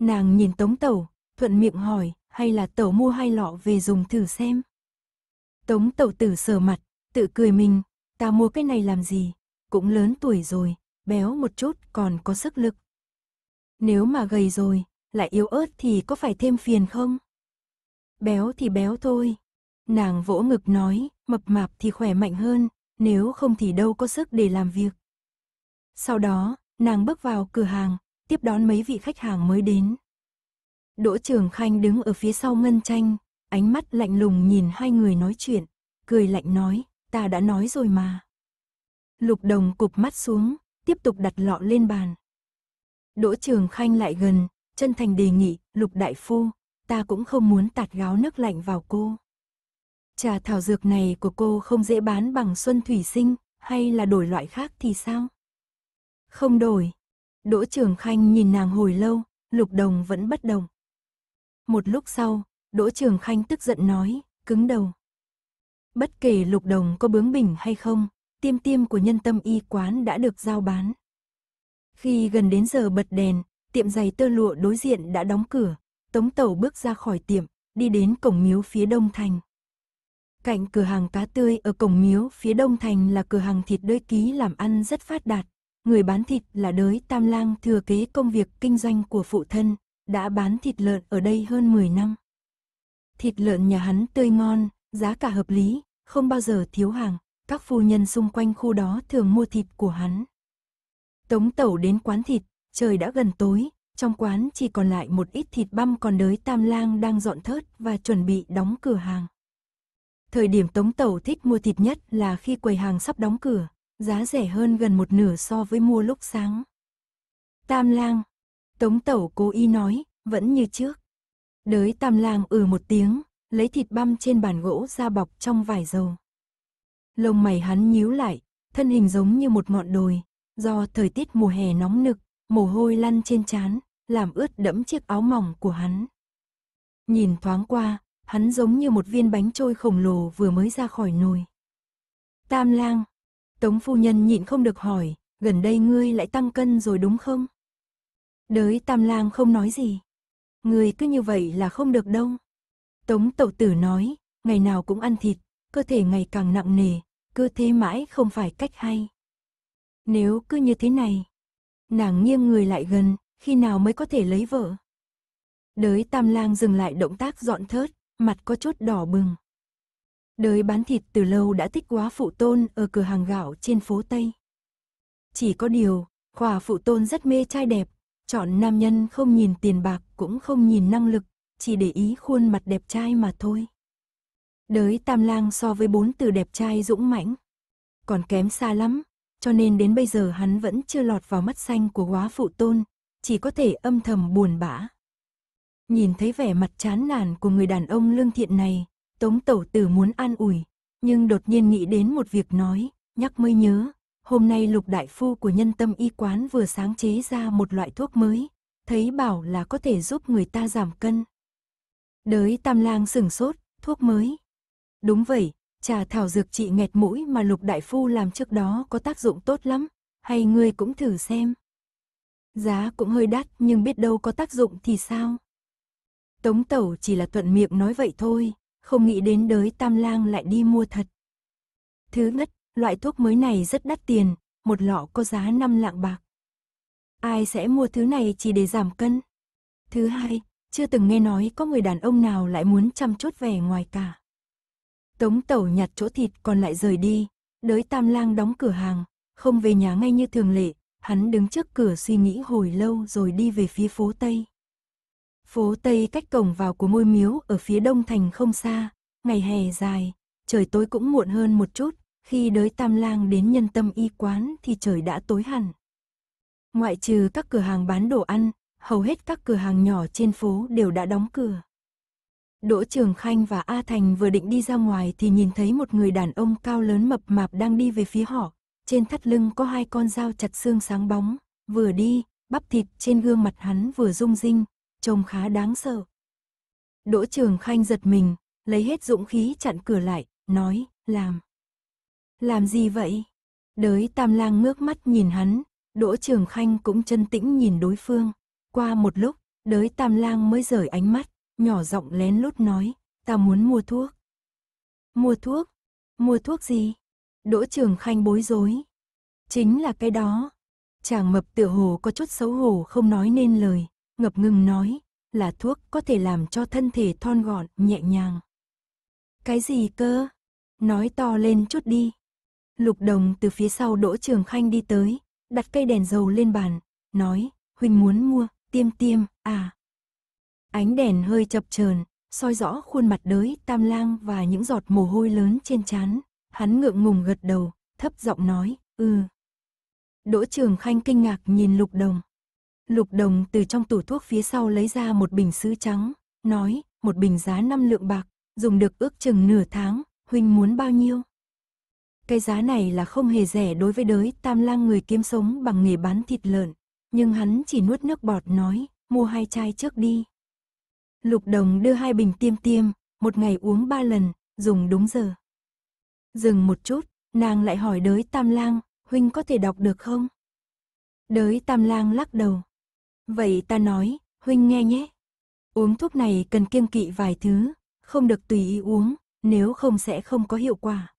Nàng nhìn tống tẩu, thuận miệng hỏi, hay là tẩu mua hai lọ về dùng thử xem. Tống tẩu tử sờ mặt, Tự cười mình, ta mua cái này làm gì? Cũng lớn tuổi rồi, béo một chút còn có sức lực. Nếu mà gầy rồi, lại yếu ớt thì có phải thêm phiền không? Béo thì béo thôi. Nàng vỗ ngực nói, mập mạp thì khỏe mạnh hơn, nếu không thì đâu có sức để làm việc. Sau đó, nàng bước vào cửa hàng, tiếp đón mấy vị khách hàng mới đến. Đỗ Trường Khanh đứng ở phía sau Ngân Tranh, ánh mắt lạnh lùng nhìn hai người nói chuyện, cười lạnh nói, ta đã nói rồi mà. Lục đồng cụp mắt xuống, tiếp tục đặt lọ lên bàn. Đỗ Trường Khanh lại gần, chân thành đề nghị, lục đại phu, ta cũng không muốn tạt gáo nước lạnh vào cô. Trà thảo dược này của cô không dễ bán bằng xuân thủy sinh, hay là đổi loại khác thì sao? Không đổi. Đỗ Trường Khanh nhìn nàng hồi lâu, lục đồng vẫn bất đồng. Một lúc sau, Đỗ Trường Khanh tức giận nói, cứng đầu. Bất kể lục đồng có bướng bỉnh hay không, tiêm tiêm của nhân tâm y quán đã được giao bán. Khi gần đến giờ bật đèn, tiệm giày tơ lụa đối diện đã đóng cửa, tống tẩu bước ra khỏi tiệm, đi đến cổng miếu phía đông thành. Cạnh cửa hàng cá tươi ở cổng miếu phía đông thành là cửa hàng thịt đới ký làm ăn rất phát đạt. Người bán thịt là đới tam lang thừa kế công việc kinh doanh của phụ thân, đã bán thịt lợn ở đây hơn 10 năm. Thịt lợn nhà hắn tươi ngon, Giá cả hợp lý, không bao giờ thiếu hàng, các phu nhân xung quanh khu đó thường mua thịt của hắn. Tống tẩu đến quán thịt, trời đã gần tối, trong quán chỉ còn lại một ít thịt băm còn đới tam lang đang dọn thớt và chuẩn bị đóng cửa hàng. Thời điểm tống tẩu thích mua thịt nhất là khi quầy hàng sắp đóng cửa, giá rẻ hơn gần một nửa so với mua lúc sáng. Tam lang, tống tẩu cố ý nói, vẫn như trước. Đới tam lang ừ một tiếng, lấy thịt băm trên bàn gỗ ra bọc trong vải dầu. Lông mày hắn nhíu lại, thân hình giống như một ngọn đồi, do thời tiết mùa hè nóng nực, mồ hôi lăn trên trán, làm ướt đẫm chiếc áo mỏng của hắn. Nhìn thoáng qua, hắn giống như một viên bánh trôi khổng lồ vừa mới ra khỏi nồi. Tam lang, tống phu nhân nhịn không được hỏi, gần đây ngươi lại tăng cân rồi đúng không? Đới tam lang không nói gì. Ngươi cứ như vậy là không được đâu. Tống tẩu tử nói, ngày nào cũng ăn thịt, cơ thể ngày càng nặng nề, cứ thế mãi không phải cách hay. Nếu cứ như thế này, nàng nghiêng người lại gần, khi nào mới có thể lấy vợ? Đới tam lang dừng lại động tác dọn thớt, mặt có chút đỏ bừng. Đới bán thịt từ lâu đã thích quá phụ tôn ở cửa hàng gạo trên phố Tây. Chỉ có điều, khỏa phụ tôn rất mê trai đẹp, chọn nam nhân không nhìn tiền bạc cũng không nhìn năng lực chỉ để ý khuôn mặt đẹp trai mà thôi. Đới tam lang so với bốn từ đẹp trai dũng mãnh, còn kém xa lắm, cho nên đến bây giờ hắn vẫn chưa lọt vào mắt xanh của quá phụ tôn, chỉ có thể âm thầm buồn bã. Nhìn thấy vẻ mặt chán nản của người đàn ông lương thiện này, tống tẩu tử muốn an ủi, nhưng đột nhiên nghĩ đến một việc nói, nhắc mới nhớ, hôm nay lục đại phu của nhân tâm y quán vừa sáng chế ra một loại thuốc mới, thấy bảo là có thể giúp người ta giảm cân, Đới tam lang sửng sốt, thuốc mới. Đúng vậy, trà thảo dược trị nghẹt mũi mà lục đại phu làm trước đó có tác dụng tốt lắm, hay ngươi cũng thử xem. Giá cũng hơi đắt nhưng biết đâu có tác dụng thì sao? Tống tẩu chỉ là thuận miệng nói vậy thôi, không nghĩ đến đới tam lang lại đi mua thật. Thứ nhất, loại thuốc mới này rất đắt tiền, một lọ có giá 5 lạng bạc. Ai sẽ mua thứ này chỉ để giảm cân? Thứ hai, chưa từng nghe nói có người đàn ông nào lại muốn chăm chút vẻ ngoài cả. Tống tẩu nhặt chỗ thịt còn lại rời đi, đới tam lang đóng cửa hàng, không về nhà ngay như thường lệ, hắn đứng trước cửa suy nghĩ hồi lâu rồi đi về phía phố Tây. Phố Tây cách cổng vào của ngôi miếu ở phía đông thành không xa, ngày hè dài, trời tối cũng muộn hơn một chút, khi đới tam lang đến nhân tâm y quán thì trời đã tối hẳn. Ngoại trừ các cửa hàng bán đồ ăn, hầu hết các cửa hàng nhỏ trên phố đều đã đóng cửa. Đỗ Trường Khanh và A Thành vừa định đi ra ngoài thì nhìn thấy một người đàn ông cao lớn mập mạp đang đi về phía họ, trên thắt lưng có hai con dao chặt xương sáng bóng, vừa đi, bắp thịt trên gương mặt hắn vừa rung rinh, trông khá đáng sợ. Đỗ Trường Khanh giật mình, lấy hết dũng khí chặn cửa lại, nói, làm. Làm gì vậy? Đới Tam Lang ngước mắt nhìn hắn, Đỗ Trường Khanh cũng chân tĩnh nhìn đối phương. Qua một lúc, đới tam lang mới rời ánh mắt, nhỏ giọng lén lút nói, ta muốn mua thuốc. Mua thuốc? Mua thuốc gì? Đỗ Trường Khanh bối rối. Chính là cái đó. Chàng mập tựa hồ có chút xấu hổ không nói nên lời, ngập ngừng nói, là thuốc có thể làm cho thân thể thon gọn, nhẹ nhàng. Cái gì cơ? Nói to lên chút đi. Lục đồng từ phía sau Đỗ Trường Khanh đi tới, đặt cây đèn dầu lên bàn, nói, huynh muốn mua, tiêm tiêm, à. Ánh đèn hơi chập chờn, soi rõ khuôn mặt đới tam lang và những giọt mồ hôi lớn trên trán. Hắn ngượng ngùng gật đầu, thấp giọng nói, ừ. Đỗ Trường Khanh kinh ngạc nhìn Lục Đồng. Lục Đồng từ trong tủ thuốc phía sau lấy ra một bình sứ trắng, nói, một bình giá 5 lượng bạc, dùng được ước chừng nửa tháng, huynh muốn bao nhiêu? Cái giá này là không hề rẻ đối với đới tam lang người kiếm sống bằng nghề bán thịt lợn nhưng hắn chỉ nuốt nước bọt nói, mua hai chai trước đi. Lục Đồng đưa hai bình tiêm tiêm, một ngày uống ba lần, dùng đúng giờ. Dừng một chút, nàng lại hỏi đới Tam Lang, huynh có thể đọc được không? Đới Tam Lang lắc đầu. Vậy ta nói, huynh nghe nhé. Uống thuốc này cần kiêng kỵ vài thứ, không được tùy ý uống, nếu không sẽ không có hiệu quả.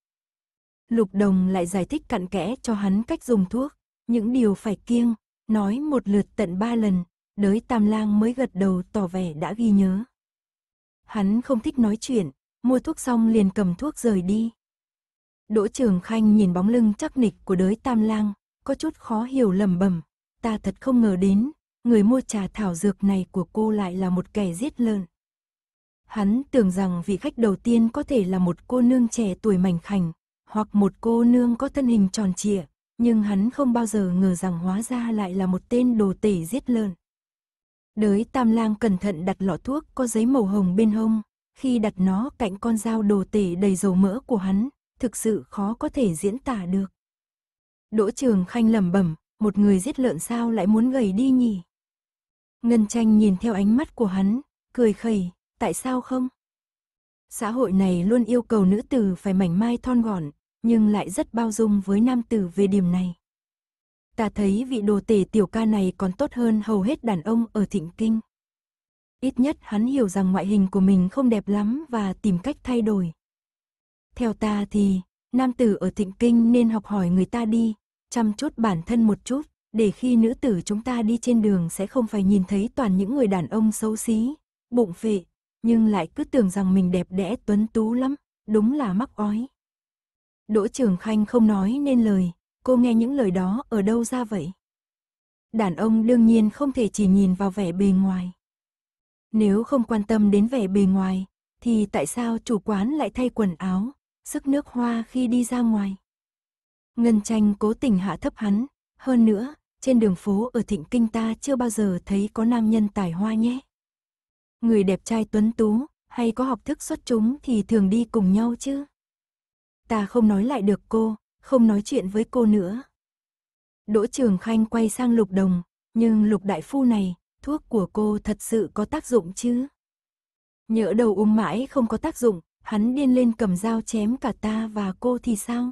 Lục Đồng lại giải thích cặn kẽ cho hắn cách dùng thuốc, những điều phải kiêng, nói một lượt tận ba lần, đới tam lang mới gật đầu tỏ vẻ đã ghi nhớ. Hắn không thích nói chuyện, mua thuốc xong liền cầm thuốc rời đi. Đỗ Trường Khanh nhìn bóng lưng chắc nịch của đới tam lang, có chút khó hiểu lầm bẩm ta thật không ngờ đến, người mua trà thảo dược này của cô lại là một kẻ giết lợn. Hắn tưởng rằng vị khách đầu tiên có thể là một cô nương trẻ tuổi mảnh khảnh, hoặc một cô nương có thân hình tròn trịa, nhưng hắn không bao giờ ngờ rằng hóa ra lại là một tên đồ tể giết lợn. Đới tam lang cẩn thận đặt lọ thuốc có giấy màu hồng bên hông, khi đặt nó cạnh con dao đồ tể đầy dầu mỡ của hắn, thực sự khó có thể diễn tả được. Đỗ Trường Khanh lẩm bẩm, một người giết lợn sao lại muốn gầy đi nhỉ? Ngân Tranh nhìn theo ánh mắt của hắn, cười khẩy, tại sao không? Xã hội này luôn yêu cầu nữ tử phải mảnh mai thon gọn, nhưng lại rất bao dung với nam tử về điểm này. Ta thấy vị đồ tể tiểu ca này còn tốt hơn hầu hết đàn ông ở thịnh kinh. Ít nhất hắn hiểu rằng ngoại hình của mình không đẹp lắm và tìm cách thay đổi. Theo ta thì, nam tử ở thịnh kinh nên học hỏi người ta đi, chăm chút bản thân một chút, để khi nữ tử chúng ta đi trên đường sẽ không phải nhìn thấy toàn những người đàn ông xấu xí, bụng phệ, nhưng lại cứ tưởng rằng mình đẹp đẽ tuấn tú lắm, đúng là mắc ói. Đỗ Trường Khanh không nói nên lời, cô nghe những lời đó ở đâu ra vậy? Đàn ông đương nhiên không thể chỉ nhìn vào vẻ bề ngoài. Nếu không quan tâm đến vẻ bề ngoài, thì tại sao chủ quán lại thay quần áo, sức nước hoa khi đi ra ngoài? Ngân tranh cố tình hạ thấp hắn, hơn nữa, trên đường phố ở Thịnh Kinh ta chưa bao giờ thấy có nam nhân tài hoa nhé. Người đẹp trai tuấn tú, hay có học thức xuất chúng thì thường đi cùng nhau chứ ta không nói lại được cô, không nói chuyện với cô nữa. Đỗ Trường Khanh quay sang Lục Đồng, nhưng Lục Đại Phu này, thuốc của cô thật sự có tác dụng chứ? Nhỡ đầu uống mãi không có tác dụng, hắn điên lên cầm dao chém cả ta và cô thì sao?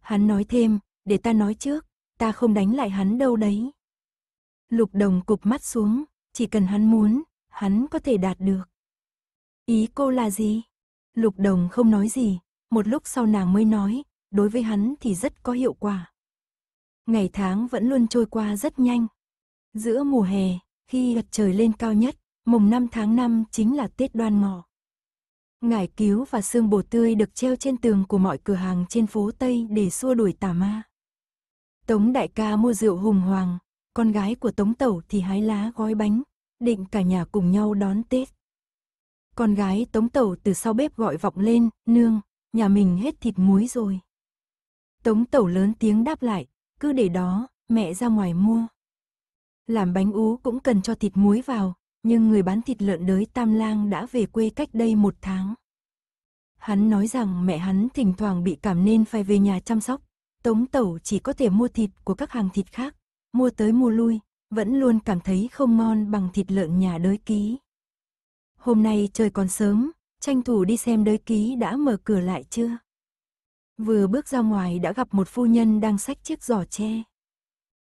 Hắn nói thêm, để ta nói trước, ta không đánh lại hắn đâu đấy. Lục Đồng cụp mắt xuống, chỉ cần hắn muốn, hắn có thể đạt được. Ý cô là gì? Lục Đồng không nói gì, một lúc sau nàng mới nói, đối với hắn thì rất có hiệu quả. Ngày tháng vẫn luôn trôi qua rất nhanh. Giữa mùa hè, khi mặt trời lên cao nhất, mùng 5 tháng 5 chính là Tết đoan ngọ. Ngải cứu và xương bồ tươi được treo trên tường của mọi cửa hàng trên phố Tây để xua đuổi tà ma. Tống đại ca mua rượu hùng hoàng, con gái của Tống Tẩu thì hái lá gói bánh, định cả nhà cùng nhau đón Tết. Con gái Tống Tẩu từ sau bếp gọi vọng lên, nương, nhà mình hết thịt muối rồi. Tống tẩu lớn tiếng đáp lại, cứ để đó, mẹ ra ngoài mua. Làm bánh ú cũng cần cho thịt muối vào, nhưng người bán thịt lợn đới Tam Lang đã về quê cách đây một tháng. Hắn nói rằng mẹ hắn thỉnh thoảng bị cảm nên phải về nhà chăm sóc, Tống Tẩu chỉ có thể mua thịt của các hàng thịt khác, mua tới mua lui, vẫn luôn cảm thấy không ngon bằng thịt lợn nhà đới ký. Hôm nay trời còn sớm, tranh thủ đi xem đới ký đã mở cửa lại chưa. Vừa bước ra ngoài đã gặp một phu nhân đang xách chiếc giỏ tre.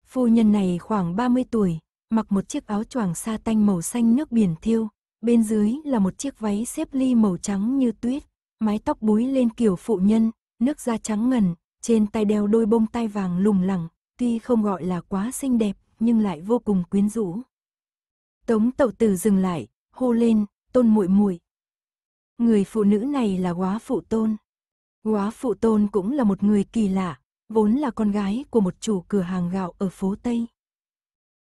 Phu nhân này khoảng 30 tuổi, mặc một chiếc áo choàng sa tanh màu xanh nước biển thiêu, bên dưới là một chiếc váy xếp ly màu trắng như tuyết, mái tóc búi lên kiểu phụ nhân, nước da trắng ngần, trên tay đeo đôi bông tai vàng lùng lẳng, tuy không gọi là quá xinh đẹp nhưng lại vô cùng quyến rũ. Tống tẩu tử dừng lại, hô lên, tôn muội muội Người phụ nữ này là Quá Phụ Tôn. Quá Phụ Tôn cũng là một người kỳ lạ, vốn là con gái của một chủ cửa hàng gạo ở phố Tây.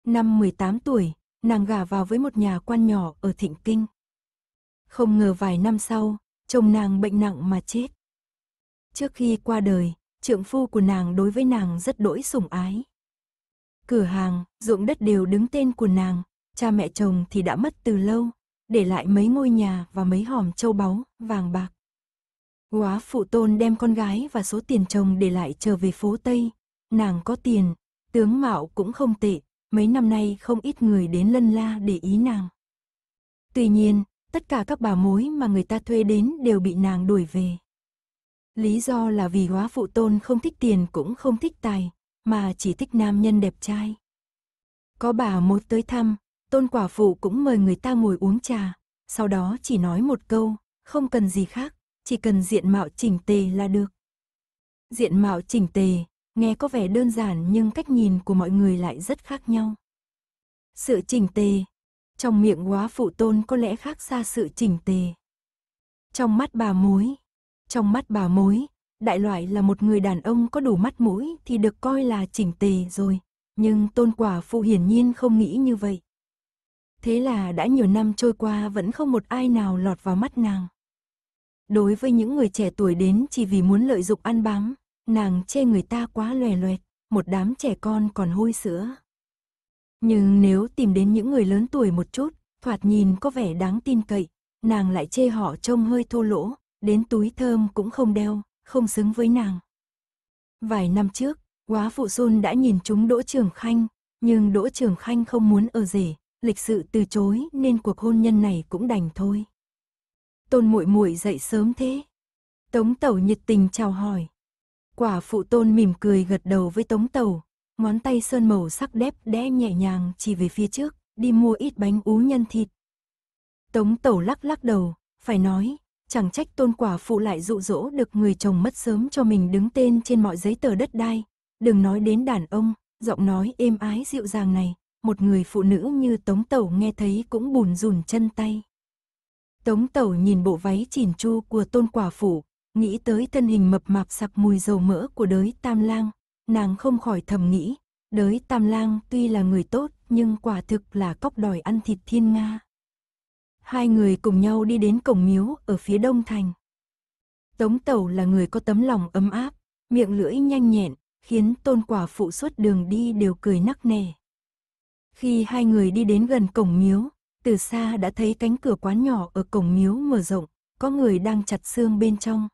Năm 18 tuổi, nàng gả vào với một nhà quan nhỏ ở Thịnh Kinh. Không ngờ vài năm sau, chồng nàng bệnh nặng mà chết. Trước khi qua đời, trượng phu của nàng đối với nàng rất đỗi sủng ái. Cửa hàng, ruộng đất đều đứng tên của nàng, cha mẹ chồng thì đã mất từ lâu, để lại mấy ngôi nhà và mấy hòm châu báu, vàng bạc. Góa phụ tôn đem con gái và số tiền chồng để lại trở về phố Tây. Nàng có tiền, tướng mạo cũng không tệ, mấy năm nay không ít người đến lân la để ý nàng. Tuy nhiên, tất cả các bà mối mà người ta thuê đến đều bị nàng đuổi về. Lý do là vì hóa phụ tôn không thích tiền cũng không thích tài, mà chỉ thích nam nhân đẹp trai. Có bà mối tới thăm, tôn quả phụ cũng mời người ta ngồi uống trà, sau đó chỉ nói một câu, không cần gì khác, chỉ cần diện mạo chỉnh tề là được. Diện mạo chỉnh tề, nghe có vẻ đơn giản nhưng cách nhìn của mọi người lại rất khác nhau. Sự chỉnh tề, trong miệng quá phụ tôn có lẽ khác xa sự chỉnh tề. Trong mắt bà mối, trong mắt bà mối, đại loại là một người đàn ông có đủ mắt mũi thì được coi là chỉnh tề rồi, nhưng tôn quả phụ hiển nhiên không nghĩ như vậy. Thế là đã nhiều năm trôi qua vẫn không một ai nào lọt vào mắt nàng. Đối với những người trẻ tuổi đến chỉ vì muốn lợi dụng ăn bám, nàng chê người ta quá lòe loẹt, một đám trẻ con còn hôi sữa. Nhưng nếu tìm đến những người lớn tuổi một chút, thoạt nhìn có vẻ đáng tin cậy, nàng lại chê họ trông hơi thô lỗ, đến túi thơm cũng không đeo, không xứng với nàng. Vài năm trước, quá phụ Xuân đã nhìn chúng Đỗ Trường Khanh, nhưng Đỗ Trường Khanh không muốn ở rể, lịch sự từ chối nên cuộc hôn nhân này cũng đành thôi. Tôn muội muội dậy sớm thế. Tống tẩu nhiệt tình chào hỏi. Quả phụ tôn mỉm cười gật đầu với tống tẩu, ngón tay sơn màu sắc đẹp đẽ nhẹ nhàng chỉ về phía trước, đi mua ít bánh ú nhân thịt. Tống tẩu lắc lắc đầu, phải nói, chẳng trách tôn quả phụ lại dụ dỗ được người chồng mất sớm cho mình đứng tên trên mọi giấy tờ đất đai. Đừng nói đến đàn ông, giọng nói êm ái dịu dàng này, một người phụ nữ như Tống Tẩu nghe thấy cũng bùn rùn chân tay. Tống Tẩu nhìn bộ váy chỉn chu của tôn quả phủ, nghĩ tới thân hình mập mạp sặc mùi dầu mỡ của đới tam lang, nàng không khỏi thầm nghĩ, đới tam lang tuy là người tốt nhưng quả thực là cóc đòi ăn thịt thiên Nga. Hai người cùng nhau đi đến cổng miếu ở phía đông thành. Tống Tẩu là người có tấm lòng ấm áp, miệng lưỡi nhanh nhẹn, khiến tôn quả phụ suốt đường đi đều cười nắc nẻ. Khi hai người đi đến gần cổng miếu, từ xa đã thấy cánh cửa quán nhỏ ở cổng miếu mở rộng, có người đang chặt xương bên trong.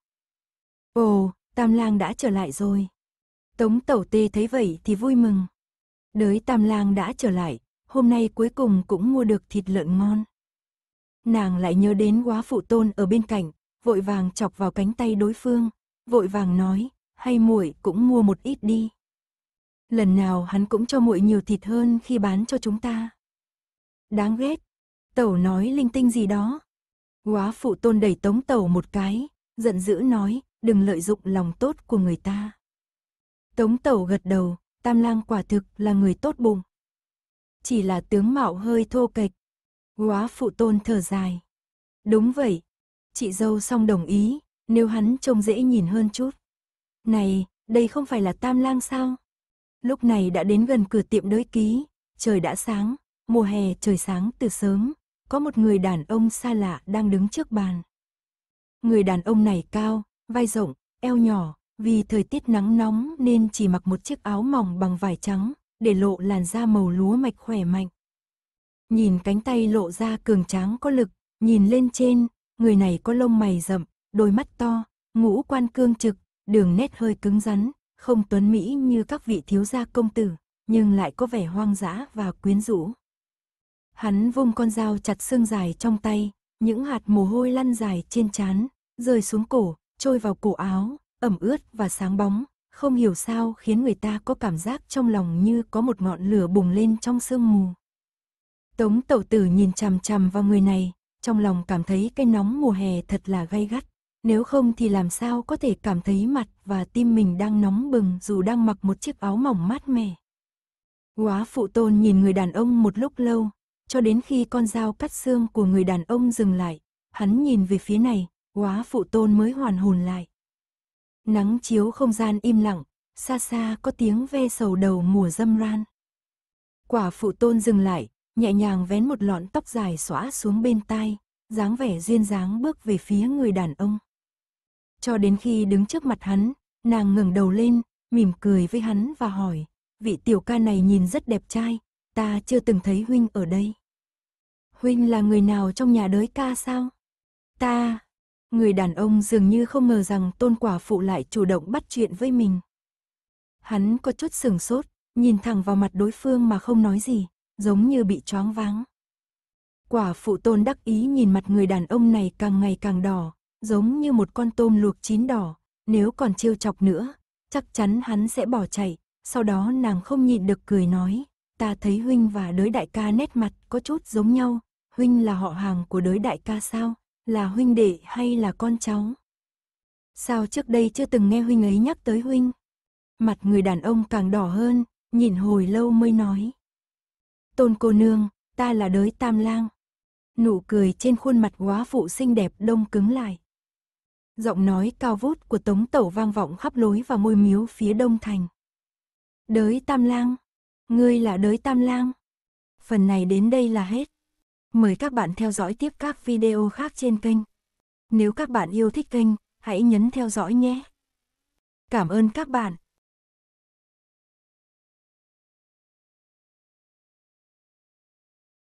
Ồ, Tam Lang đã trở lại rồi. Tống Tẩu Tê thấy vậy thì vui mừng. Đới Tam Lang đã trở lại, hôm nay cuối cùng cũng mua được thịt lợn ngon. Nàng lại nhớ đến quá phụ tôn ở bên cạnh, vội vàng chọc vào cánh tay đối phương, vội vàng nói, hay muội cũng mua một ít đi lần nào hắn cũng cho muội nhiều thịt hơn khi bán cho chúng ta. Đáng ghét, tẩu nói linh tinh gì đó. Quá phụ tôn đẩy tống tẩu một cái, giận dữ nói, đừng lợi dụng lòng tốt của người ta. Tống tẩu gật đầu, tam lang quả thực là người tốt bụng. Chỉ là tướng mạo hơi thô kệch. Quá phụ tôn thở dài. Đúng vậy, chị dâu xong đồng ý, nếu hắn trông dễ nhìn hơn chút. Này, đây không phải là tam lang sao? Lúc này đã đến gần cửa tiệm đối ký, trời đã sáng, mùa hè trời sáng từ sớm, có một người đàn ông xa lạ đang đứng trước bàn. Người đàn ông này cao, vai rộng, eo nhỏ, vì thời tiết nắng nóng nên chỉ mặc một chiếc áo mỏng bằng vải trắng, để lộ làn da màu lúa mạch khỏe mạnh. Nhìn cánh tay lộ ra cường tráng có lực, nhìn lên trên, người này có lông mày rậm, đôi mắt to, ngũ quan cương trực, đường nét hơi cứng rắn, không tuấn mỹ như các vị thiếu gia công tử, nhưng lại có vẻ hoang dã và quyến rũ. Hắn vung con dao chặt xương dài trong tay, những hạt mồ hôi lăn dài trên trán, rơi xuống cổ, trôi vào cổ áo, ẩm ướt và sáng bóng, không hiểu sao khiến người ta có cảm giác trong lòng như có một ngọn lửa bùng lên trong sương mù. Tống tẩu tử nhìn chằm chằm vào người này, trong lòng cảm thấy cái nóng mùa hè thật là gay gắt. Nếu không thì làm sao có thể cảm thấy mặt và tim mình đang nóng bừng dù đang mặc một chiếc áo mỏng mát mẻ. Quá phụ tôn nhìn người đàn ông một lúc lâu, cho đến khi con dao cắt xương của người đàn ông dừng lại, hắn nhìn về phía này, quá phụ tôn mới hoàn hồn lại. Nắng chiếu không gian im lặng, xa xa có tiếng ve sầu đầu mùa dâm ran. Quả phụ tôn dừng lại, nhẹ nhàng vén một lọn tóc dài xõa xuống bên tai, dáng vẻ duyên dáng bước về phía người đàn ông. Cho đến khi đứng trước mặt hắn, nàng ngẩng đầu lên, mỉm cười với hắn và hỏi, vị tiểu ca này nhìn rất đẹp trai, ta chưa từng thấy huynh ở đây. Huynh là người nào trong nhà đới ca sao? Ta, người đàn ông dường như không ngờ rằng tôn quả phụ lại chủ động bắt chuyện với mình. Hắn có chút sừng sốt, nhìn thẳng vào mặt đối phương mà không nói gì, giống như bị choáng váng. Quả phụ tôn đắc ý nhìn mặt người đàn ông này càng ngày càng đỏ, giống như một con tôm luộc chín đỏ, nếu còn trêu chọc nữa, chắc chắn hắn sẽ bỏ chạy, sau đó nàng không nhịn được cười nói, ta thấy huynh và đới đại ca nét mặt có chút giống nhau, huynh là họ hàng của đới đại ca sao, là huynh đệ hay là con cháu? Sao trước đây chưa từng nghe huynh ấy nhắc tới huynh? Mặt người đàn ông càng đỏ hơn, nhìn hồi lâu mới nói. Tôn cô nương, ta là đới tam lang. Nụ cười trên khuôn mặt quá phụ xinh đẹp đông cứng lại. Giọng nói cao vút của Tống Tẩu vang vọng khắp lối và môi miếu phía đông thành. Đới Tam Lang, ngươi là đới Tam Lang. Phần này đến đây là hết. Mời các bạn theo dõi tiếp các video khác trên kênh. Nếu các bạn yêu thích kênh, hãy nhấn theo dõi nhé. Cảm ơn các bạn.